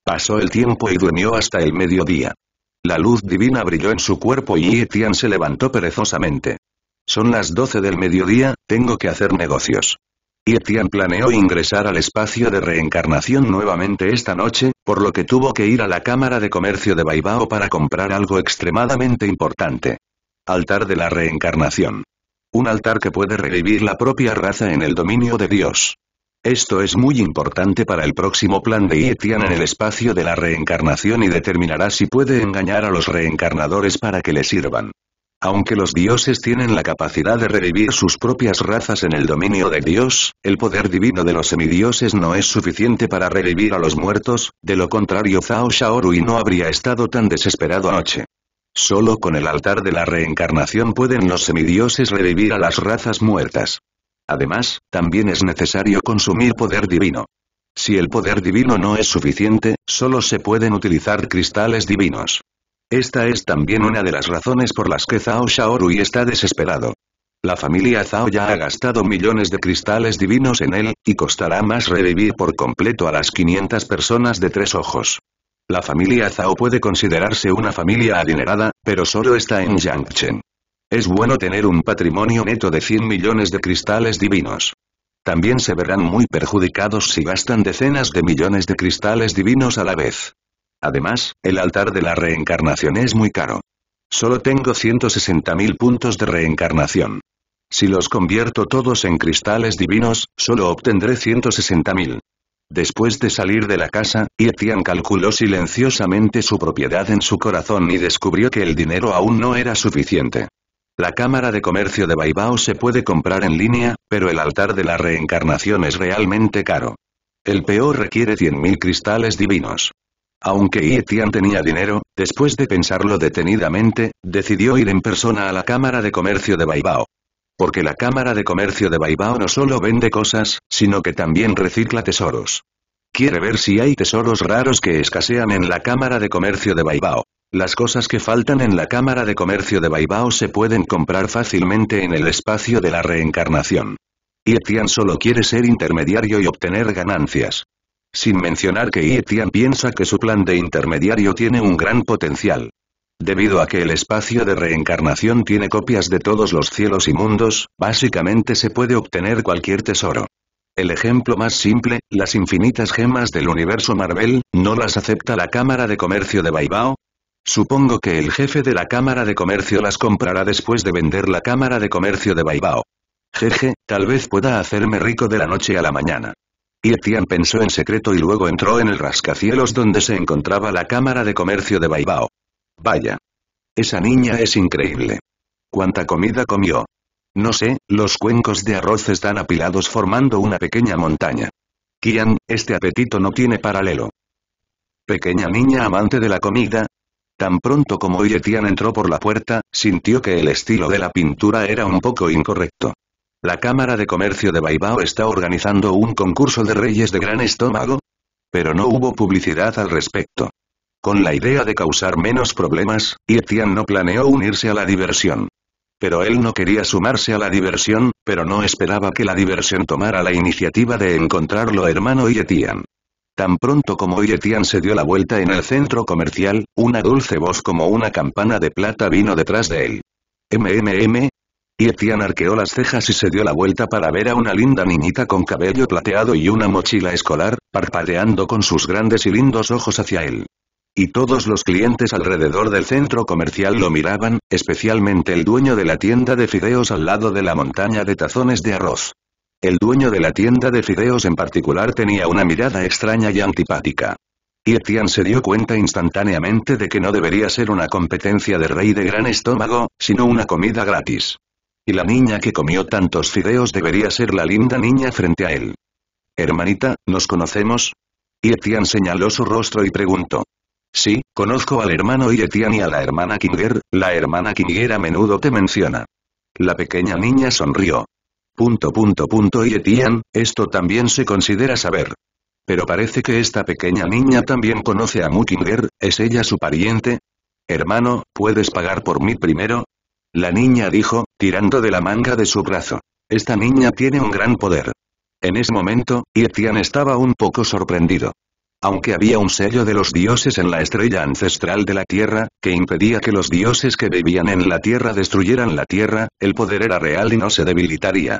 Pasó el tiempo y durmió hasta el mediodía. La luz divina brilló en su cuerpo y Yetian se levantó perezosamente. Son las 12 del mediodía, tengo que hacer negocios. Yetian planeó ingresar al espacio de reencarnación nuevamente esta noche, por lo que tuvo que ir a la Cámara de Comercio de Baibao para comprar algo extremadamente importante. Altar de la reencarnación. Un altar que puede revivir la propia raza en el dominio de Dios. Esto es muy importante para el próximo plan de Ietian en el espacio de la reencarnación y determinará si puede engañar a los reencarnadores para que le sirvan. Aunque los dioses tienen la capacidad de revivir sus propias razas en el dominio de Dios, el poder divino de los semidioses no es suficiente para revivir a los muertos, de lo contrario Zhao Shaorui no habría estado tan desesperado anoche. Solo con el altar de la reencarnación pueden los semidioses revivir a las razas muertas. Además, también es necesario consumir poder divino. Si el poder divino no es suficiente, solo se pueden utilizar cristales divinos. Esta es también una de las razones por las que Zhao Shaorui está desesperado. La familia Zhao ya ha gastado millones de cristales divinos en él, y costará más revivir por completo a las 500 personas de tres ojos. La familia Zhao puede considerarse una familia adinerada, pero solo está en Yangchen. Es bueno tener un patrimonio neto de 100 millones de cristales divinos. También se verán muy perjudicados si gastan decenas de millones de cristales divinos a la vez. Además, el altar de la reencarnación es muy caro. Solo tengo 160.000 puntos de reencarnación. Si los convierto todos en cristales divinos, solo obtendré 160.000. Después de salir de la casa, Yetian calculó silenciosamente su propiedad en su corazón y descubrió que el dinero aún no era suficiente. La Cámara de Comercio de Baibao se puede comprar en línea, pero el altar de la reencarnación es realmente caro. El peor requiere 100.000 cristales divinos. Aunque Yetian tenía dinero, después de pensarlo detenidamente, decidió ir en persona a la Cámara de Comercio de Baibao. Porque la Cámara de Comercio de Baibao no solo vende cosas, sino que también recicla tesoros. Quiere ver si hay tesoros raros que escasean en la Cámara de Comercio de Baibao. Las cosas que faltan en la Cámara de Comercio de Baibao se pueden comprar fácilmente en el espacio de la reencarnación. Yetian solo quiere ser intermediario y obtener ganancias. Sin mencionar que Etienne piensa que su plan de intermediario tiene un gran potencial. Debido a que el espacio de reencarnación tiene copias de todos los cielos y mundos, básicamente se puede obtener cualquier tesoro. El ejemplo más simple, las infinitas gemas del universo Marvel, ¿no las acepta la Cámara de Comercio de Baibao? Supongo que el jefe de la Cámara de Comercio las comprará después de vender la Cámara de Comercio de Baibao. Jeje, tal vez pueda hacerme rico de la noche a la mañana. Yetian pensó en secreto y luego entró en el rascacielos donde se encontraba la Cámara de Comercio de Baibao. Vaya. Esa niña es increíble. ¿Cuánta comida comió? No sé, los cuencos de arroz están apilados formando una pequeña montaña. Kian, este apetito no tiene paralelo. Pequeña niña amante de la comida. Tan pronto como Yetian entró por la puerta, sintió que el estilo de la pintura era un poco incorrecto. La Cámara de Comercio de Baibao está organizando un concurso de reyes de gran estómago. Pero no hubo publicidad al respecto. Con la idea de causar menos problemas, Yetian no planeó unirse a la diversión. Pero él no quería sumarse a la diversión, pero no esperaba que la diversión tomara la iniciativa de encontrarlo hermano Yetian. Tan pronto como Yetian se dio la vuelta en el centro comercial, una dulce voz como una campana de plata vino detrás de él. MMM, y arqueó las cejas y se dio la vuelta para ver a una linda niñita con cabello plateado y una mochila escolar, parpadeando con sus grandes y lindos ojos hacia él. Y todos los clientes alrededor del centro comercial lo miraban, especialmente el dueño de la tienda de fideos al lado de la montaña de tazones de arroz. El dueño de la tienda de fideos en particular tenía una mirada extraña y antipática. Y se dio cuenta instantáneamente de que no debería ser una competencia de rey de gran estómago, sino una comida gratis. Y la niña que comió tantos fideos debería ser la linda niña frente a él. Hermanita, ¿nos conocemos? Y señaló su rostro y preguntó. Sí, conozco al hermano Ietian y a la hermana Kinger, la hermana Kinger a menudo te menciona. La pequeña niña sonrió. Punto punto punto y esto también se considera saber. Pero parece que esta pequeña niña también conoce a Mukinger, ¿es ella su pariente? Hermano, ¿puedes pagar por mí primero? La niña dijo, tirando de la manga de su brazo. Esta niña tiene un gran poder. En ese momento, Etian estaba un poco sorprendido. Aunque había un sello de los dioses en la estrella ancestral de la Tierra, que impedía que los dioses que vivían en la Tierra destruyeran la Tierra, el poder era real y no se debilitaría.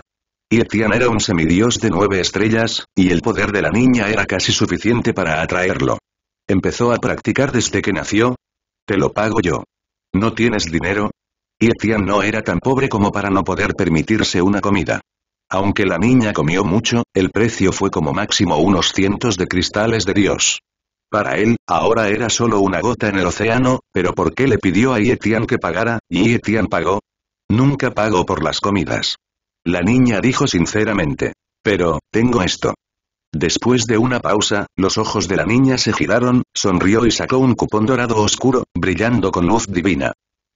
Etian era un semidios de nueve estrellas, y el poder de la niña era casi suficiente para atraerlo. Empezó a practicar desde que nació. Te lo pago yo. ¿No tienes dinero? Etienne no era tan pobre como para no poder permitirse una comida. Aunque la niña comió mucho, el precio fue como máximo unos cientos de cristales de Dios. Para él, ahora era solo una gota en el océano, pero ¿por qué le pidió a Etienne que pagara, y pagó? Nunca pago por las comidas. La niña dijo sinceramente. Pero, tengo esto. Después de una pausa, los ojos de la niña se giraron, sonrió y sacó un cupón dorado oscuro, brillando con luz divina.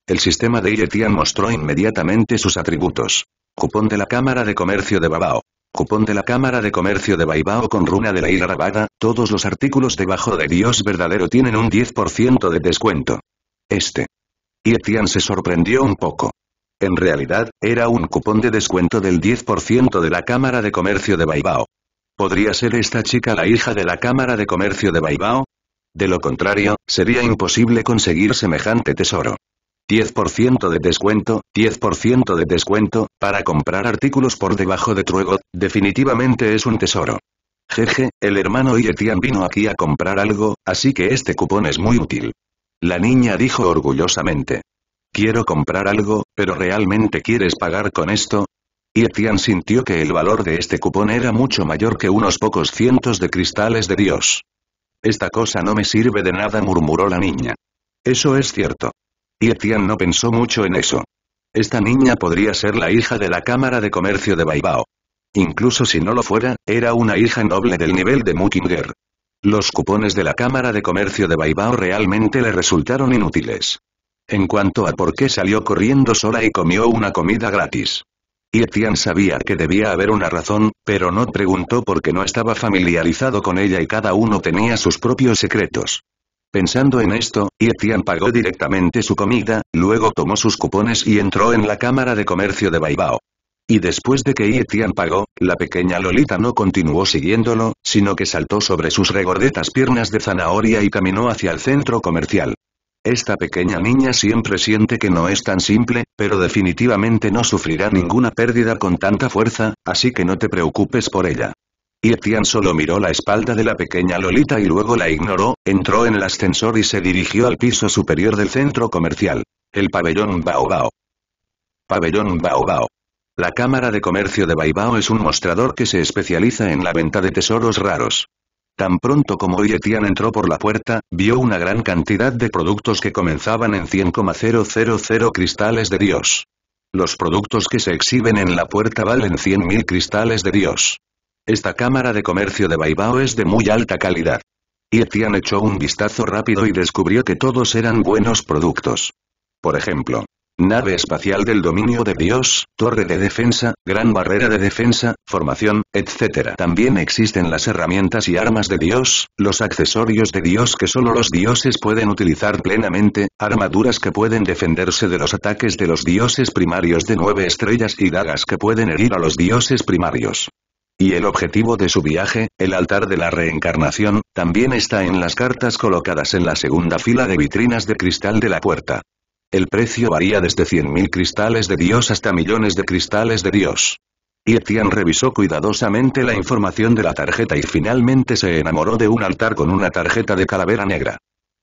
El sistema de Yetian mostró inmediatamente sus atributos. Cupón de la Cámara de Comercio de Babao. Cupón de la Cámara de Comercio de Baibao con runa de la ira rabada, todos los artículos debajo de Dios verdadero tienen un 10% de descuento. Este. Yetian se sorprendió un poco. En realidad, era un cupón de descuento del 10% de la Cámara de Comercio de Baibao. ¿Podría ser esta chica la hija de la Cámara de Comercio de Baibao? De lo contrario, sería imposible conseguir semejante tesoro. 10% de descuento, 10% de descuento, para comprar artículos por debajo de Truego, definitivamente es un tesoro. Jeje, el hermano Yetian vino aquí a comprar algo, así que este cupón es muy útil. La niña dijo orgullosamente. Quiero comprar algo, pero ¿realmente quieres pagar con esto? Yetian sintió que el valor de este cupón era mucho mayor que unos pocos cientos de cristales de Dios. Esta cosa no me sirve de nada murmuró la niña. Eso es cierto. Y no pensó mucho en eso. Esta niña podría ser la hija de la Cámara de Comercio de Baibao. Incluso si no lo fuera, era una hija noble del nivel de muckinger. Los cupones de la Cámara de Comercio de Baibao realmente le resultaron inútiles. En cuanto a por qué salió corriendo sola y comió una comida gratis. Y sabía que debía haber una razón, pero no preguntó porque no estaba familiarizado con ella y cada uno tenía sus propios secretos. Pensando en esto, Yetian pagó directamente su comida, luego tomó sus cupones y entró en la Cámara de Comercio de Baibao. Y después de que Yetian pagó, la pequeña Lolita no continuó siguiéndolo, sino que saltó sobre sus regordetas piernas de zanahoria y caminó hacia el centro comercial. Esta pequeña niña siempre siente que no es tan simple, pero definitivamente no sufrirá ninguna pérdida con tanta fuerza, así que no te preocupes por ella. Yetian solo miró la espalda de la pequeña Lolita y luego la ignoró, entró en el ascensor y se dirigió al piso superior del centro comercial. El pabellón Baobao. Pabellón Baobao. La Cámara de Comercio de Baibao es un mostrador que se especializa en la venta de tesoros raros. Tan pronto como Yetian entró por la puerta, vio una gran cantidad de productos que comenzaban en 100,000 cristales de Dios. Los productos que se exhiben en la puerta valen 100.000 cristales de Dios. Esta cámara de comercio de Baibao es de muy alta calidad. Y Etian echó un vistazo rápido y descubrió que todos eran buenos productos. Por ejemplo, nave espacial del dominio de Dios, torre de defensa, gran barrera de defensa, formación, etc. También existen las herramientas y armas de Dios, los accesorios de Dios que solo los dioses pueden utilizar plenamente, armaduras que pueden defenderse de los ataques de los dioses primarios de nueve estrellas y dagas que pueden herir a los dioses primarios. Y el objetivo de su viaje, el altar de la reencarnación, también está en las cartas colocadas en la segunda fila de vitrinas de cristal de la puerta. El precio varía desde 100.000 cristales de Dios hasta millones de cristales de Dios. Y Etienne revisó cuidadosamente la información de la tarjeta y finalmente se enamoró de un altar con una tarjeta de calavera negra.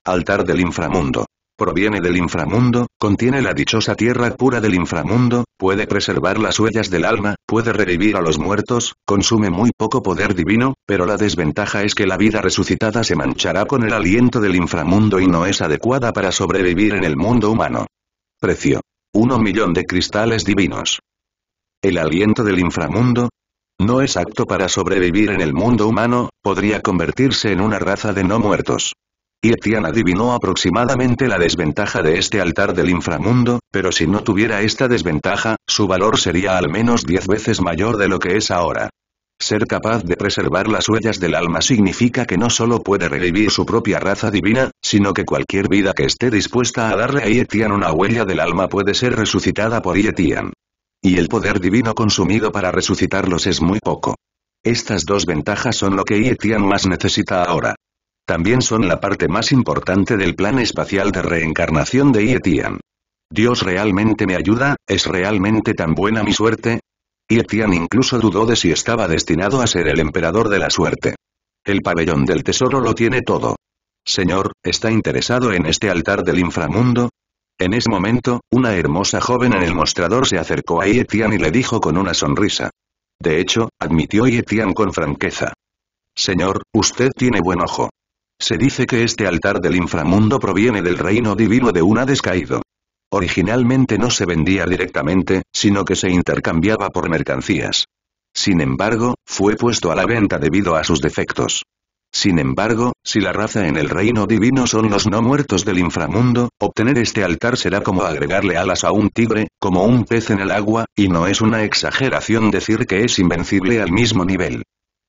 Altar del inframundo proviene del inframundo, contiene la dichosa tierra pura del inframundo, puede preservar las huellas del alma, puede revivir a los muertos, consume muy poco poder divino, pero la desventaja es que la vida resucitada se manchará con el aliento del inframundo y no es adecuada para sobrevivir en el mundo humano. Precio. Uno millón de cristales divinos. El aliento del inframundo, no es apto para sobrevivir en el mundo humano, podría convertirse en una raza de no muertos y adivinó aproximadamente la desventaja de este altar del inframundo, pero si no tuviera esta desventaja, su valor sería al menos diez veces mayor de lo que es ahora. Ser capaz de preservar las huellas del alma significa que no solo puede revivir su propia raza divina, sino que cualquier vida que esté dispuesta a darle a Yetian una huella del alma puede ser resucitada por Yetian. Y el poder divino consumido para resucitarlos es muy poco. Estas dos ventajas son lo que Yetian más necesita ahora. También son la parte más importante del plan espacial de reencarnación de Yetian. Dios realmente me ayuda, ¿es realmente tan buena mi suerte? Yetian incluso dudó de si estaba destinado a ser el emperador de la suerte. El pabellón del tesoro lo tiene todo. Señor, ¿está interesado en este altar del inframundo? En ese momento, una hermosa joven en el mostrador se acercó a Yetian y le dijo con una sonrisa. De hecho, admitió Yetian con franqueza. Señor, usted tiene buen ojo. Se dice que este altar del inframundo proviene del reino divino de un Hades Originalmente no se vendía directamente, sino que se intercambiaba por mercancías. Sin embargo, fue puesto a la venta debido a sus defectos. Sin embargo, si la raza en el reino divino son los no muertos del inframundo, obtener este altar será como agregarle alas a un tigre, como un pez en el agua, y no es una exageración decir que es invencible al mismo nivel.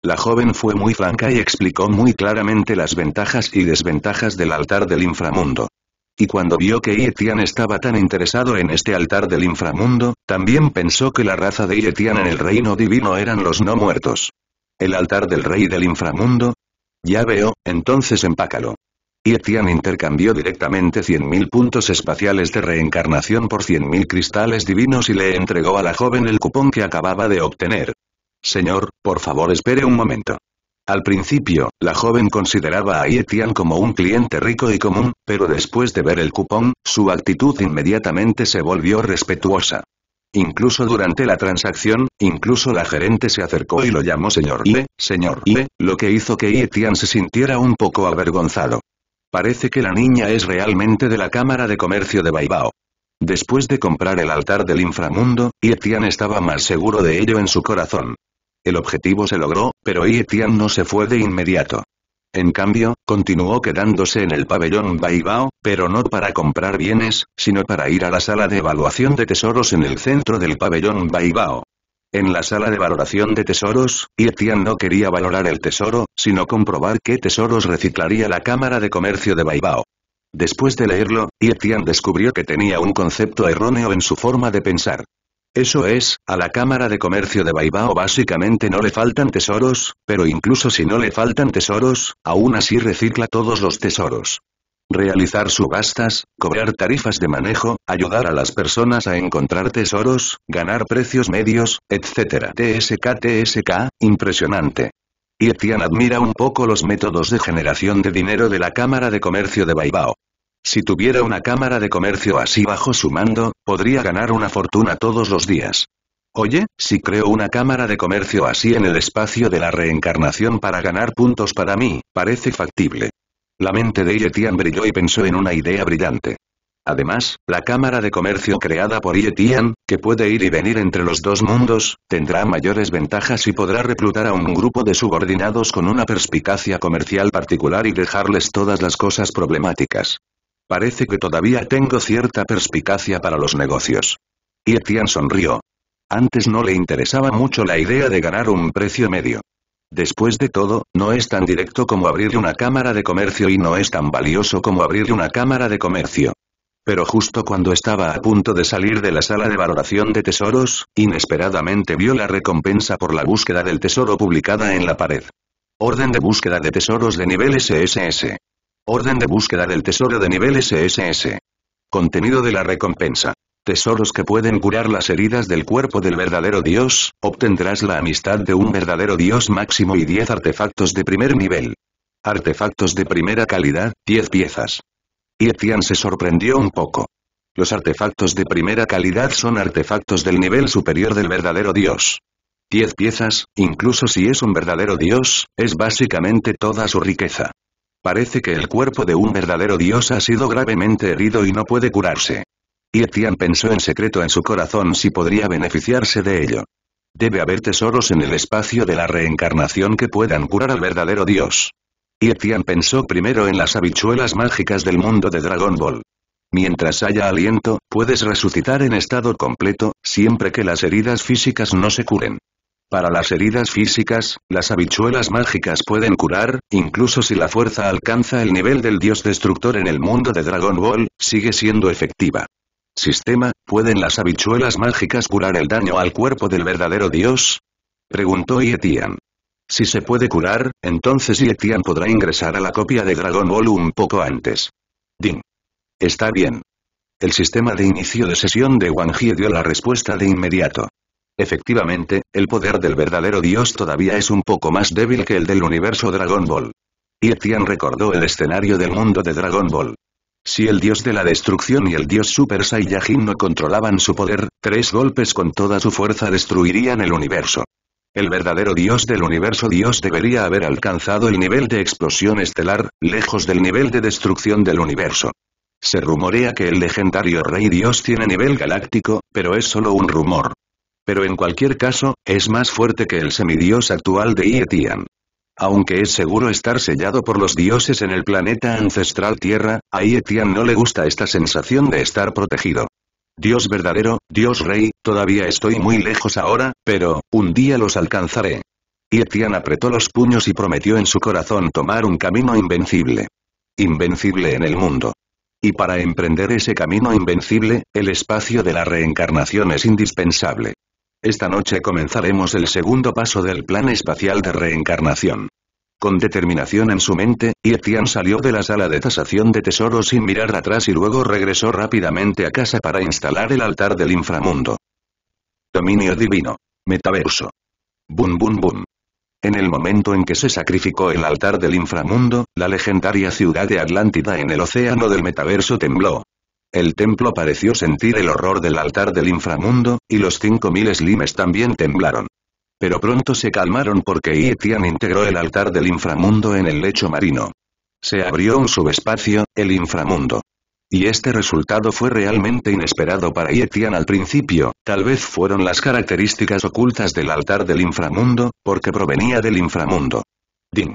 La joven fue muy franca y explicó muy claramente las ventajas y desventajas del altar del inframundo. Y cuando vio que Yetian estaba tan interesado en este altar del inframundo, también pensó que la raza de Yetian en el reino divino eran los no muertos. ¿El altar del rey del inframundo? Ya veo, entonces empácalo. Yetian intercambió directamente 100.000 puntos espaciales de reencarnación por 100.000 cristales divinos y le entregó a la joven el cupón que acababa de obtener. Señor, por favor espere un momento. Al principio, la joven consideraba a Yetian como un cliente rico y común, pero después de ver el cupón, su actitud inmediatamente se volvió respetuosa. Incluso durante la transacción, incluso la gerente se acercó y lo llamó señor Le, señor Le, lo que hizo que Yetian se sintiera un poco avergonzado. Parece que la niña es realmente de la Cámara de Comercio de Baibao. Después de comprar el altar del inframundo, Yetian estaba más seguro de ello en su corazón. El objetivo se logró, pero Yetian no se fue de inmediato. En cambio, continuó quedándose en el pabellón Baibao, pero no para comprar bienes, sino para ir a la sala de evaluación de tesoros en el centro del pabellón Baibao. En la sala de valoración de tesoros, Yetian no quería valorar el tesoro, sino comprobar qué tesoros reciclaría la Cámara de Comercio de Baibao. Después de leerlo, Yetian descubrió que tenía un concepto erróneo en su forma de pensar. Eso es, a la Cámara de Comercio de Baibao básicamente no le faltan tesoros, pero incluso si no le faltan tesoros, aún así recicla todos los tesoros realizar subastas, cobrar tarifas de manejo, ayudar a las personas a encontrar tesoros, ganar precios medios, etc. TSK TSK, impresionante. Y Etian admira un poco los métodos de generación de dinero de la Cámara de Comercio de Baibao. Si tuviera una cámara de comercio así bajo su mando, podría ganar una fortuna todos los días. Oye, si creo una cámara de comercio así en el espacio de la reencarnación para ganar puntos para mí, parece factible. La mente de Yetian brilló y pensó en una idea brillante. Además, la cámara de comercio creada por Yetian, que puede ir y venir entre los dos mundos, tendrá mayores ventajas y podrá reclutar a un grupo de subordinados con una perspicacia comercial particular y dejarles todas las cosas problemáticas. Parece que todavía tengo cierta perspicacia para los negocios. Y Etienne sonrió. Antes no le interesaba mucho la idea de ganar un precio medio. Después de todo, no es tan directo como abrir una cámara de comercio y no es tan valioso como abrir una cámara de comercio. Pero justo cuando estaba a punto de salir de la sala de valoración de tesoros, inesperadamente vio la recompensa por la búsqueda del tesoro publicada en la pared. Orden de búsqueda de tesoros de nivel SSS. Orden de búsqueda del tesoro de nivel SSS. Contenido de la recompensa. Tesoros que pueden curar las heridas del cuerpo del verdadero dios, obtendrás la amistad de un verdadero dios máximo y 10 artefactos de primer nivel. Artefactos de primera calidad, 10 piezas. Y Etian se sorprendió un poco. Los artefactos de primera calidad son artefactos del nivel superior del verdadero dios. 10 piezas, incluso si es un verdadero dios, es básicamente toda su riqueza. Parece que el cuerpo de un verdadero dios ha sido gravemente herido y no puede curarse. Yetian pensó en secreto en su corazón si podría beneficiarse de ello. Debe haber tesoros en el espacio de la reencarnación que puedan curar al verdadero dios. Yetian pensó primero en las habichuelas mágicas del mundo de Dragon Ball. Mientras haya aliento, puedes resucitar en estado completo, siempre que las heridas físicas no se curen. Para las heridas físicas, las habichuelas mágicas pueden curar, incluso si la fuerza alcanza el nivel del dios destructor en el mundo de Dragon Ball, sigue siendo efectiva. Sistema, ¿pueden las habichuelas mágicas curar el daño al cuerpo del verdadero dios? Preguntó Yetian. Si se puede curar, entonces Yetian podrá ingresar a la copia de Dragon Ball un poco antes. Din. Está bien. El sistema de inicio de sesión de Wang Jie dio la respuesta de inmediato. Efectivamente, el poder del verdadero dios todavía es un poco más débil que el del universo Dragon Ball. Y recordó el escenario del mundo de Dragon Ball. Si el dios de la destrucción y el dios Super Saiyajin no controlaban su poder, tres golpes con toda su fuerza destruirían el universo. El verdadero dios del universo dios debería haber alcanzado el nivel de explosión estelar, lejos del nivel de destrucción del universo. Se rumorea que el legendario rey dios tiene nivel galáctico, pero es solo un rumor. Pero en cualquier caso, es más fuerte que el semidios actual de Ietian. Aunque es seguro estar sellado por los dioses en el planeta ancestral Tierra, a Ietian no le gusta esta sensación de estar protegido. Dios verdadero, Dios rey, todavía estoy muy lejos ahora, pero, un día los alcanzaré. Ietian apretó los puños y prometió en su corazón tomar un camino invencible. Invencible en el mundo. Y para emprender ese camino invencible, el espacio de la reencarnación es indispensable. Esta noche comenzaremos el segundo paso del plan espacial de reencarnación. Con determinación en su mente, Yetian salió de la sala de tasación de tesoros sin mirar atrás y luego regresó rápidamente a casa para instalar el altar del inframundo. Dominio divino. Metaverso. Bum bum bum. En el momento en que se sacrificó el altar del inframundo, la legendaria ciudad de Atlántida en el océano del metaverso tembló, el templo pareció sentir el horror del altar del inframundo, y los cinco mil slimes también temblaron. Pero pronto se calmaron porque Yetian integró el altar del inframundo en el lecho marino. Se abrió un subespacio, el inframundo. Y este resultado fue realmente inesperado para Yetian al principio, tal vez fueron las características ocultas del altar del inframundo, porque provenía del inframundo. DING.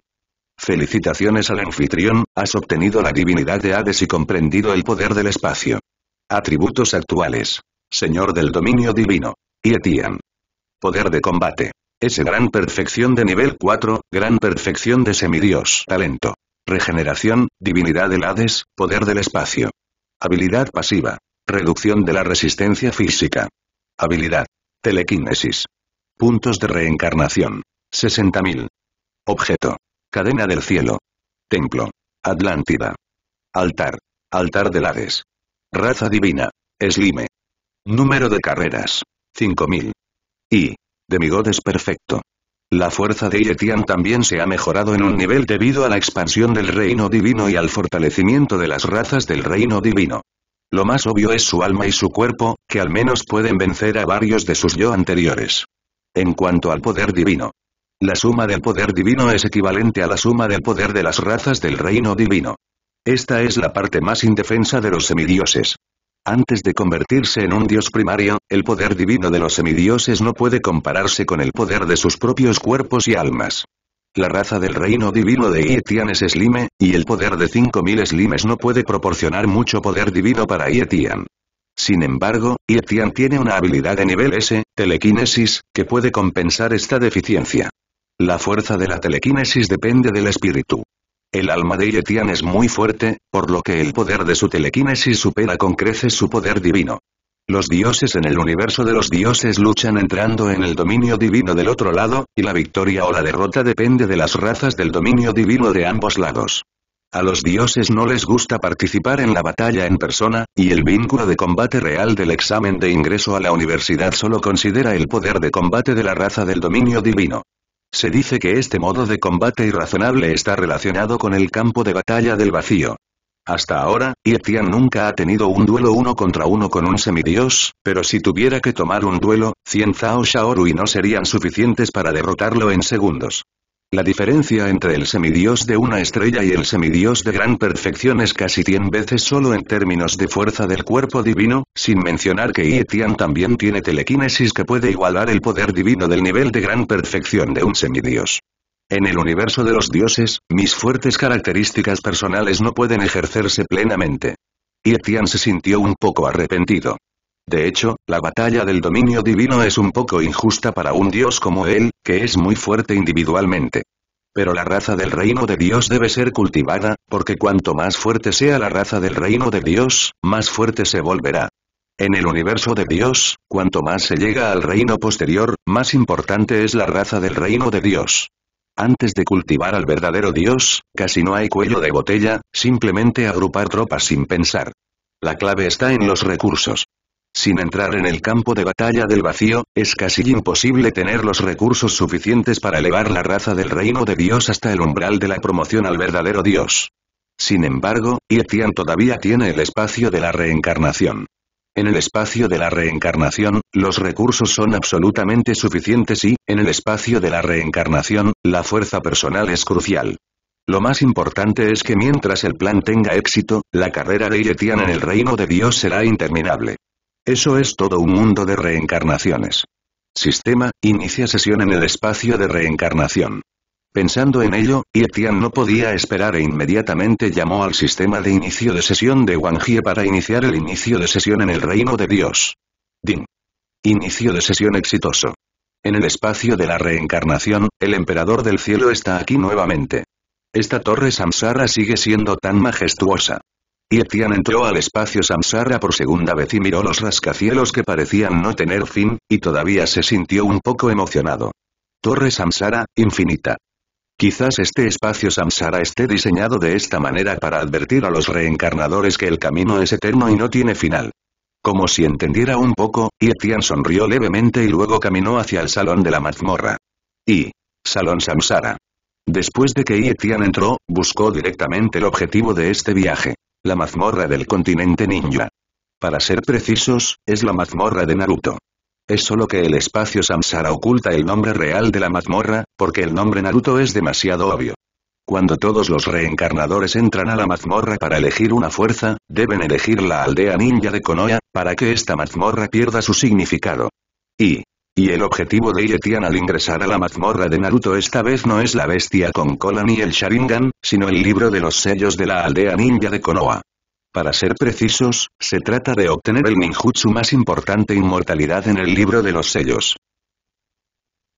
Felicitaciones al anfitrión, has obtenido la divinidad de Hades y comprendido el poder del espacio. Atributos actuales. Señor del dominio divino. Ietian. Poder de combate. Es gran perfección de nivel 4, gran perfección de semidios. Talento. Regeneración, divinidad del Hades, poder del espacio. Habilidad pasiva. Reducción de la resistencia física. Habilidad. Telequinesis. Puntos de reencarnación. 60.000. Objeto. Cadena del cielo. Templo. Atlántida. Altar. Altar de Lades, Raza divina. Slime. Número de carreras. 5000. Y. Demigodes perfecto. La fuerza de Yetian también se ha mejorado en un nivel debido a la expansión del reino divino y al fortalecimiento de las razas del reino divino. Lo más obvio es su alma y su cuerpo, que al menos pueden vencer a varios de sus yo anteriores. En cuanto al poder divino, la suma del poder divino es equivalente a la suma del poder de las razas del reino divino. Esta es la parte más indefensa de los semidioses. Antes de convertirse en un dios primario, el poder divino de los semidioses no puede compararse con el poder de sus propios cuerpos y almas. La raza del reino divino de Ietian es Slime, y el poder de 5000 Slimes no puede proporcionar mucho poder divino para Ietian. Sin embargo, Ietian tiene una habilidad de nivel S, telequinesis, que puede compensar esta deficiencia. La fuerza de la telequinesis depende del espíritu. El alma de Yetian es muy fuerte, por lo que el poder de su telequinesis supera con creces su poder divino. Los dioses en el universo de los dioses luchan entrando en el dominio divino del otro lado, y la victoria o la derrota depende de las razas del dominio divino de ambos lados. A los dioses no les gusta participar en la batalla en persona, y el vínculo de combate real del examen de ingreso a la universidad solo considera el poder de combate de la raza del dominio divino. Se dice que este modo de combate irrazonable está relacionado con el campo de batalla del vacío. Hasta ahora, Yetian nunca ha tenido un duelo uno contra uno con un semidios, pero si tuviera que tomar un duelo, 100 Zhao y no serían suficientes para derrotarlo en segundos. La diferencia entre el semidios de una estrella y el semidios de gran perfección es casi 100 veces solo en términos de fuerza del cuerpo divino, sin mencionar que Yetian también tiene telequinesis que puede igualar el poder divino del nivel de gran perfección de un semidios. En el universo de los dioses, mis fuertes características personales no pueden ejercerse plenamente. Yetian se sintió un poco arrepentido. De hecho, la batalla del dominio divino es un poco injusta para un dios como él, que es muy fuerte individualmente. Pero la raza del reino de Dios debe ser cultivada, porque cuanto más fuerte sea la raza del reino de Dios, más fuerte se volverá. En el universo de Dios, cuanto más se llega al reino posterior, más importante es la raza del reino de Dios. Antes de cultivar al verdadero Dios, casi no hay cuello de botella, simplemente agrupar tropas sin pensar. La clave está en los recursos. Sin entrar en el campo de batalla del vacío, es casi imposible tener los recursos suficientes para elevar la raza del reino de Dios hasta el umbral de la promoción al verdadero Dios. Sin embargo, Yetian todavía tiene el espacio de la reencarnación. En el espacio de la reencarnación, los recursos son absolutamente suficientes y, en el espacio de la reencarnación, la fuerza personal es crucial. Lo más importante es que mientras el plan tenga éxito, la carrera de Yetian en el reino de Dios será interminable. Eso es todo un mundo de reencarnaciones. Sistema, inicia sesión en el espacio de reencarnación. Pensando en ello, Tian no podía esperar e inmediatamente llamó al sistema de inicio de sesión de Wangjie para iniciar el inicio de sesión en el reino de Dios. Ding. Inicio de sesión exitoso. En el espacio de la reencarnación, el emperador del cielo está aquí nuevamente. Esta torre samsara sigue siendo tan majestuosa. Y entró al espacio Samsara por segunda vez y miró los rascacielos que parecían no tener fin, y todavía se sintió un poco emocionado. Torre Samsara, infinita. Quizás este espacio samsara esté diseñado de esta manera para advertir a los reencarnadores que el camino es eterno y no tiene final. Como si entendiera un poco, Yetian sonrió levemente y luego caminó hacia el salón de la mazmorra. Y. Salón Samsara. Después de que Yetian entró, buscó directamente el objetivo de este viaje. La mazmorra del continente ninja. Para ser precisos, es la mazmorra de Naruto. Es solo que el espacio Samsara oculta el nombre real de la mazmorra, porque el nombre Naruto es demasiado obvio. Cuando todos los reencarnadores entran a la mazmorra para elegir una fuerza, deben elegir la aldea ninja de Konoha, para que esta mazmorra pierda su significado. Y, y el objetivo de Iretian al ingresar a la mazmorra de Naruto esta vez no es la bestia con cola ni el Sharingan, sino el libro de los sellos de la aldea ninja de Konoha. Para ser precisos, se trata de obtener el ninjutsu más importante inmortalidad en el libro de los sellos.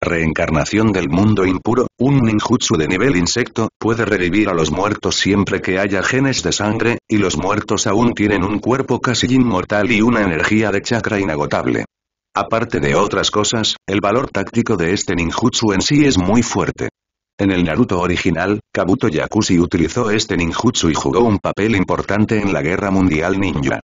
Reencarnación del mundo impuro, un ninjutsu de nivel insecto, puede revivir a los muertos siempre que haya genes de sangre, y los muertos aún tienen un cuerpo casi inmortal y una energía de chakra inagotable. Aparte de otras cosas, el valor táctico de este ninjutsu en sí es muy fuerte. En el Naruto original, Kabuto Yakushi utilizó este ninjutsu y jugó un papel importante en la Guerra Mundial Ninja.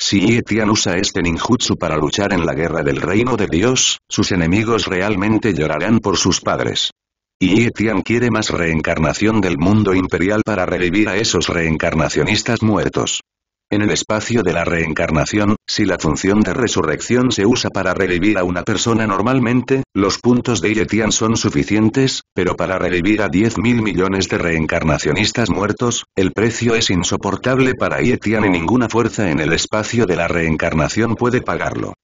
Si Etian usa este ninjutsu para luchar en la guerra del reino de Dios, sus enemigos realmente llorarán por sus padres. Y Etian quiere más reencarnación del mundo imperial para revivir a esos reencarnacionistas muertos. En el espacio de la reencarnación, si la función de resurrección se usa para revivir a una persona normalmente, los puntos de Yetian son suficientes, pero para revivir a 10.000 mil millones de reencarnacionistas muertos, el precio es insoportable para Yetian y ninguna fuerza en el espacio de la reencarnación puede pagarlo.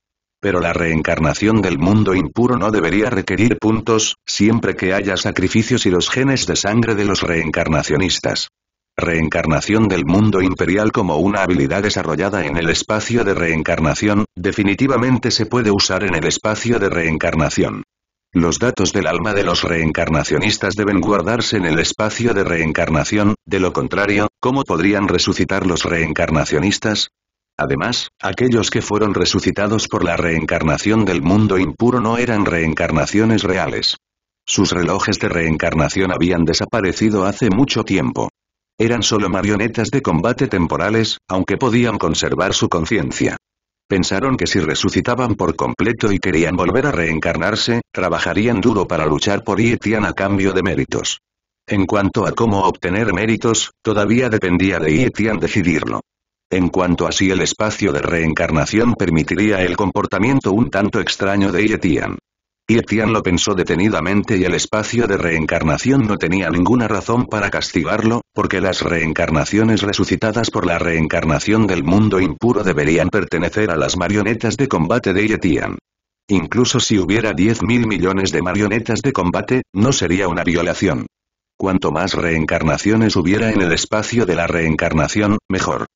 Pero la reencarnación del mundo impuro no debería requerir puntos, siempre que haya sacrificios y los genes de sangre de los reencarnacionistas. Reencarnación del mundo imperial como una habilidad desarrollada en el espacio de reencarnación, definitivamente se puede usar en el espacio de reencarnación. Los datos del alma de los reencarnacionistas deben guardarse en el espacio de reencarnación, de lo contrario, ¿cómo podrían resucitar los reencarnacionistas? Además, aquellos que fueron resucitados por la reencarnación del mundo impuro no eran reencarnaciones reales. Sus relojes de reencarnación habían desaparecido hace mucho tiempo. Eran solo marionetas de combate temporales, aunque podían conservar su conciencia. Pensaron que si resucitaban por completo y querían volver a reencarnarse, trabajarían duro para luchar por Yetian a cambio de méritos. En cuanto a cómo obtener méritos, todavía dependía de Yetian decidirlo. En cuanto a si el espacio de reencarnación permitiría el comportamiento un tanto extraño de Yetian. Etian lo pensó detenidamente y el espacio de reencarnación no tenía ninguna razón para castigarlo, porque las reencarnaciones resucitadas por la reencarnación del mundo impuro deberían pertenecer a las marionetas de combate de Etian. Incluso si hubiera 10 mil millones de marionetas de combate, no sería una violación. Cuanto más reencarnaciones hubiera en el espacio de la reencarnación, mejor.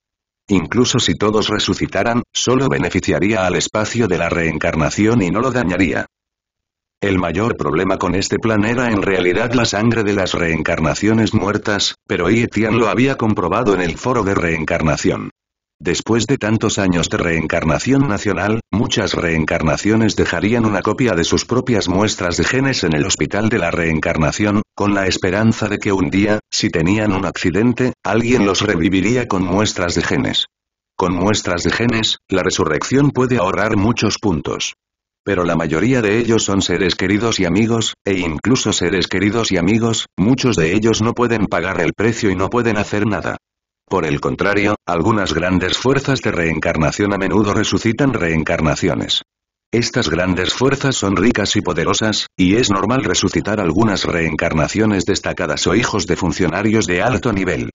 Incluso si todos resucitaran, solo beneficiaría al espacio de la reencarnación y no lo dañaría. El mayor problema con este plan era en realidad la sangre de las reencarnaciones muertas, pero Etienne lo había comprobado en el foro de reencarnación. Después de tantos años de reencarnación nacional, muchas reencarnaciones dejarían una copia de sus propias muestras de genes en el hospital de la reencarnación, con la esperanza de que un día, si tenían un accidente, alguien los reviviría con muestras de genes. Con muestras de genes, la resurrección puede ahorrar muchos puntos. Pero la mayoría de ellos son seres queridos y amigos, e incluso seres queridos y amigos, muchos de ellos no pueden pagar el precio y no pueden hacer nada. Por el contrario, algunas grandes fuerzas de reencarnación a menudo resucitan reencarnaciones. Estas grandes fuerzas son ricas y poderosas, y es normal resucitar algunas reencarnaciones destacadas o hijos de funcionarios de alto nivel.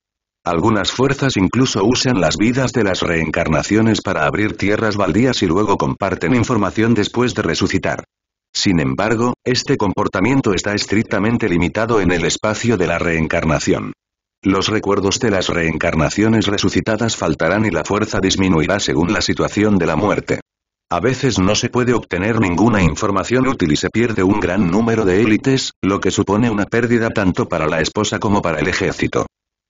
Algunas fuerzas incluso usan las vidas de las reencarnaciones para abrir tierras baldías y luego comparten información después de resucitar. Sin embargo, este comportamiento está estrictamente limitado en el espacio de la reencarnación. Los recuerdos de las reencarnaciones resucitadas faltarán y la fuerza disminuirá según la situación de la muerte. A veces no se puede obtener ninguna información útil y se pierde un gran número de élites, lo que supone una pérdida tanto para la esposa como para el ejército.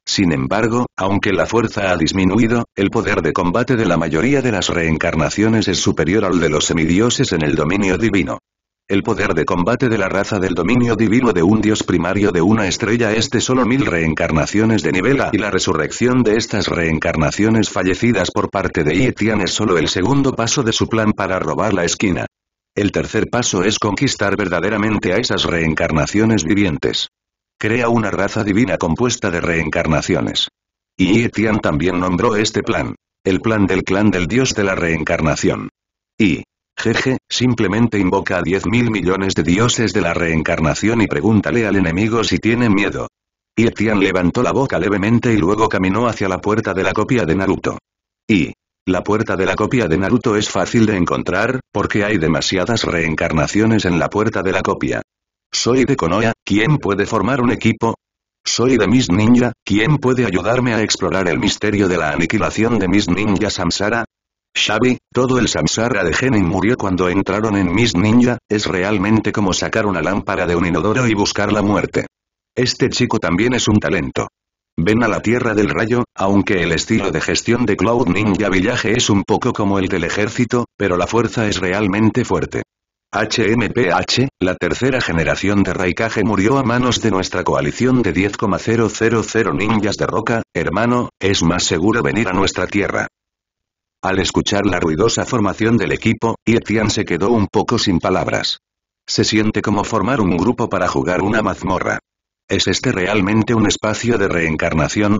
Sin embargo, aunque la fuerza ha disminuido, el poder de combate de la mayoría de las reencarnaciones es superior al de los semidioses en el dominio divino. El poder de combate de la raza del dominio divino de un dios primario de una estrella es de solo mil reencarnaciones de nivel A y la resurrección de estas reencarnaciones fallecidas por parte de Yetian es solo el segundo paso de su plan para robar la esquina. El tercer paso es conquistar verdaderamente a esas reencarnaciones vivientes. Crea una raza divina compuesta de reencarnaciones. Y Etian también nombró este plan. El plan del clan del dios de la reencarnación. Y, jeje, simplemente invoca a 10.000 mil millones de dioses de la reencarnación y pregúntale al enemigo si tiene miedo. y Etian levantó la boca levemente y luego caminó hacia la puerta de la copia de Naruto. Y, la puerta de la copia de Naruto es fácil de encontrar, porque hay demasiadas reencarnaciones en la puerta de la copia. Soy de Konoha, ¿quién puede formar un equipo? Soy de Miss Ninja, ¿quién puede ayudarme a explorar el misterio de la aniquilación de Miss Ninja Samsara? Xavi, todo el Samsara de Genin murió cuando entraron en Miss Ninja, es realmente como sacar una lámpara de un inodoro y buscar la muerte. Este chico también es un talento. Ven a la Tierra del Rayo, aunque el estilo de gestión de Cloud Ninja Villaje es un poco como el del ejército, pero la fuerza es realmente fuerte. HMPH, la tercera generación de Raikage murió a manos de nuestra coalición de 10,000 ninjas de roca, hermano, es más seguro venir a nuestra tierra. Al escuchar la ruidosa formación del equipo, Etian se quedó un poco sin palabras. Se siente como formar un grupo para jugar una mazmorra. ¿Es este realmente un espacio de reencarnación?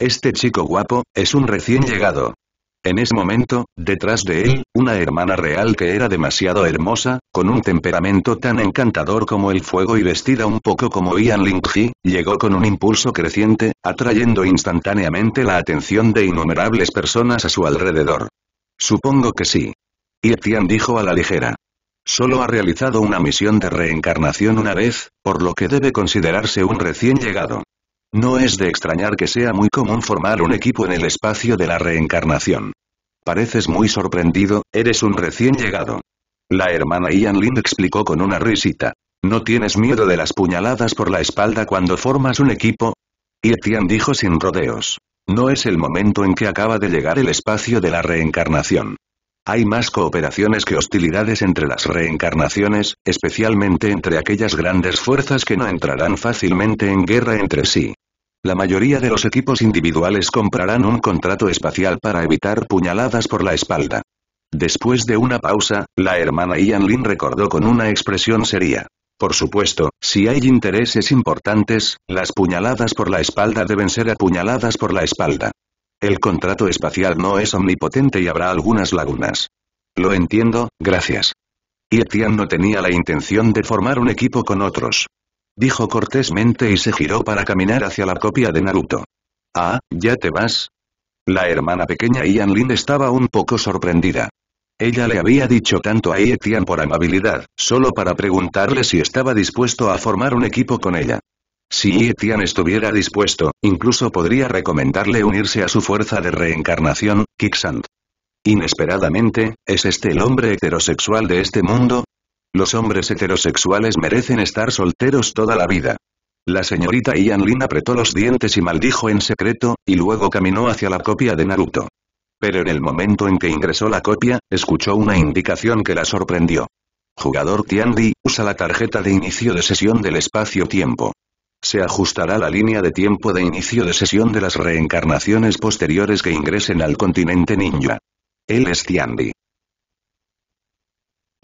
Este chico guapo, es un recién llegado, en ese momento, detrás de él, una hermana real que era demasiado hermosa, con un temperamento tan encantador como el fuego y vestida un poco como Ian Lingji, llegó con un impulso creciente, atrayendo instantáneamente la atención de innumerables personas a su alrededor. Supongo que sí. Y dijo a la ligera. Solo ha realizado una misión de reencarnación una vez, por lo que debe considerarse un recién llegado. No es de extrañar que sea muy común formar un equipo en el espacio de la reencarnación. Pareces muy sorprendido, eres un recién llegado. La hermana Ian Lin explicó con una risita. ¿No tienes miedo de las puñaladas por la espalda cuando formas un equipo? Y dijo sin rodeos. No es el momento en que acaba de llegar el espacio de la reencarnación. Hay más cooperaciones que hostilidades entre las reencarnaciones, especialmente entre aquellas grandes fuerzas que no entrarán fácilmente en guerra entre sí. La mayoría de los equipos individuales comprarán un contrato espacial para evitar puñaladas por la espalda. Después de una pausa, la hermana Ian Lin recordó con una expresión seria. Por supuesto, si hay intereses importantes, las puñaladas por la espalda deben ser apuñaladas por la espalda. El contrato espacial no es omnipotente y habrá algunas lagunas. Lo entiendo, gracias. Y Etienne no tenía la intención de formar un equipo con otros. Dijo cortésmente y se giró para caminar hacia la copia de Naruto. Ah, ¿ya te vas? La hermana pequeña Ian Lin estaba un poco sorprendida. Ella le había dicho tanto a Yetian por amabilidad, solo para preguntarle si estaba dispuesto a formar un equipo con ella. Si Yetian estuviera dispuesto, incluso podría recomendarle unirse a su fuerza de reencarnación, Kixand. Inesperadamente, ¿es este el hombre heterosexual de este mundo? Los hombres heterosexuales merecen estar solteros toda la vida. La señorita Ian Lin apretó los dientes y maldijo en secreto, y luego caminó hacia la copia de Naruto. Pero en el momento en que ingresó la copia, escuchó una indicación que la sorprendió. Jugador Tiandi, usa la tarjeta de inicio de sesión del espacio-tiempo. Se ajustará la línea de tiempo de inicio de sesión de las reencarnaciones posteriores que ingresen al continente ninja. Él es Tiandi.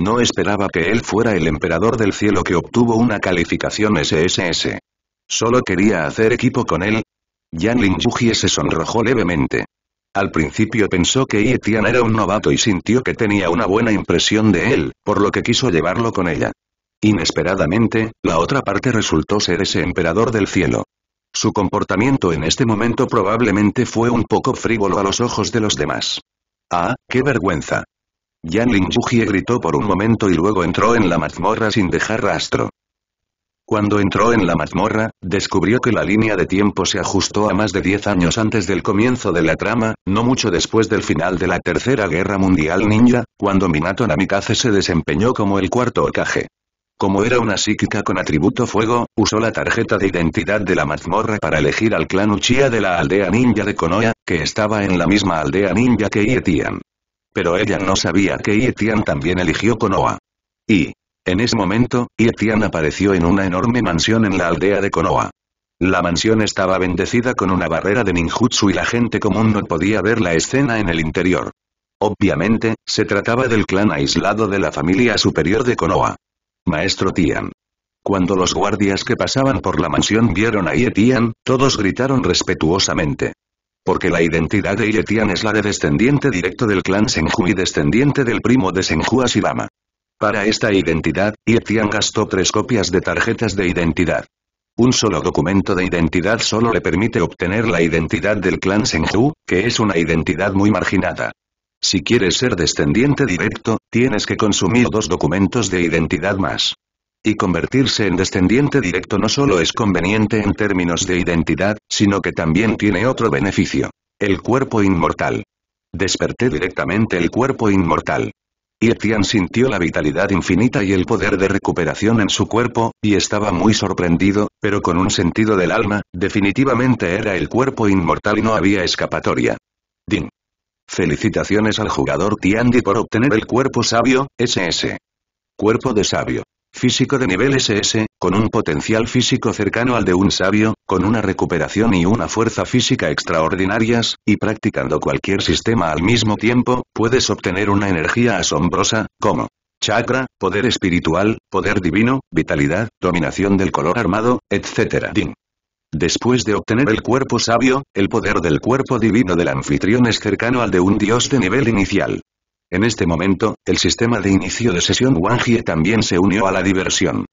No esperaba que él fuera el emperador del cielo que obtuvo una calificación SSS. Solo quería hacer equipo con él. Yan Lin Yuji se sonrojó levemente. Al principio pensó que Yetian era un novato y sintió que tenía una buena impresión de él, por lo que quiso llevarlo con ella. Inesperadamente, la otra parte resultó ser ese emperador del cielo. Su comportamiento en este momento probablemente fue un poco frívolo a los ojos de los demás. Ah, qué vergüenza. Yan gritó por un momento y luego entró en la mazmorra sin dejar rastro. Cuando entró en la mazmorra, descubrió que la línea de tiempo se ajustó a más de 10 años antes del comienzo de la trama, no mucho después del final de la Tercera Guerra Mundial Ninja, cuando Minato Namikaze se desempeñó como el cuarto Okage. Como era una psíquica con atributo fuego, usó la tarjeta de identidad de la mazmorra para elegir al clan Uchiha de la aldea ninja de Konoha, que estaba en la misma aldea ninja que Ietian. Pero ella no sabía que Yetian también eligió Konoha. Y, en ese momento, Yetian apareció en una enorme mansión en la aldea de Konoha. La mansión estaba bendecida con una barrera de ninjutsu y la gente común no podía ver la escena en el interior. Obviamente, se trataba del clan aislado de la familia superior de Konoha. Maestro Tian. Cuando los guardias que pasaban por la mansión vieron a Yetian, todos gritaron respetuosamente. Porque la identidad de Yetian es la de descendiente directo del clan Senju y descendiente del primo de Senju Asirama. Para esta identidad, Yetian gastó tres copias de tarjetas de identidad. Un solo documento de identidad solo le permite obtener la identidad del clan Senju, que es una identidad muy marginada. Si quieres ser descendiente directo, tienes que consumir dos documentos de identidad más. Y convertirse en descendiente directo no solo es conveniente en términos de identidad, sino que también tiene otro beneficio. El cuerpo inmortal. Desperté directamente el cuerpo inmortal. Y Tian sintió la vitalidad infinita y el poder de recuperación en su cuerpo, y estaba muy sorprendido, pero con un sentido del alma, definitivamente era el cuerpo inmortal y no había escapatoria. Din. Felicitaciones al jugador Tiandi por obtener el cuerpo sabio, SS. Cuerpo de sabio. Físico de nivel SS, con un potencial físico cercano al de un sabio, con una recuperación y una fuerza física extraordinarias, y practicando cualquier sistema al mismo tiempo, puedes obtener una energía asombrosa, como chakra, poder espiritual, poder divino, vitalidad, dominación del color armado, etc. Din. Después de obtener el cuerpo sabio, el poder del cuerpo divino del anfitrión es cercano al de un dios de nivel inicial. En este momento, el sistema de inicio de sesión Wangie también se unió a la diversión.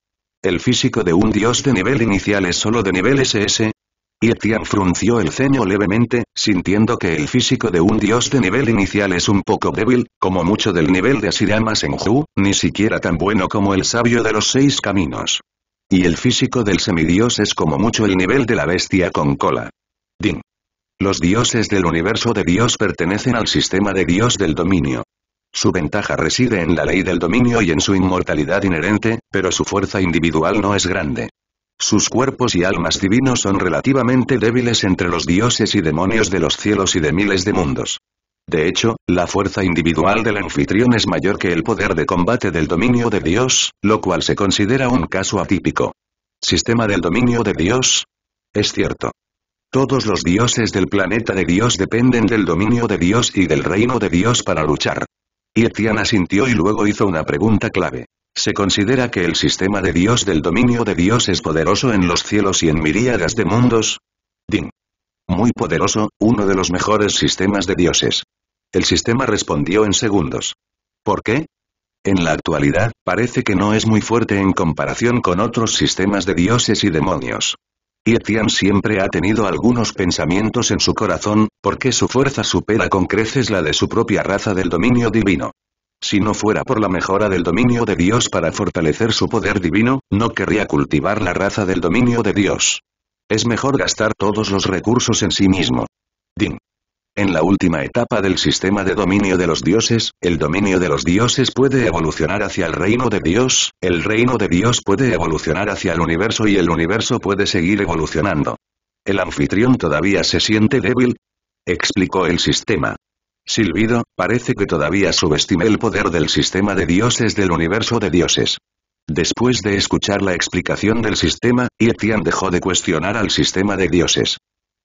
¿El físico de un dios de nivel inicial es solo de nivel SS? Y frunció el ceño levemente, sintiendo que el físico de un dios de nivel inicial es un poco débil, como mucho del nivel de Asirama Senju, ni siquiera tan bueno como el sabio de los seis caminos. Y el físico del semidios es como mucho el nivel de la bestia con cola. Ding. Los dioses del universo de Dios pertenecen al sistema de Dios del dominio. Su ventaja reside en la ley del dominio y en su inmortalidad inherente, pero su fuerza individual no es grande. Sus cuerpos y almas divinos son relativamente débiles entre los dioses y demonios de los cielos y de miles de mundos. De hecho, la fuerza individual del anfitrión es mayor que el poder de combate del dominio de Dios, lo cual se considera un caso atípico. Sistema del dominio de Dios. Es cierto. Todos los dioses del planeta de Dios dependen del dominio de Dios y del reino de Dios para luchar. Y sintió y luego hizo una pregunta clave. Se considera que el sistema de Dios del dominio de Dios es poderoso en los cielos y en miríadas de mundos. Ding. Muy poderoso, uno de los mejores sistemas de dioses. El sistema respondió en segundos. ¿Por qué? En la actualidad, parece que no es muy fuerte en comparación con otros sistemas de dioses y demonios. Y siempre ha tenido algunos pensamientos en su corazón, porque su fuerza supera con creces la de su propia raza del dominio divino. Si no fuera por la mejora del dominio de Dios para fortalecer su poder divino, no querría cultivar la raza del dominio de Dios. Es mejor gastar todos los recursos en sí mismo. Ding. En la última etapa del sistema de dominio de los dioses, el dominio de los dioses puede evolucionar hacia el reino de Dios, el reino de Dios puede evolucionar hacia el universo y el universo puede seguir evolucionando. El anfitrión todavía se siente débil, explicó el sistema. Silbido, parece que todavía subestima el poder del sistema de dioses del universo de dioses. Después de escuchar la explicación del sistema, Yetian dejó de cuestionar al sistema de dioses.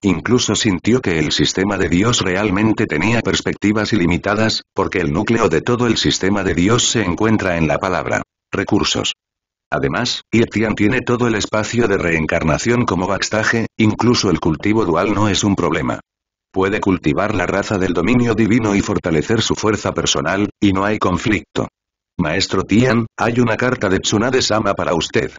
Incluso sintió que el sistema de Dios realmente tenía perspectivas ilimitadas, porque el núcleo de todo el sistema de Dios se encuentra en la palabra. Recursos. Además, Yetian tiene todo el espacio de reencarnación como backstage, incluso el cultivo dual no es un problema. Puede cultivar la raza del dominio divino y fortalecer su fuerza personal, y no hay conflicto. Maestro Tian, hay una carta de Tsunade-sama para usted.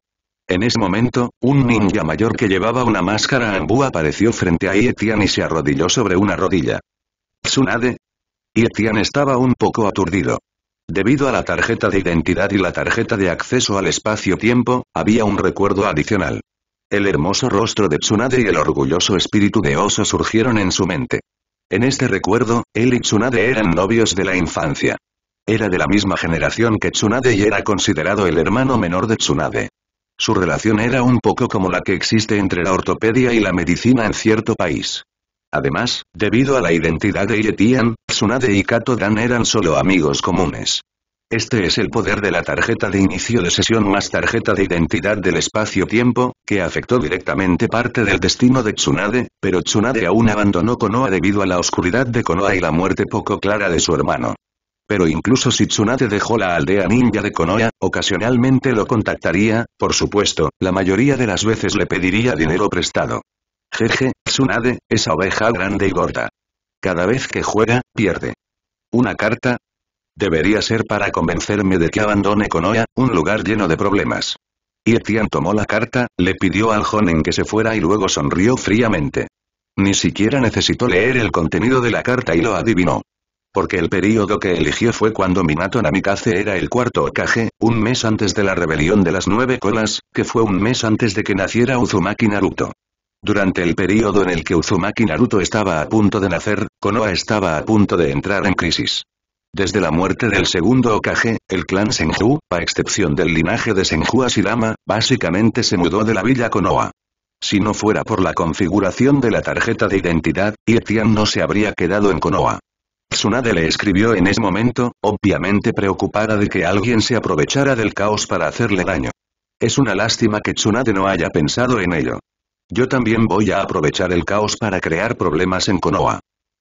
En ese momento, un ninja mayor que llevaba una máscara ambú apareció frente a Ietian y se arrodilló sobre una rodilla. ¿Tsunade? Ietian estaba un poco aturdido. Debido a la tarjeta de identidad y la tarjeta de acceso al espacio-tiempo, había un recuerdo adicional. El hermoso rostro de Tsunade y el orgulloso espíritu de oso surgieron en su mente. En este recuerdo, él y Tsunade eran novios de la infancia. Era de la misma generación que Tsunade y era considerado el hermano menor de Tsunade. Su relación era un poco como la que existe entre la ortopedia y la medicina en cierto país. Además, debido a la identidad de Yetian, Tsunade y Kato-dan eran solo amigos comunes. Este es el poder de la tarjeta de inicio de sesión más tarjeta de identidad del espacio-tiempo, que afectó directamente parte del destino de Tsunade, pero Tsunade aún abandonó Konoha debido a la oscuridad de Konoha y la muerte poco clara de su hermano. Pero incluso si Tsunade dejó la aldea ninja de Konoha, ocasionalmente lo contactaría, por supuesto, la mayoría de las veces le pediría dinero prestado. Jeje, Tsunade, esa oveja grande y gorda. Cada vez que juega, pierde. ¿Una carta? Debería ser para convencerme de que abandone Konoha, un lugar lleno de problemas. Y Etian tomó la carta, le pidió al Jonen que se fuera y luego sonrió fríamente. Ni siquiera necesitó leer el contenido de la carta y lo adivinó porque el periodo que eligió fue cuando Minato Namikaze era el cuarto Okage, un mes antes de la rebelión de las nueve colas, que fue un mes antes de que naciera Uzumaki Naruto. Durante el periodo en el que Uzumaki Naruto estaba a punto de nacer, Konoha estaba a punto de entrar en crisis. Desde la muerte del segundo Okage, el clan Senju, a excepción del linaje de Senju Asirama, básicamente se mudó de la villa Konoha. Si no fuera por la configuración de la tarjeta de identidad, Ietian no se habría quedado en Konoha. Tsunade le escribió en ese momento, obviamente preocupada de que alguien se aprovechara del caos para hacerle daño. Es una lástima que Tsunade no haya pensado en ello. Yo también voy a aprovechar el caos para crear problemas en Konoha.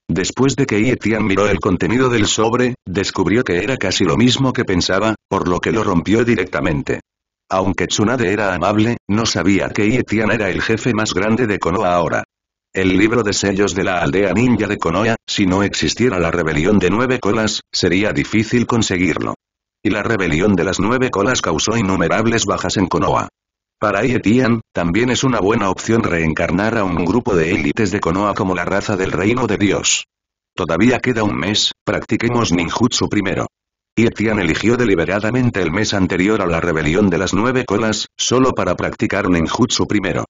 Después de que Ietian miró el contenido del sobre, descubrió que era casi lo mismo que pensaba, por lo que lo rompió directamente. Aunque Tsunade era amable, no sabía que Ietian era el jefe más grande de Konoha ahora. El libro de sellos de la aldea ninja de Konoha, si no existiera la rebelión de nueve colas, sería difícil conseguirlo. Y la rebelión de las nueve colas causó innumerables bajas en Konoha. Para Yetian, también es una buena opción reencarnar a un grupo de élites de Konoha como la raza del reino de Dios. Todavía queda un mes, practiquemos ninjutsu primero. Yetian eligió deliberadamente el mes anterior a la rebelión de las nueve colas, solo para practicar ninjutsu primero.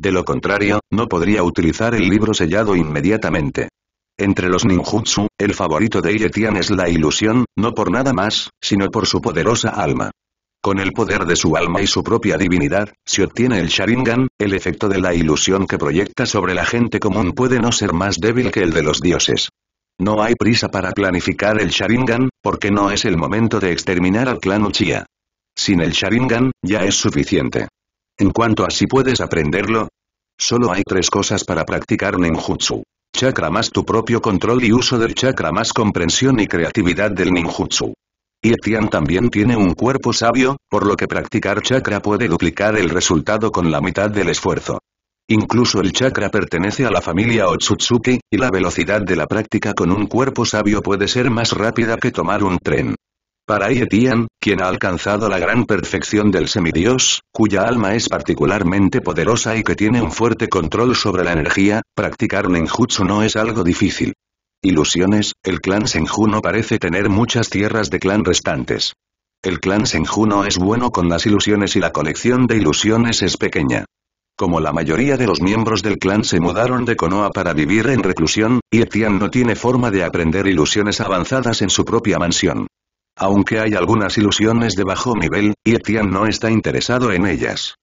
De lo contrario, no podría utilizar el libro sellado inmediatamente. Entre los ninjutsu, el favorito de Ietian es la ilusión, no por nada más, sino por su poderosa alma. Con el poder de su alma y su propia divinidad, si obtiene el Sharingan, el efecto de la ilusión que proyecta sobre la gente común puede no ser más débil que el de los dioses. No hay prisa para planificar el Sharingan, porque no es el momento de exterminar al clan Uchiha. Sin el Sharingan, ya es suficiente. En cuanto a si puedes aprenderlo, solo hay tres cosas para practicar ninjutsu. Chakra más tu propio control y uso del chakra más comprensión y creatividad del ninjutsu. Y Etian también tiene un cuerpo sabio, por lo que practicar chakra puede duplicar el resultado con la mitad del esfuerzo. Incluso el chakra pertenece a la familia Otsutsuki, y la velocidad de la práctica con un cuerpo sabio puede ser más rápida que tomar un tren. Para Yetian, quien ha alcanzado la gran perfección del semidios, cuya alma es particularmente poderosa y que tiene un fuerte control sobre la energía, practicar ninjutsu no es algo difícil. Ilusiones, el clan Senju no parece tener muchas tierras de clan restantes. El clan Senju es bueno con las ilusiones y la colección de ilusiones es pequeña. Como la mayoría de los miembros del clan se mudaron de Konoha para vivir en reclusión, Yetian no tiene forma de aprender ilusiones avanzadas en su propia mansión. Aunque hay algunas ilusiones de bajo nivel, Yetian no está interesado en ellas.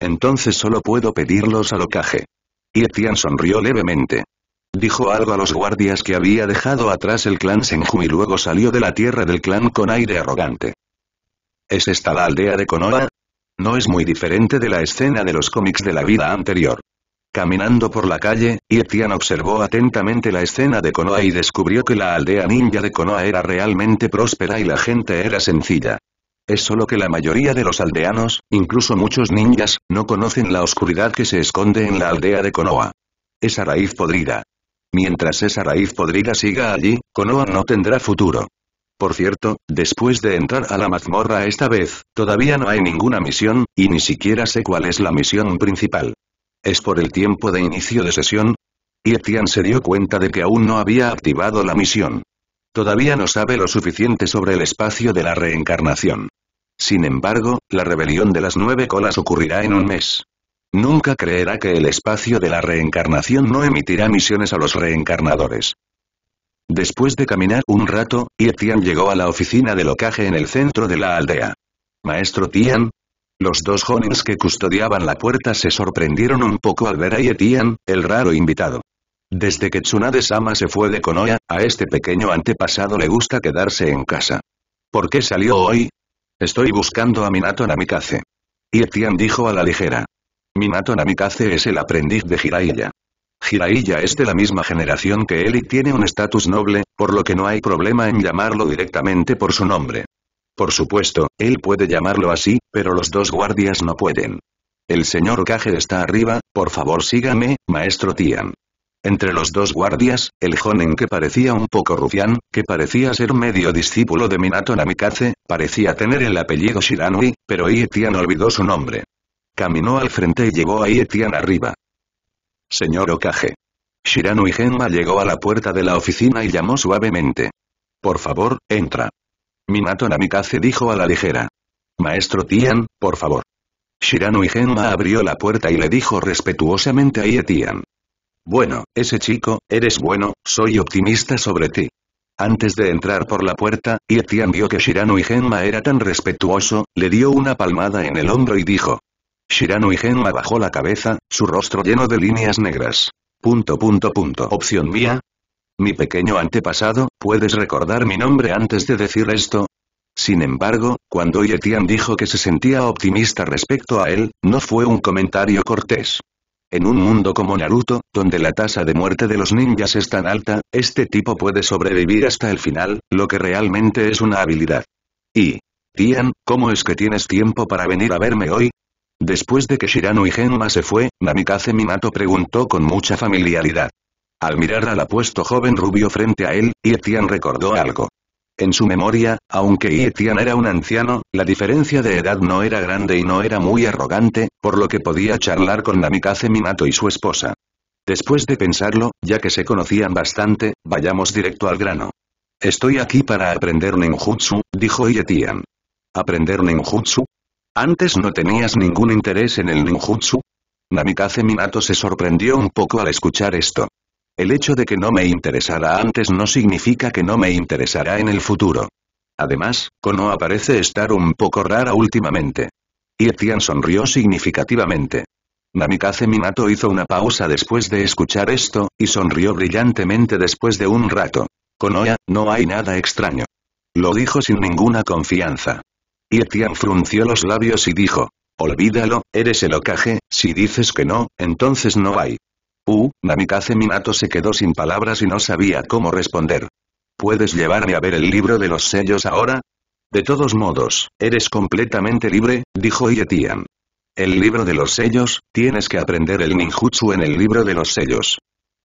Entonces solo puedo pedirlos al Okage. Yetian sonrió levemente. Dijo algo a los guardias que había dejado atrás el clan Senju y luego salió de la tierra del clan con aire arrogante. ¿Es esta la aldea de Konoha? No es muy diferente de la escena de los cómics de la vida anterior. Caminando por la calle, Yetian observó atentamente la escena de Konoha y descubrió que la aldea ninja de Konoha era realmente próspera y la gente era sencilla. Es solo que la mayoría de los aldeanos, incluso muchos ninjas, no conocen la oscuridad que se esconde en la aldea de Konoha. Esa raíz podrida. Mientras esa raíz podrida siga allí, Konoha no tendrá futuro. Por cierto, después de entrar a la mazmorra esta vez, todavía no hay ninguna misión, y ni siquiera sé cuál es la misión principal. ¿Es por el tiempo de inicio de sesión? Y se dio cuenta de que aún no había activado la misión. Todavía no sabe lo suficiente sobre el espacio de la reencarnación. Sin embargo, la rebelión de las nueve colas ocurrirá en un mes. Nunca creerá que el espacio de la reencarnación no emitirá misiones a los reencarnadores. Después de caminar un rato, Etienne llegó a la oficina de locaje en el centro de la aldea. Maestro Tian, los dos jóvenes que custodiaban la puerta se sorprendieron un poco al ver a Yetian, el raro invitado. Desde que Tsunade-sama se fue de Konoha, a este pequeño antepasado le gusta quedarse en casa. ¿Por qué salió hoy? Estoy buscando a Minato Namikaze. Yetian dijo a la ligera. Minato Namikaze es el aprendiz de Jiraiya. Jiraiya es de la misma generación que él y tiene un estatus noble, por lo que no hay problema en llamarlo directamente por su nombre. Por supuesto, él puede llamarlo así, pero los dos guardias no pueden. El señor Okage está arriba, por favor sígame, maestro Tian. Entre los dos guardias, el joven que parecía un poco rufián, que parecía ser medio discípulo de Minato Namikaze, parecía tener el apellido Shiranui, pero Ietian olvidó su nombre. Caminó al frente y llevó a Ietian arriba. Señor Okage. Shiranui Genma llegó a la puerta de la oficina y llamó suavemente. Por favor, entra. Minato Namikaze dijo a la ligera. Maestro Tian, por favor. Shirano y Genma abrió la puerta y le dijo respetuosamente a Tian. Bueno, ese chico, eres bueno, soy optimista sobre ti. Antes de entrar por la puerta, Tian vio que Shirano y Genma era tan respetuoso, le dio una palmada en el hombro y dijo. Shirano y Genma bajó la cabeza, su rostro lleno de líneas negras. Punto punto punto. Opción mía, mi pequeño antepasado, ¿puedes recordar mi nombre antes de decir esto? Sin embargo, cuando Yetian dijo que se sentía optimista respecto a él, no fue un comentario cortés. En un mundo como Naruto, donde la tasa de muerte de los ninjas es tan alta, este tipo puede sobrevivir hasta el final, lo que realmente es una habilidad. Y... Tian, ¿cómo es que tienes tiempo para venir a verme hoy? Después de que Shirano y Genma se fue, Namikaze Minato preguntó con mucha familiaridad. Al mirar al apuesto joven rubio frente a él, Ietian recordó algo. En su memoria, aunque Ietian era un anciano, la diferencia de edad no era grande y no era muy arrogante, por lo que podía charlar con Namikaze Minato y su esposa. Después de pensarlo, ya que se conocían bastante, vayamos directo al grano. Estoy aquí para aprender ninjutsu, dijo Ietian. ¿Aprender ninjutsu? ¿Antes no tenías ningún interés en el ninjutsu? Namikaze Minato se sorprendió un poco al escuchar esto. El hecho de que no me interesara antes no significa que no me interesará en el futuro. Además, Konoa parece estar un poco rara últimamente. Etian sonrió significativamente. Namikaze Minato hizo una pausa después de escuchar esto, y sonrió brillantemente después de un rato. Konoha, no hay nada extraño. Lo dijo sin ninguna confianza. Etian frunció los labios y dijo, olvídalo, eres el ocaje, si dices que no, entonces no hay. Uh, Namikaze Minato se quedó sin palabras y no sabía cómo responder. ¿Puedes llevarme a ver el libro de los sellos ahora? De todos modos, eres completamente libre, dijo Ietian. El libro de los sellos, tienes que aprender el ninjutsu en el libro de los sellos.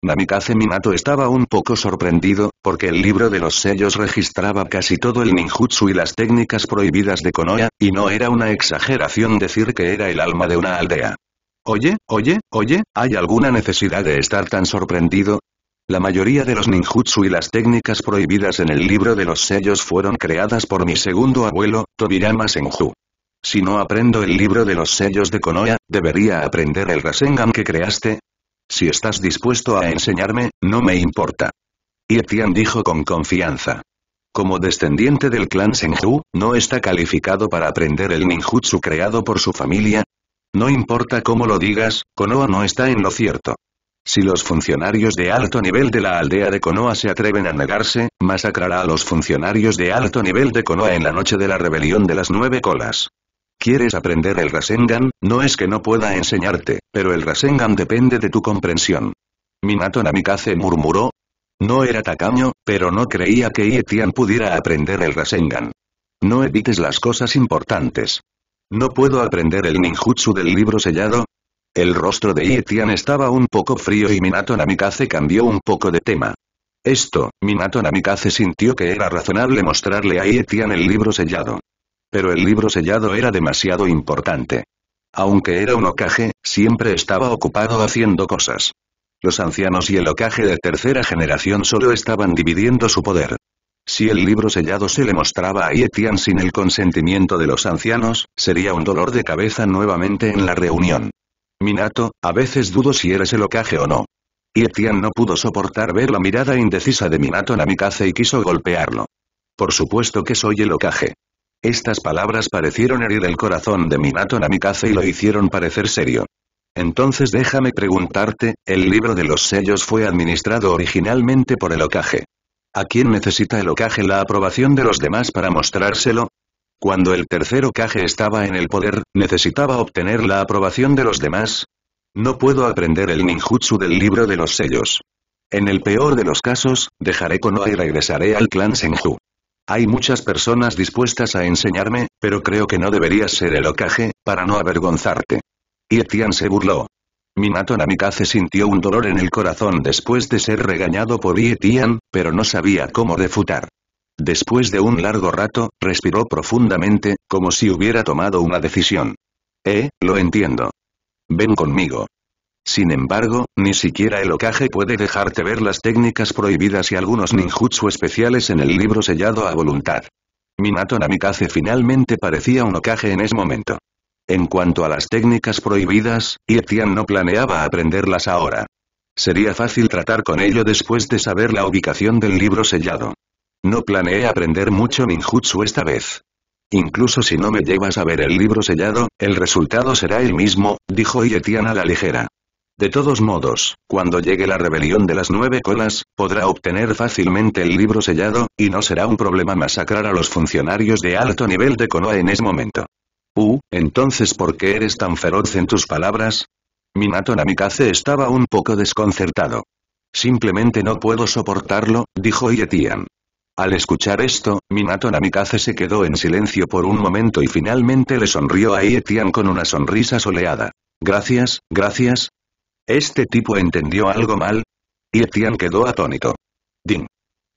Namikaze Minato estaba un poco sorprendido, porque el libro de los sellos registraba casi todo el ninjutsu y las técnicas prohibidas de Konoha, y no era una exageración decir que era el alma de una aldea. Oye, oye, oye, ¿hay alguna necesidad de estar tan sorprendido? La mayoría de los ninjutsu y las técnicas prohibidas en el libro de los sellos fueron creadas por mi segundo abuelo, Tobirama Senju. Si no aprendo el libro de los sellos de Konoha, debería aprender el Rasengan que creaste. Si estás dispuesto a enseñarme, no me importa. Tian dijo con confianza. Como descendiente del clan Senju, no está calificado para aprender el ninjutsu creado por su familia, no importa cómo lo digas, Konoha no está en lo cierto. Si los funcionarios de alto nivel de la aldea de Konoha se atreven a negarse, masacrará a los funcionarios de alto nivel de Konoha en la noche de la rebelión de las nueve colas. ¿Quieres aprender el Rasengan? No es que no pueda enseñarte, pero el Rasengan depende de tu comprensión. Minato Namikaze murmuró. No era tacaño, pero no creía que Ietian pudiera aprender el Rasengan. No evites las cosas importantes. ¿No puedo aprender el ninjutsu del libro sellado? El rostro de Ietian estaba un poco frío y Minato Namikaze cambió un poco de tema. Esto, Minato Namikaze sintió que era razonable mostrarle a Ietian el libro sellado. Pero el libro sellado era demasiado importante. Aunque era un ocaje, siempre estaba ocupado haciendo cosas. Los ancianos y el ocaje de tercera generación solo estaban dividiendo su poder. Si el libro sellado se le mostraba a Etian sin el consentimiento de los ancianos, sería un dolor de cabeza nuevamente en la reunión. Minato, a veces dudo si eres el ocaje o no. Etian no pudo soportar ver la mirada indecisa de Minato Namikaze y quiso golpearlo. Por supuesto que soy el ocaje. Estas palabras parecieron herir el corazón de Minato Namikaze y lo hicieron parecer serio. Entonces déjame preguntarte, el libro de los sellos fue administrado originalmente por el ocaje. ¿A quién necesita el ocaje la aprobación de los demás para mostrárselo? Cuando el tercer Okage estaba en el poder, ¿necesitaba obtener la aprobación de los demás? No puedo aprender el ninjutsu del libro de los sellos. En el peor de los casos, dejaré Konoha y regresaré al clan Senju. Hay muchas personas dispuestas a enseñarme, pero creo que no deberías ser el ocaje, para no avergonzarte. Y Etian se burló. Minato Namikaze sintió un dolor en el corazón después de ser regañado por Ietian, pero no sabía cómo refutar. Después de un largo rato, respiró profundamente, como si hubiera tomado una decisión. Eh, lo entiendo. Ven conmigo. Sin embargo, ni siquiera el ocaje puede dejarte ver las técnicas prohibidas y algunos ninjutsu especiales en el libro sellado a voluntad. Minato Namikaze finalmente parecía un ocaje en ese momento. En cuanto a las técnicas prohibidas, Yetian no planeaba aprenderlas ahora. Sería fácil tratar con ello después de saber la ubicación del libro sellado. No planeé aprender mucho ninjutsu esta vez. Incluso si no me llevas a ver el libro sellado, el resultado será el mismo, dijo Yetian a la ligera. De todos modos, cuando llegue la rebelión de las nueve colas, podrá obtener fácilmente el libro sellado, y no será un problema masacrar a los funcionarios de alto nivel de Konoha en ese momento. Uh, entonces ¿por qué eres tan feroz en tus palabras? Minato Namikaze estaba un poco desconcertado. Simplemente no puedo soportarlo, dijo Ietian. Al escuchar esto, Minato Namikaze se quedó en silencio por un momento y finalmente le sonrió a Ietian con una sonrisa soleada. Gracias, gracias. ¿Este tipo entendió algo mal? Ietian quedó atónito. Ding.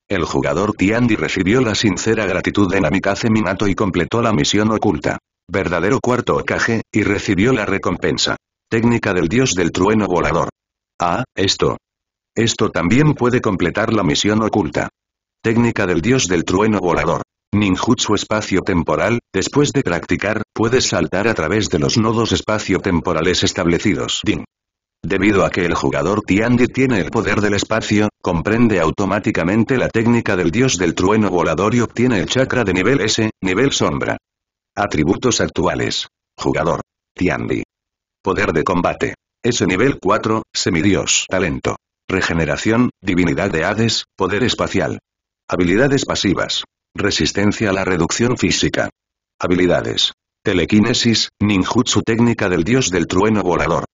El jugador Tiandi recibió la sincera gratitud de Namikaze Minato y completó la misión oculta verdadero cuarto ocaje, y recibió la recompensa. Técnica del dios del trueno volador. Ah, esto. Esto también puede completar la misión oculta. Técnica del dios del trueno volador. Ninjutsu espacio-temporal, después de practicar, puedes saltar a través de los nodos espacio-temporales establecidos. Din. Debido a que el jugador Tiandi tiene el poder del espacio, comprende automáticamente la técnica del dios del trueno volador y obtiene el chakra de nivel S, nivel sombra. Atributos actuales. Jugador. Tiandi. Poder de combate. S nivel 4, semidios. Talento. Regeneración, divinidad de Hades, poder espacial. Habilidades pasivas. Resistencia a la reducción física. Habilidades. Telequinesis, ninjutsu técnica del dios del trueno volador.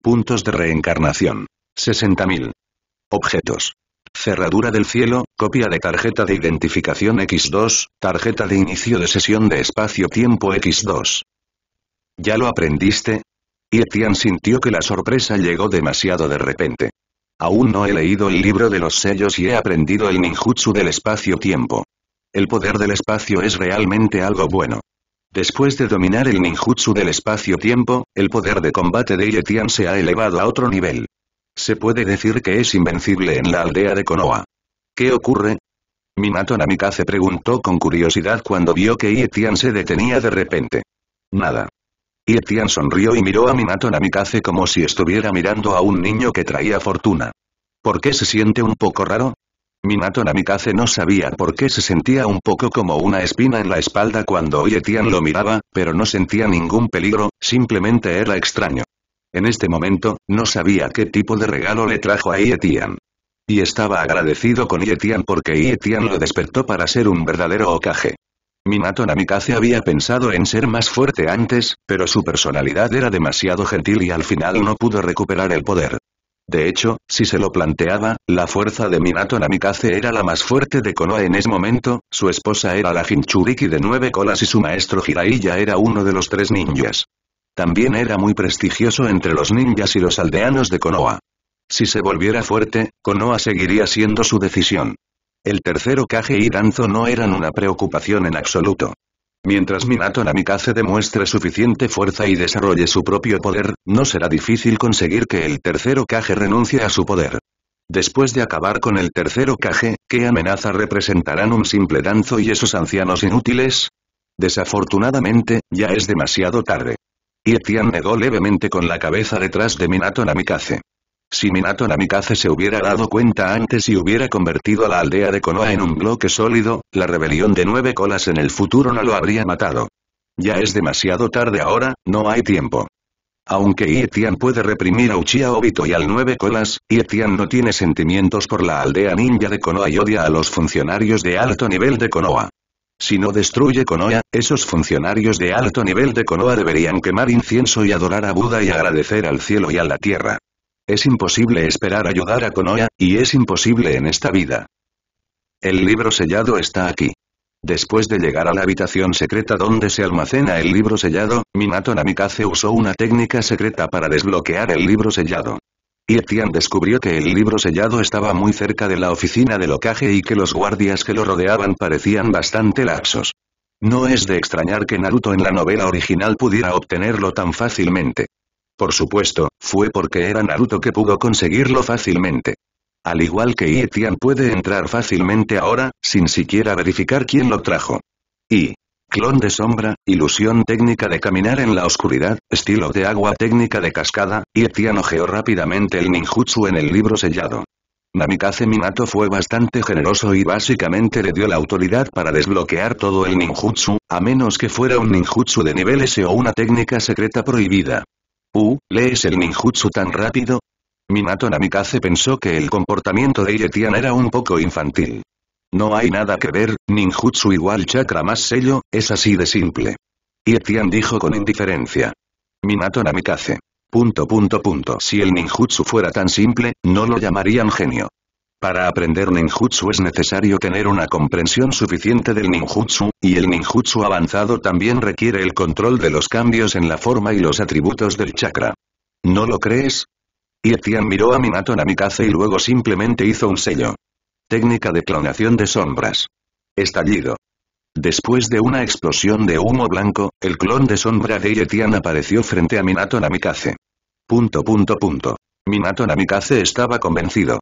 Puntos de reencarnación. 60.000. Objetos. Cerradura del cielo, copia de tarjeta de identificación X2, tarjeta de inicio de sesión de espacio-tiempo X2. ¿Ya lo aprendiste? Y sintió que la sorpresa llegó demasiado de repente. Aún no he leído el libro de los sellos y he aprendido el ninjutsu del espacio-tiempo. El poder del espacio es realmente algo bueno. Después de dominar el ninjutsu del espacio-tiempo, el poder de combate de Yetian se ha elevado a otro nivel. Se puede decir que es invencible en la aldea de Konoha. ¿Qué ocurre? Minato Namikaze preguntó con curiosidad cuando vio que Ietian se detenía de repente. Nada. Ietian sonrió y miró a Minato Namikaze como si estuviera mirando a un niño que traía fortuna. ¿Por qué se siente un poco raro? Minato Namikaze no sabía por qué se sentía un poco como una espina en la espalda cuando Ietian lo miraba, pero no sentía ningún peligro, simplemente era extraño. En este momento, no sabía qué tipo de regalo le trajo a Ietian. Y estaba agradecido con Ietian porque Ietian lo despertó para ser un verdadero Okage. Minato Namikaze había pensado en ser más fuerte antes, pero su personalidad era demasiado gentil y al final no pudo recuperar el poder. De hecho, si se lo planteaba, la fuerza de Minato Namikaze era la más fuerte de Konoha en ese momento, su esposa era la Hinchuriki de nueve colas y su maestro Jiraiya era uno de los tres ninjas. También era muy prestigioso entre los ninjas y los aldeanos de Konoha. Si se volviera fuerte, Konoha seguiría siendo su decisión. El tercero Kage y Danzo no eran una preocupación en absoluto. Mientras Minato Namikaze demuestre suficiente fuerza y desarrolle su propio poder, no será difícil conseguir que el tercero Kage renuncie a su poder. Después de acabar con el tercero Kage, ¿qué amenaza representarán un simple Danzo y esos ancianos inútiles? Desafortunadamente, ya es demasiado tarde. Ietian negó levemente con la cabeza detrás de Minato Namikaze. Si Minato Namikaze se hubiera dado cuenta antes y hubiera convertido a la aldea de Konoha en un bloque sólido, la rebelión de nueve colas en el futuro no lo habría matado. Ya es demasiado tarde ahora, no hay tiempo. Aunque Yetian puede reprimir a Uchiha Obito y al Nueve Colas, Yetian no tiene sentimientos por la aldea ninja de Konoha y odia a los funcionarios de alto nivel de Konoha. Si no destruye Konoha, esos funcionarios de alto nivel de Konoha deberían quemar incienso y adorar a Buda y agradecer al cielo y a la tierra. Es imposible esperar ayudar a Konoha, y es imposible en esta vida. El libro sellado está aquí. Después de llegar a la habitación secreta donde se almacena el libro sellado, Minato Namikaze usó una técnica secreta para desbloquear el libro sellado. Ietian descubrió que el libro sellado estaba muy cerca de la oficina de locaje y que los guardias que lo rodeaban parecían bastante laxos. No es de extrañar que Naruto en la novela original pudiera obtenerlo tan fácilmente. Por supuesto, fue porque era Naruto que pudo conseguirlo fácilmente. Al igual que Ietian puede entrar fácilmente ahora, sin siquiera verificar quién lo trajo. Y, Clon de sombra, ilusión técnica de caminar en la oscuridad, estilo de agua técnica de cascada, y Etian ojeó rápidamente el ninjutsu en el libro sellado. Namikaze Minato fue bastante generoso y básicamente le dio la autoridad para desbloquear todo el ninjutsu, a menos que fuera un ninjutsu de nivel S o una técnica secreta prohibida. Uh, ¿lees el ninjutsu tan rápido? Minato Namikaze pensó que el comportamiento de Yetian era un poco infantil. No hay nada que ver, ninjutsu igual chakra más sello, es así de simple. Y dijo con indiferencia. Minato Namikaze. Punto punto punto. Si el ninjutsu fuera tan simple, no lo llamarían genio. Para aprender ninjutsu es necesario tener una comprensión suficiente del ninjutsu, y el ninjutsu avanzado también requiere el control de los cambios en la forma y los atributos del chakra. ¿No lo crees? Yetian miró a Minato Namikaze y luego simplemente hizo un sello. Técnica de clonación de sombras. Estallido. Después de una explosión de humo blanco, el clon de sombra de Yetian apareció frente a Minato Namikaze. Punto punto punto. Minato Namikaze estaba convencido.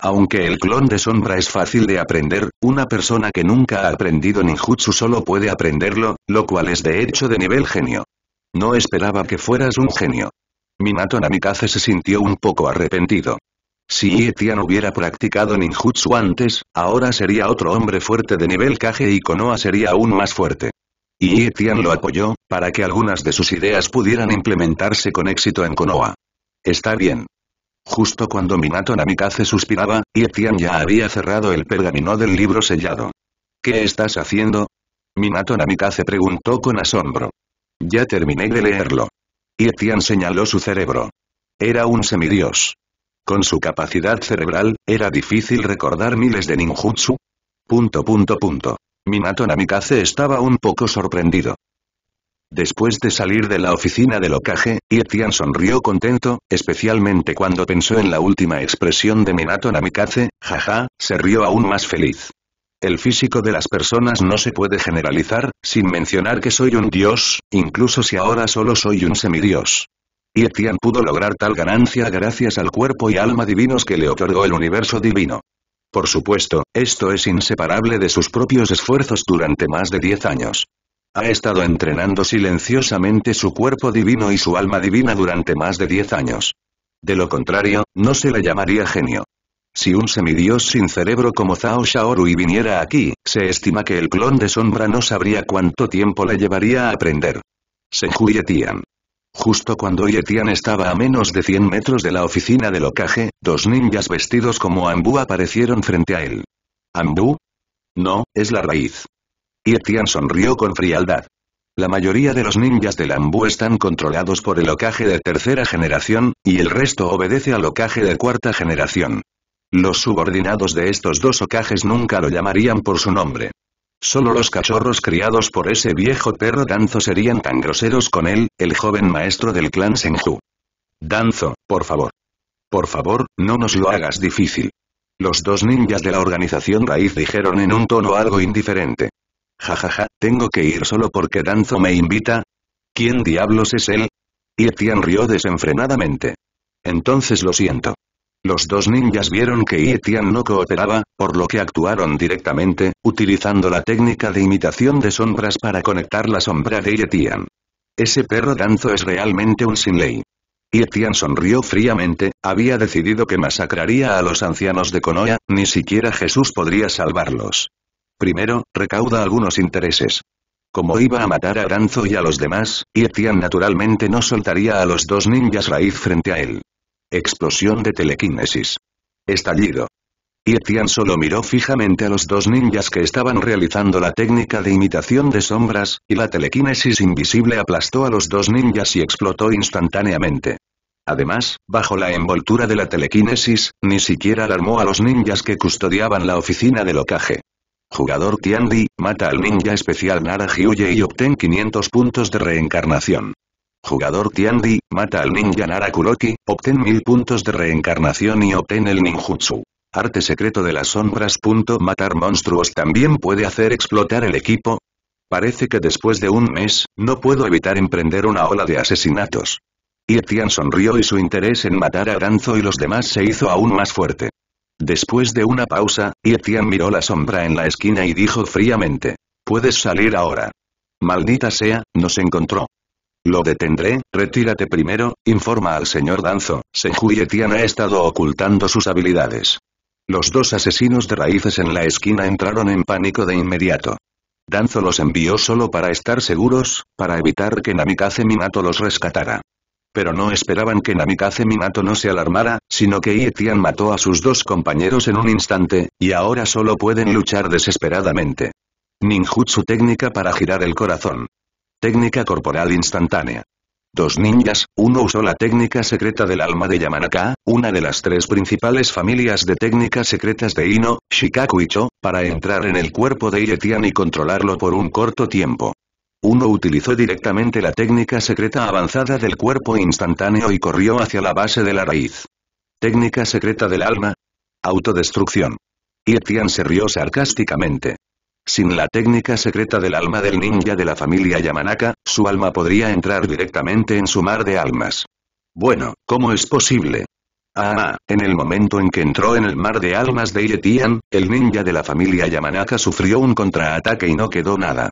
Aunque el clon de sombra es fácil de aprender, una persona que nunca ha aprendido ninjutsu solo puede aprenderlo, lo cual es de hecho de nivel genio. No esperaba que fueras un genio. Minato Namikaze se sintió un poco arrepentido. Si Etian hubiera practicado ninjutsu antes, ahora sería otro hombre fuerte de nivel Kage y Konoha sería aún más fuerte. Y Etian lo apoyó, para que algunas de sus ideas pudieran implementarse con éxito en Konoha. Está bien. Justo cuando Minato Namikaze suspiraba, Etian ya había cerrado el pergamino del libro sellado. ¿Qué estás haciendo? Minato Namikaze preguntó con asombro. Ya terminé de leerlo. Etian señaló su cerebro. Era un semidios. Con su capacidad cerebral, ¿era difícil recordar miles de ninjutsu? Punto punto punto. Minato Namikaze estaba un poco sorprendido. Después de salir de la oficina del Okage, Itian sonrió contento, especialmente cuando pensó en la última expresión de Minato Namikaze, jaja, se rió aún más feliz. El físico de las personas no se puede generalizar, sin mencionar que soy un dios, incluso si ahora solo soy un semidios. Y Etian pudo lograr tal ganancia gracias al cuerpo y alma divinos que le otorgó el universo divino. Por supuesto, esto es inseparable de sus propios esfuerzos durante más de 10 años. Ha estado entrenando silenciosamente su cuerpo divino y su alma divina durante más de 10 años. De lo contrario, no se le llamaría genio. Si un semidios sin cerebro como Zhao y viniera aquí, se estima que el clon de sombra no sabría cuánto tiempo le llevaría a aprender. Se Justo cuando Yetian estaba a menos de 100 metros de la oficina del ocaje, dos ninjas vestidos como Ambu aparecieron frente a él. ¿Ambu? No, es la raíz. Yetian sonrió con frialdad. La mayoría de los ninjas del Ambu están controlados por el Okage de tercera generación, y el resto obedece al Okage de cuarta generación. Los subordinados de estos dos Okages nunca lo llamarían por su nombre. Solo los cachorros criados por ese viejo perro Danzo serían tan groseros con él, el joven maestro del clan Senju. Danzo, por favor. Por favor, no nos lo hagas difícil. Los dos ninjas de la organización Raíz dijeron en un tono algo indiferente. Jajaja, ja, ja, tengo que ir solo porque Danzo me invita. ¿Quién diablos es él? Y Etienne rió desenfrenadamente. Entonces lo siento. Los dos ninjas vieron que Yetian no cooperaba, por lo que actuaron directamente, utilizando la técnica de imitación de sombras para conectar la sombra de Yetian. Ese perro danzo es realmente un sin ley. sonrió fríamente, había decidido que masacraría a los ancianos de Konoha, ni siquiera Jesús podría salvarlos. Primero, recauda algunos intereses. Como iba a matar a Danzo y a los demás, Yetian naturalmente no soltaría a los dos ninjas raíz frente a él. Explosión de telequinesis. Estallido. Y Tian solo miró fijamente a los dos ninjas que estaban realizando la técnica de imitación de sombras, y la telequinesis invisible aplastó a los dos ninjas y explotó instantáneamente. Además, bajo la envoltura de la telequinesis, ni siquiera alarmó a los ninjas que custodiaban la oficina del ocaje. Jugador Tiandi, mata al ninja especial Nara Hyuye y obtén 500 puntos de reencarnación. Jugador Tiandi, mata al ninja Nara obtén mil puntos de reencarnación y obtén el ninjutsu. Arte secreto de las sombras. Matar monstruos también puede hacer explotar el equipo. Parece que después de un mes, no puedo evitar emprender una ola de asesinatos. Y sonrió y su interés en matar a Aranzo y los demás se hizo aún más fuerte. Después de una pausa, Yetian miró la sombra en la esquina y dijo fríamente. Puedes salir ahora. Maldita sea, nos encontró. Lo detendré, retírate primero, informa al señor Danzo, Senju y ha estado ocultando sus habilidades. Los dos asesinos de raíces en la esquina entraron en pánico de inmediato. Danzo los envió solo para estar seguros, para evitar que Namikaze Minato los rescatara. Pero no esperaban que Namikaze Minato no se alarmara, sino que Yetian mató a sus dos compañeros en un instante, y ahora solo pueden luchar desesperadamente. Ninjutsu técnica para girar el corazón. Técnica corporal instantánea. Dos ninjas, uno usó la técnica secreta del alma de Yamanaka, una de las tres principales familias de técnicas secretas de Ino, Shikaku y Cho, para entrar en el cuerpo de Ietian y controlarlo por un corto tiempo. Uno utilizó directamente la técnica secreta avanzada del cuerpo instantáneo y corrió hacia la base de la raíz. Técnica secreta del alma. Autodestrucción. Ietian se rió sarcásticamente. Sin la técnica secreta del alma del ninja de la familia Yamanaka, su alma podría entrar directamente en su mar de almas. Bueno, ¿cómo es posible? Ah, en el momento en que entró en el mar de almas de Yetian, el ninja de la familia Yamanaka sufrió un contraataque y no quedó nada.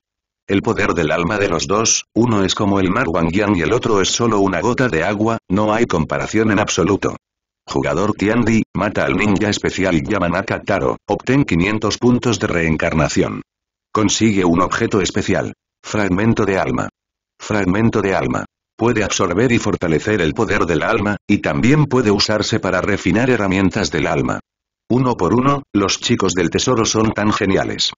El poder del alma de los dos, uno es como el mar Wangyang y el otro es solo una gota de agua, no hay comparación en absoluto. Jugador Tiandi, mata al ninja especial Yamanaka Taro, obtén 500 puntos de reencarnación. Consigue un objeto especial. Fragmento de alma. Fragmento de alma. Puede absorber y fortalecer el poder del alma, y también puede usarse para refinar herramientas del alma. Uno por uno, los chicos del tesoro son tan geniales.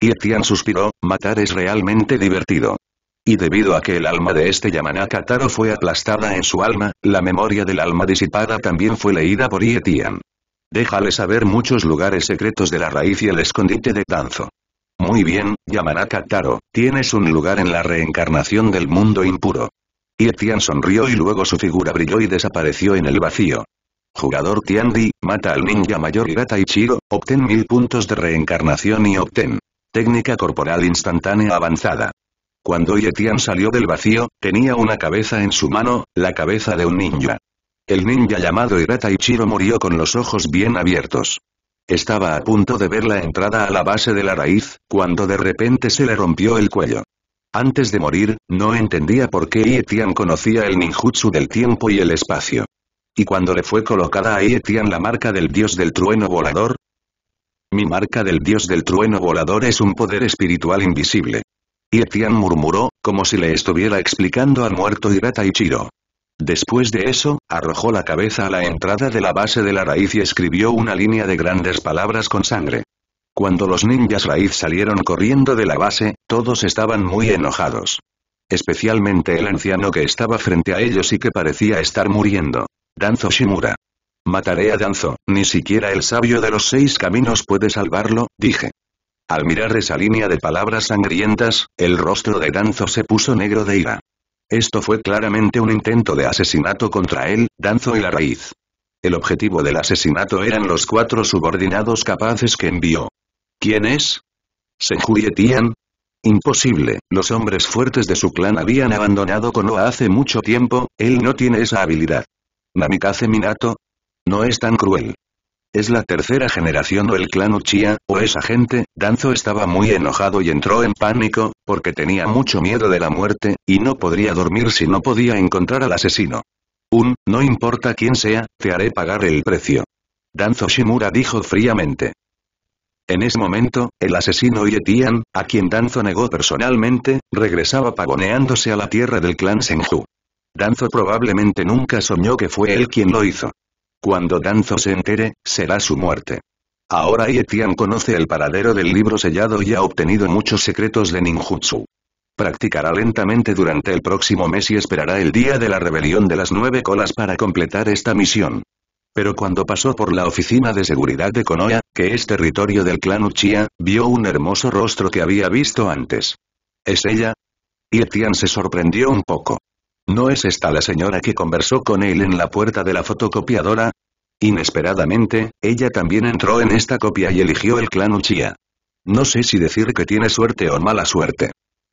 Y Etian suspiró, matar es realmente divertido. Y debido a que el alma de este Yamanaka Taro fue aplastada en su alma, la memoria del alma disipada también fue leída por Yetian. Déjale saber muchos lugares secretos de la raíz y el escondite de Danzo. Muy bien, Yamanaka Taro, tienes un lugar en la reencarnación del mundo impuro. Yetian sonrió y luego su figura brilló y desapareció en el vacío. Jugador Tiandi, mata al ninja mayor Hirata Ichiro, obtén mil puntos de reencarnación y obtén técnica corporal instantánea avanzada. Cuando Yetian salió del vacío, tenía una cabeza en su mano, la cabeza de un ninja. El ninja llamado Hirata Ichiro murió con los ojos bien abiertos. Estaba a punto de ver la entrada a la base de la raíz, cuando de repente se le rompió el cuello. Antes de morir, no entendía por qué Yetian conocía el ninjutsu del tiempo y el espacio. Y cuando le fue colocada a Yetian la marca del dios del trueno volador, mi marca del dios del trueno volador es un poder espiritual invisible. Y murmuró, como si le estuviera explicando al muerto Hirata Ichiro. Después de eso, arrojó la cabeza a la entrada de la base de la raíz y escribió una línea de grandes palabras con sangre. Cuando los ninjas raíz salieron corriendo de la base, todos estaban muy enojados. Especialmente el anciano que estaba frente a ellos y que parecía estar muriendo. Danzo Shimura. Mataré a Danzo, ni siquiera el sabio de los seis caminos puede salvarlo, dije. Al mirar esa línea de palabras sangrientas, el rostro de Danzo se puso negro de ira. Esto fue claramente un intento de asesinato contra él, Danzo y la raíz. El objetivo del asesinato eran los cuatro subordinados capaces que envió. ¿Quién es? ¿Se Imposible, los hombres fuertes de su clan habían abandonado Konoha hace mucho tiempo, él no tiene esa habilidad. Namikaze Minato. No es tan cruel. Es la tercera generación o el clan Uchiha, o esa gente, Danzo estaba muy enojado y entró en pánico, porque tenía mucho miedo de la muerte, y no podría dormir si no podía encontrar al asesino. Un, no importa quién sea, te haré pagar el precio. Danzo Shimura dijo fríamente. En ese momento, el asesino Yetian, a quien Danzo negó personalmente, regresaba pavoneándose a la tierra del clan Senju. Danzo probablemente nunca soñó que fue él quien lo hizo. Cuando Danzo se entere, será su muerte. Ahora Yetian conoce el paradero del libro sellado y ha obtenido muchos secretos de ninjutsu. Practicará lentamente durante el próximo mes y esperará el día de la rebelión de las nueve colas para completar esta misión. Pero cuando pasó por la oficina de seguridad de Konoha, que es territorio del clan Uchiha, vio un hermoso rostro que había visto antes. ¿Es ella? Yetian se sorprendió un poco. ¿No es esta la señora que conversó con él en la puerta de la fotocopiadora? Inesperadamente, ella también entró en esta copia y eligió el clan Uchiha. No sé si decir que tiene suerte o mala suerte.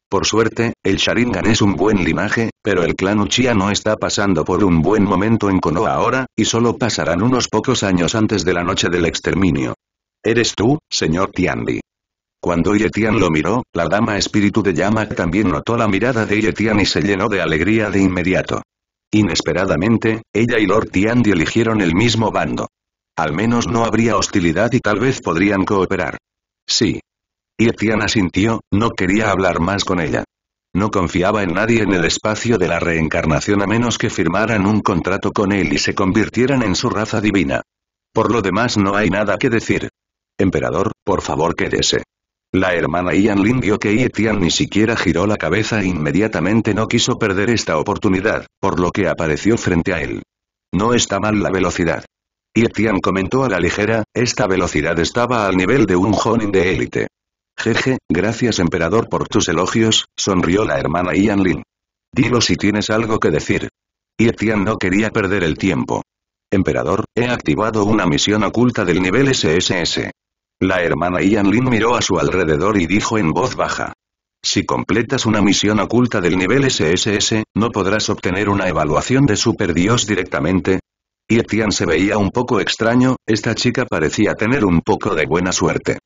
Por suerte, el Sharingan es un buen linaje, pero el clan Uchiha no está pasando por un buen momento en Konoha ahora, y solo pasarán unos pocos años antes de la noche del exterminio. Eres tú, señor Tiandi. Cuando Yetian lo miró, la dama espíritu de llama también notó la mirada de Yetian y se llenó de alegría de inmediato. Inesperadamente, ella y Lord Tian eligieron el mismo bando. Al menos no habría hostilidad y tal vez podrían cooperar. Sí. Yetian asintió, no quería hablar más con ella. No confiaba en nadie en el espacio de la reencarnación a menos que firmaran un contrato con él y se convirtieran en su raza divina. Por lo demás no hay nada que decir. Emperador, por favor quédese. La hermana Ian Lin vio que Yetian ni siquiera giró la cabeza e inmediatamente no quiso perder esta oportunidad, por lo que apareció frente a él. No está mal la velocidad. Yetian comentó a la ligera, esta velocidad estaba al nivel de un Jonin de élite. Jeje, gracias emperador por tus elogios, sonrió la hermana Ian Lin. Dilo si tienes algo que decir. Yetian no quería perder el tiempo. Emperador, he activado una misión oculta del nivel SSS. La hermana Ian Lin miró a su alrededor y dijo en voz baja. Si completas una misión oculta del nivel SSS, ¿no podrás obtener una evaluación de Super Dios directamente? Y Etian se veía un poco extraño, esta chica parecía tener un poco de buena suerte.